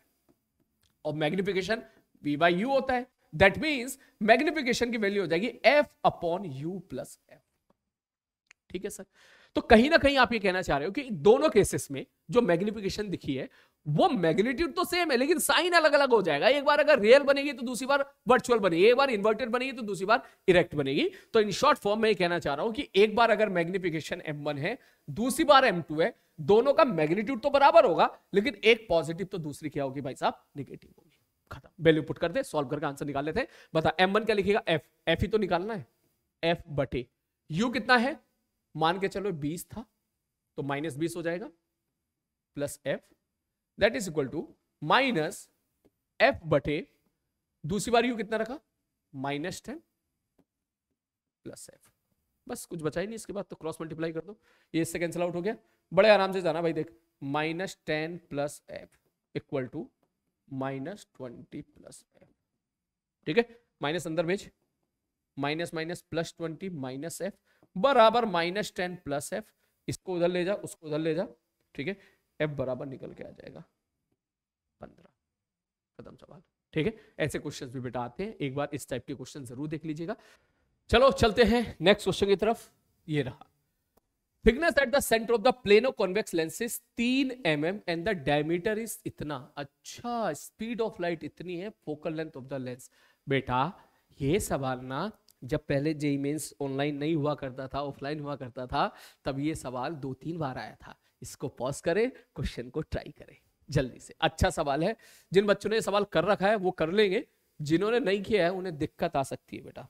और मैग्निफिकेशन वी बाई यू होता है दैट मीन्स मैग्निफिकेशन की वैल्यू हो जाएगी f upon u plus f ठीक है सर तो कहीं ना कहीं आप ये कहना चाह रहे हो कि दोनों केसेस में जो मैग्निफिकेशन दिखी है वो मैग्नीट्यूड तो सेम है लेकिन साइन अलग अलग हो जाएगा एक बार अगर रियल बनेगी तो दूसरी बार वर्चुअल बनेगी एक बार इन्वर्टेड बनेगी तो दूसरी बार इरेक्ट बनेगी तो इन शॉर्ट फॉर्म में ये कहना चाह रहा हूं कि एक बार अगर मैग्निफिकेशन M1 है दूसरी बार M2 है दोनों का मैग्नीट्यूड तो बराबर होगा लेकिन एक पॉजिटिव तो दूसरी क्या होगी भाई साहब निगेटिव होगी खत्म वैल्यू पुट कर दे सॉल्व करके आंसर निकाल लेते हैं बता M1 क्या लिखेगा एफ एफ ही तो निकालना है एफ बटे यू कितना है मान के चलो बीस था तो माइनस बीस हो जाएगा plus f that is equal to minus f बटे दूसरी बार यू कितना रखा माइनस टेन प्लस एफ बस कुछ बचा ही नहीं इसके बाद तो क्रॉस मल्टीप्लाई कर दो ये इससे कैंसिल आउट हो गया बड़े आराम से जाना भाई देख minus ten plus f equal to minus twenty plus f ठीक है माइनस अंदर भेज minus minus plus twenty minus f बराबर माइनस टेन प्लस एफ इसको उधर ले जा उसको उधर ले जा ठीक है एफ बराबर निकल के आ जाएगा पंद्रह खत्म सवाल ठीक है ऐसे क्वेश्चन भी बेटा आते हैं एक बार इस टाइप के क्वेश्चन जरूर देख लीजिएगा चलो चलते हैं नेक्स्ट क्वेश्चन की तरफ ये रहा thickness at the centre of the plano convex lenses तीन m m and the diameter is इतना अच्छा स्पीड ऑफ लाइट इतनी है focal length of the lens बेटा ये सवाल ना जब पहले जेई मेन्स ऑनलाइन नहीं हुआ करता था ऑफलाइन हुआ करता था तब ये सवाल दो तीन बार आया था इसको पॉज करें क्वेश्चन को ट्राई करें जल्दी से अच्छा सवाल है जिन बच्चों ने सवाल कर रखा है वो कर लेंगे जिन्होंने नहीं किया है उन्हें दिक्कत आ सकती है बेटा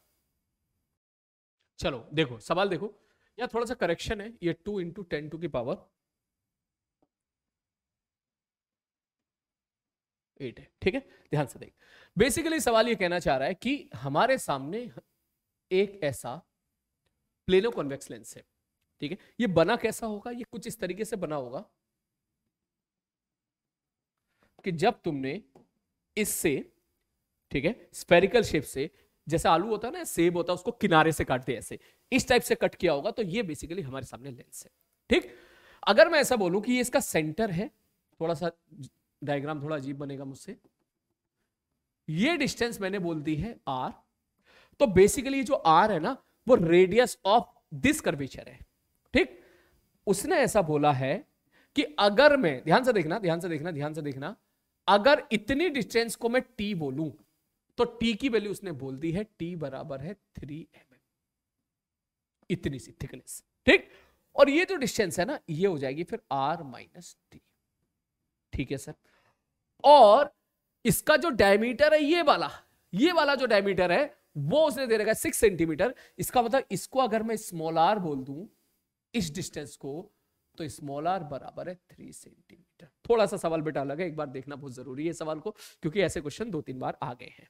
चलो देखो सवाल देखो यहाँ थोड़ा सा करेक्शन है ये टू इंटू टेन टू की पावर एट है ठीक है ध्यान से देख बेसिकली सवाल ये कहना चाह रहा है कि हमारे सामने एक ऐसा प्लेनो कॉन्वेक्स लेंस है ठीक है ये बना कैसा होगा ये कुछ इस तरीके से बना होगा कि जब तुमने इससे ठीक है स्पेरिकल शेप से जैसे आलू होता है ना सेब होता है उसको किनारे से काटते ऐसे इस टाइप से कट किया होगा तो ये बेसिकली हमारे सामने लेंस है ठीक अगर मैं ऐसा बोलूं कि ये इसका सेंटर है थोड़ा सा डायग्राम थोड़ा अजीब बनेगा मुझसे ये डिस्टेंस मैंने बोल दी है आर तो बेसिकली जो आर है ना वो रेडियस ऑफ दिस कर्वेचर है उसने ऐसा बोला है कि अगर मैं ध्यान से देखना ध्यान से देखना ध्यान से देखना अगर इतनी डिस्टेंस को मैं टी बोलू तो टी की वैल्यू उसने बोल दी है टी बराबर है थ्री एम इतनी सी थिकनेस ठीक और ये जो डिस्टेंस है ना ये हो जाएगी फिर आर माइनस टी ठीक है सर और इसका जो डायमीटर है ये वाला ये वाला जो डायमीटर है वो उसने दे रखा है सिक्स सेंटीमीटर इसका मतलब इसको अगर मैं स्मॉल आर बोल दूं इस डिस्टेंस को तो स्मॉल आर बराबर है थ्री सेंटीमीटर थोड़ा सा सवाल बेटा अलग है एक बार देखना बहुत जरूरी है सवाल को क्योंकि ऐसे क्वेश्चन दो तीन बार आ गए हैं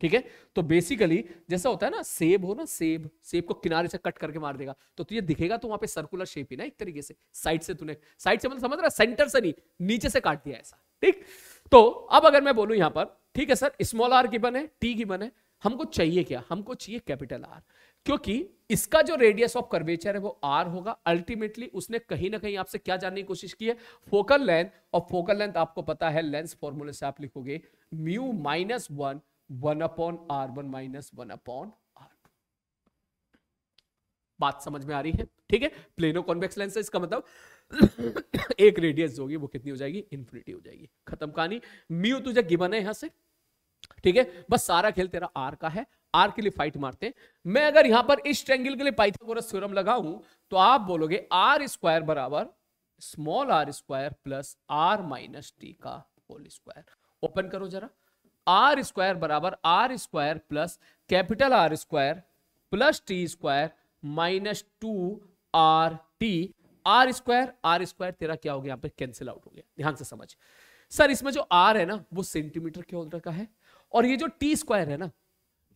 ठीक है तो बेसिकली जैसा होता है ना सेब हो ना सेब सेब को किनारे से कट करके मार देगा तो तुझे दिखेगा तो वहां पे सर्कुलर शेप ही ना एक तरीके से साइड से तूने साइड से मतलब समझ रहा सेंटर से नहीं नीचे से काट दिया ऐसा ठीक तो अब अगर मैं बोलूं यहां पर ठीक है सर स्मॉल आर गिवन है टी गिवन है हमको चाहिए क्या हमको चाहिए कैपिटल आर क्योंकि इसका जो रेडियस ऑफ कर्वेचर है वो आर होगा अल्टीमेटली उसने कहीं ना कहीं आपसे क्या जानने की कोशिश की है फोकल लेंथ और फोकल लेंथ आपको पता है लेंस फॉर्मूले से आप लिखोगे mu minus one one upon are one minus one upon r बात समझ में आ रही है ठीक है प्लेनो कॉन्वेक्स लेंस है इसका मतलब एक रेडियस होगी वो कितनी हो जाएगी इन्फिनिटी हो जाएगी खत्म कहानी म्यू तुझे गिवन है यहां से ठीक है बस सारा खेल तेरा आर का है आर के लिए फाइट मारते हैं मैं अगर यहां पर इस ट्रेंगल के लिए पाइथागोरस थ्योरम लगाऊं तो आप बोलोगे आर स्क्वायर बराबर small r square plus r minus t का होल स्क्वायर ओपन करो जरा आर स्क्वायर बराबर r square plus capital r square plus t square minus two r t r square r square तेरा क्या हो गया यहां पर कैंसिल आउट हो गया ध्यान से समझ सर इसमें जो आर है ना वो सेंटीमीटर के ऑर्डर का है और ये जो टी स्क्वायर है ना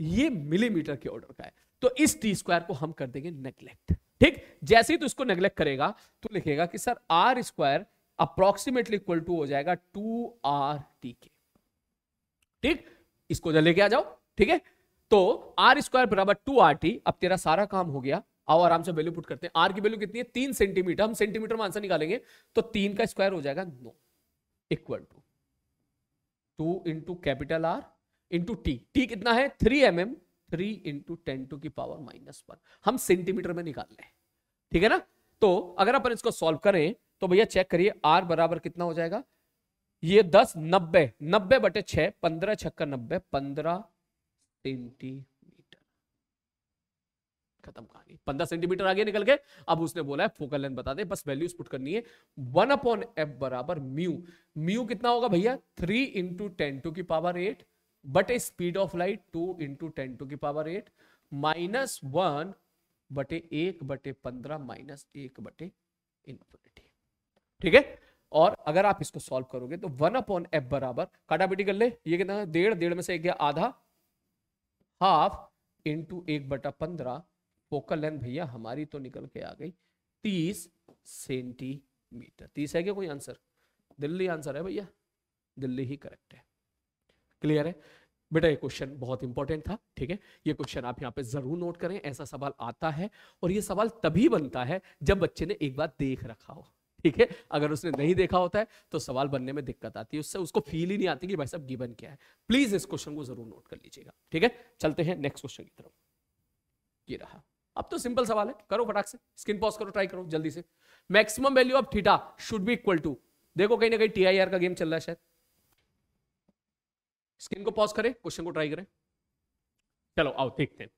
ये मिलीमीटर के ऑर्डर का है तो इस टी स्क्वायर को हम कर देंगे नेग्लेक्ट ठीक जैसे ही तो इसको नेग्लेक्ट करेगा तो लिखेगा कि sir r square approximately equal to हो जाएगा टू आर टी के ठीक इसको उधर लेके आ जाओ ठीक है तो आर स्क्वायर बराबर टू आर टी अब तेरा सारा काम हो गया आओ आराम से वैल्यू पुट करते हैं आर की वैल्यू कितनी है तीन सेंटीमीटर हम सेंटीमीटर में आंसर निकालेंगे तो तीन का स्क्वायर हो जाएगा no equal to two into capital r into t t कितना है three m m three into ten to की पावर माइनस वन हम सेंटीमीटर में निकाल लें ठीक है ना तो अगर अपन इसको सॉल्व करें तो भैया चेक करिए आर बराबर कितना हो जाएगा ये दस नब्बे नब्बे बटे छह पंद्रह छक्कर नब्बे पंद्रह सेंटीमीटर खत्म कहानी पंद्रह सेंटीमीटर आगे निकल गए अब उसने बोला है फोकल लेंथ बता दे बस वैल्यूज पुट करनी है वन अपॉन एफ बराबर म्यू म्यू कितना होगा भैया थ्री इंटू टेन टू की power eight but a speed of light two into ten to की पावर एट माइनस वन बटे एक बटे पंद्रह माइनस एक बटे इनफिनिटी ठीक है और अगर आप इसको सॉल्व करोगे तो वन अपॉन एफ बराबर काटापिटी कर ले ये कितना है डेढ़ डेढ़ में से एक गया आधा हाफ इंटू एक बटा पंद्रह फोकल लेंथ भैया हमारी तो निकल के आ गई तीस सेंटीमीटर तीस है क्या कोई आंसर दिल्ली आंसर है भैया दिल्ली ही करेक्ट है क्लियर है बेटा ये क्वेश्चन बहुत इंपॉर्टेंट था ठीक है ये क्वेश्चन आप यहाँ पे जरूर नोट करें ऐसा सवाल आता है और ये सवाल तभी बनता है जब बच्चे ने एक बार देख रखा हो ठीक है अगर उसने नहीं देखा होता है तो सवाल बनने में दिक्कत आती है उससे उसको फील ही नहीं आती कि भाई साहब गिवन क्या है प्लीज इस क्वेश्चन को जरूर नोट कर लीजिएगा ठीक है चलते हैं नेक्स्ट क्वेश्चन की तरफ ये रहा अब तो सिंपल सवाल है करो फटाक से स्क्रीन पॉज करो ट्राई करो जल्दी से maximum value of theta should be equal to देखो कहीं ना कहीं टी का गेम चल रहा है शायद स्क्रीन को पॉज करें क्वेश्चन को ट्राई करें चलो आओ देखते हैं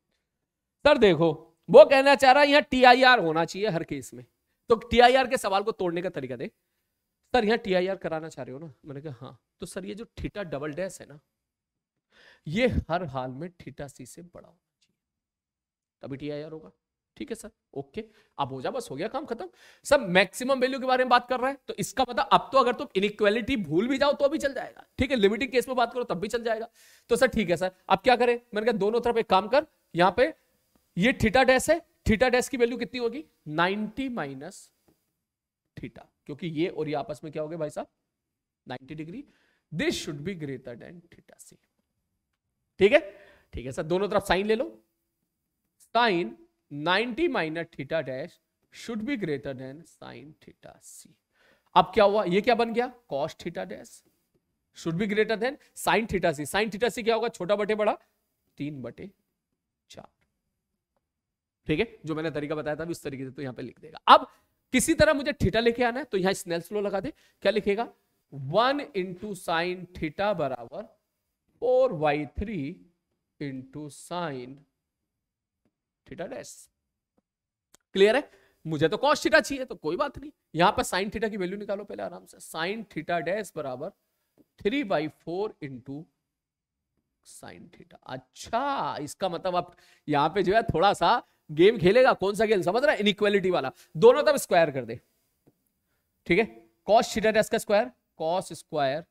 सर देखो वो कहना चाह रहा है यहाँ टी होना चाहिए हर केस में तो टी के सवाल को तोड़ने का तरीका दे सर यहाँ टी कराना चाह रहे हो ना मैंने कहा हाँ तो सर ये जो ठीटा डबल डैश है ना ये हर हाल में ठीटा सी से बड़ा होना चाहिए तभी टी होगा ठीक है सर ओके अब हो जा बस हो गया काम खत्म सर मैक्सिमम वैल्यू के बारे में बात कर रहे हैं तो इसका मतलब अब तो अगर तुम तो इनक्वालिटी भूल भी जाओ तो अभी चल जाएगा ठीक है लिमिटिंग केस में बात करो तब भी चल जाएगा तो सर ठीक है सर अब क्या करें मैंने कहा दोनों तरफ एक काम कर यहाँ पे ये थीटा डैश है थीटा डैश की वैल्यू कितनी होगी नाइनटी माइनस थीटा क्योंकि ये और ये आपस में क्या हो गया भाई साहब ninety degree this should be greater than theta c ठीक है ठीक है सर दोनों तरफ साइन ले लो sine 90 minus theta dash should be greater than sine theta c अब क्या हुआ ये क्या बन गया cos theta dash should be greater than sine theta c sine theta c क्या होगा छोटा बटे बड़ा तीन बटे चार ठीक है जो मैंने तरीका बताया था उस तरीके से तो यहां पे लिख देगा अब किसी तरह मुझे थीटा लेके आना है तो यहां स्नेल्स लो लगा दे क्या लिखेगा वन इंटू साइन थीटा बराबर four y three into sine theta dash clear है मुझे तो कॉस थीटा चाहिए तो कोई बात नहीं यहाँ पर साइन थीटा की वैल्यू निकालो पहले आराम से साइन थीटा डैश बराबर three by four into sine theta अच्छा इसका मतलब आप यहाँ पे जो है थोड़ा सा गेम खेलेगा कौन सा गेम समझ रहा है इनइक्वालिटी वाला दोनों तब स्क्वायर कर दे ठीक है कॉस थीटा डैश का square cos square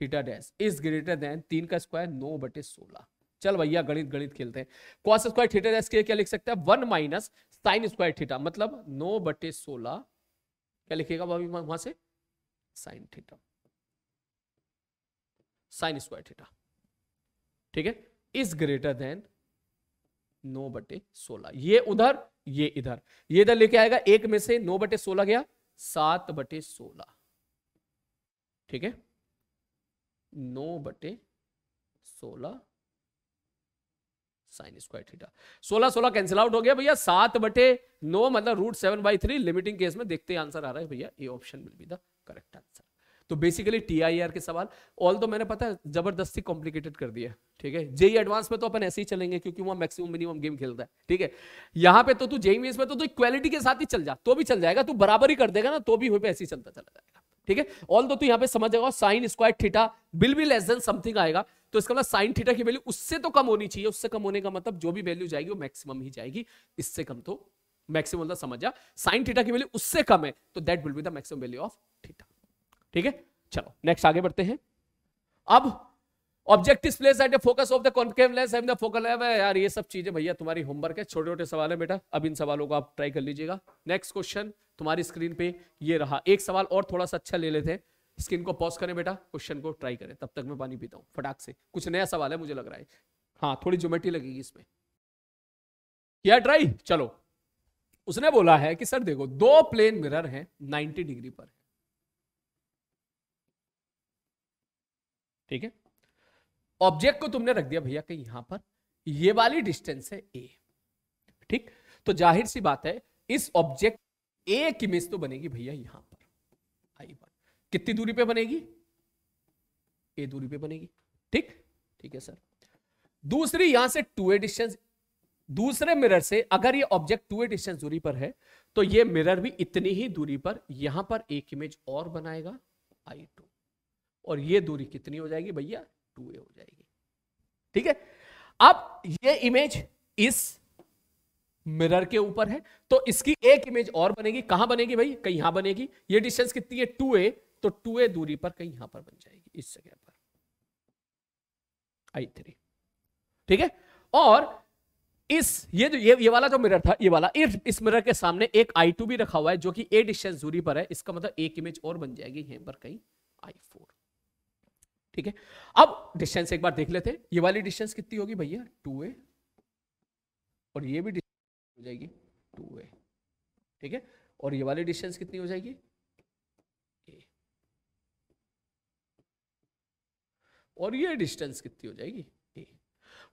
theta dash is greater than तीन का स्क्वायर नौ बटे सोलह चल भैया गणित गणित खेलते हैं कॉस स्क्वायर थीटर एस के क्या लिख सकते हैं one minus sine square theta मतलब नो बटे सोलह क्या लिखेगा भाभी वहां से sine theta sine square theta ठीक है इज ग्रेटर देन नो बटे सोलह ये उधर ये इधर ये इधर लेके आएगा एक में से नो बटे सोलह गया सात बटे सोलह ठीक है नो बटे सोलह साइन स्क्वायर थीटा सोलह सोलह कैंसिल आउट हो गया भैया सात बटे नो मतलब root seven by three limiting case में देखते ही आंसर आ रहा है भैया A option will be the correct answer तो बेसिकली टी आई आर के सवाल ऑल तो मैंने पता है जबरदस्ती कॉम्प्लिकेटेड कर दिया ठीक है जेई एडवांस e में तो अपन ऐसे ही चलेंगे क्योंकि वहां मैक्सिमम मिनिमम गेम खेलता है ठीक है यहाँ पे तो तू जेई मीन्स e में तो तू इक्वालिटी के साथ ही चल जा तो भी चल जाएगा तू बराबर ही कर देगा ना तो भी वहीं पर ऐसे ही चलता चला जाएगा ठीक है ऑल दो तो यहाँ पे समझ जाएगा साइन स्क्वायर थीटा बिल भी लेस देन समथिंग आएगा तो इसका मतलब साइन थीटा की वैल्यू उससे तो कम होनी चाहिए उससे कम होने का मतलब जो भी वैल्यू जाएगी वो मैक्सिमम ही जाएगी इससे कम तो मैक्सिमम मतलब समझ जा साइन थीटा की वैल्यू उससे कम है तो that will be the maximum value of theta ठीक है चलो नेक्स्ट आगे बढ़ते हैं अब objective place at the focus of the concave lens and the focal यार ये सब चीजें भैया तुम्हारी होमवर्क है छोटे छोटे सवाल है बेटा अब इन सवालों को आप ट्राई कर लीजिएगा नेक्स्ट क्वेश्चन तुम्हारी स्क्रीन पे ये रहा एक सवाल और थोड़ा सा अच्छा ले लेते हैं स्क्रीन को पॉज करें बेटा क्वेश्चन को ट्राई करें तब तक मैं पानी पीता हूँ फटाक से कुछ नया सवाल है मुझे लग रहा है हाँ थोड़ी ज्योमेट्री लगेगी इसमें किया ट्राई चलो उसने बोला है कि सर देखो दो प्लेन मिरर हैं 90 डिग्री पर ठीक है ऑब्जेक्ट को तुमने रख दिया भैया कि यहां पर ये वाली डिस्टेंस है ए ठीक तो जाहिर सी बात है इस ऑब्जेक्ट ए की इमेज तो बनेगी भैया यहां पर आई बात कितनी दूरी पे बनेगी ए दूरी पे बनेगी ठीक ठीक है सर दूसरी यहां से टू ए डिस्टेंस दूसरे मिरर से अगर ये ऑब्जेक्ट टू ए डिस्टेंस दूरी पर है तो ये मिरर भी इतनी ही दूरी पर यहां पर एक इमेज और बनाएगा आई टू और ये दूरी कितनी हो जाएगी भैया टू ए हो जाएगी ठीक है अब ये इमेज इस मिरर के ऊपर है तो इसकी एक इमेज और बनेगी कहां बनेगी भाई कहीं यहां बनेगी ये डिस्टेंस कितनी है टू ए तो टू ए दूरी पर कहीं यहां पर बन जाएगी इस जगह पर आई थ्री ठीक है और इस ये जो ये ये वाला जो मिरर था ये वाला इस इस मिरर के सामने एक आई टू भी रखा हुआ है जो कि ए डिस्टेंस दूरी पर है इसका मतलब एक इमेज और बन जाएगी यहां पर कहीं आई फोर ठीक है अब डिस्टेंस एक बार देख लेते हैं ये वाली डिस्टेंस कितनी होगी भैया टू ए और ये भी डिस्टेंस हो जाएगी टू ए ठीक है और ये वाली डिस्टेंस कितनी हो जाएगी ए और ये डिस्टेंस कितनी हो जाएगी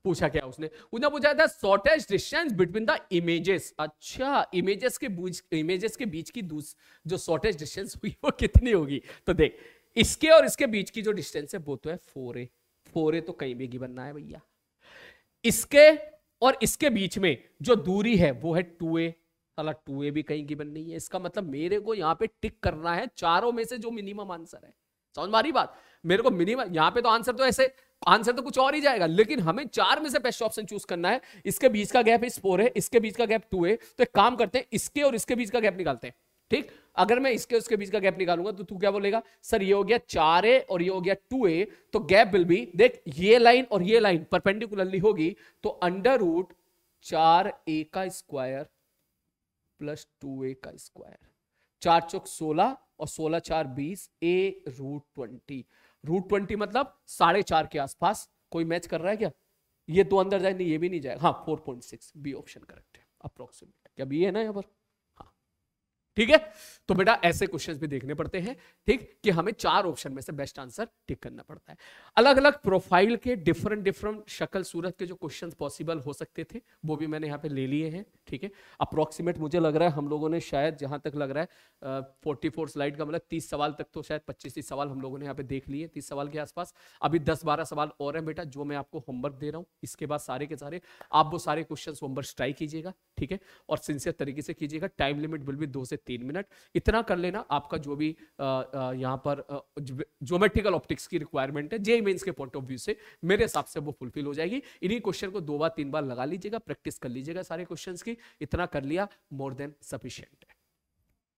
पूछा क्या उसने उसने पूछा था shortest distance between the images अच्छा इमेजेस के बीच इमेजेस के बीच की जो शॉर्टेस्ट डिस्टेंस हुई वो कितनी होगी तो देख इसके और इसके बीच की जो डिस्टेंस है वो तो है फोर ए फोर ए तो कहीं भी गिवन ना है भैया इसके और इसके बीच में जो दूरी है वो है टू ए साला टू ए भी कहीं गिवन नहीं है इसका मतलब मेरे को यहाँ पे टिक करना है चारों में से जो मिनिमम आंसर है समझ मारी बात मेरे को मिनिमम यहाँ पे तो आंसर तो ऐसे आंसर तो कुछ और ही जाएगा लेकिन हमें चार में से बेस्ट ऑप्शन चूज करना है इसके बीच का गैप इस फोर है इसके बीच का गैप टू है तो एक काम करते हैं इसके और इसके बीच का गैप निकालते हैं ठीक अगर मैं इसके उसके बीच का गैप निकालूंगा तो तू क्या बोलेगा सर ये हो गया चार ए और ये हो गया टू ए तो गैप विल बी देख ये लाइन और ये लाइन परपेंडिकुलरली होगी तो अंडर रूट चार ए का स्क्वायर प्लस टू ए का स्क्वायर चार चौक सोलह और सोलह चार बीस a root twenty root twenty मतलब साढ़े चार के आसपास कोई मैच कर रहा है क्या ये तो अंदर जाए नहीं ये भी नहीं जाएगा हाँ four point six B option correct है अप्रोक्सीमेट क्या बी है ना यहाँ पर ठीक है तो बेटा ऐसे क्वेश्चंस भी देखने पड़ते हैं ठीक कि हमें चार ऑप्शन में से बेस्ट आंसर टिक करना पड़ता है अलग अलग प्रोफाइल के डिफरेंट डिफरेंट शक्ल सूरत के जो क्वेश्चंस पॉसिबल हो सकते थे वो भी मैंने यहाँ पे ले लिए हैं ठीक है अप्रोक्सीमेट मुझे लग रहा है हम लोगों ने शायद जहां तक लग रहा है फोर्टी फोर स्लाइड का मतलब तीस सवाल तक तो शायद पच्चीस तीस सवाल हम लोगों ने यहाँ पे देख लिए तीस सवाल के आसपास अभी दस बारह सवाल और है बेटा जो मैं आपको होमवर्क दे रहा हूँ इसके बाद सारे के सारे आप वो सारे क्वेश्चन होमवर्क ट्राई कीजिएगा ठीक है और सिंसियर तरीके से कीजिएगा टाइम लिमिट विल भी दो से तीन मिनट इतना कर लेना आपका जो भी यहाँ पर ज्योमेट्रिकल ऑप्टिक्स की रिक्वायरमेंट है जे मेन्स के पॉइंट ऑफ व्यू से मेरे हिसाब से वो फुलफिल हो जाएगी इन्हीं क्वेश्चन को दो बार तीन बार लगा लीजिएगा प्रैक्टिस कर लीजिएगा सारे क्वेश्चन की इतना कर लिया मोर देन सफिशियंट है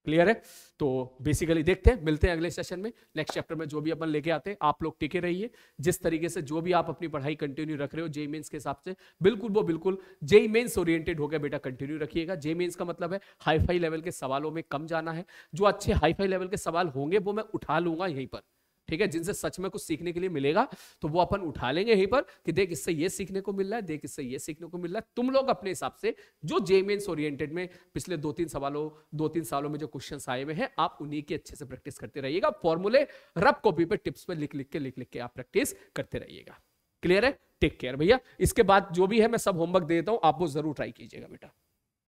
क्लियर है तो बेसिकली देखते हैं मिलते हैं अगले सेशन में नेक्स्ट चैप्टर में जो भी अपन लेके आते हैं आप लोग टिके रहिए जिस तरीके से जो भी आप अपनी पढ़ाई कंटिन्यू रख रहे हो जेई मेन्स के हिसाब से बिल्कुल वो बिल्कुल जेई मेन्स ओरिएंटेड होकर बेटा कंटिन्यू रखिएगा जेई मेन्स का मतलब है हाईफाई लेवल के सवालों में कम जाना है जो अच्छे हाई फाई लेवल के सवाल होंगे वो मैं उठा लूंगा यहीं पर ठीक है जिनसे सच में कुछ सीखने के लिए मिलेगा तो वो अपन उठा लेंगे यहीं पर कि देख इससे ये सीखने को मिल रहा है देख इससे ये सीखने को मिल रहा है तुम लोग अपने हिसाब से जो मेन्स ओरिएंटेड में पिछले दो तीन सवालों दो तीन सालों में जो क्वेश्चन आए हुए हैं आप उन्हीं की अच्छे से प्रैक्टिस करते रहिएगा फॉर्मूले रब कॉपी पर टिप्स पर लिख लिख के लिख लिख के आप प्रैक्टिस करते रहिएगा क्लियर है टेक केयर भैया इसके बाद जो भी है मैं सब होमवर्क दे देता हूँ आप वो जरूर ट्राई कीजिएगा बेटा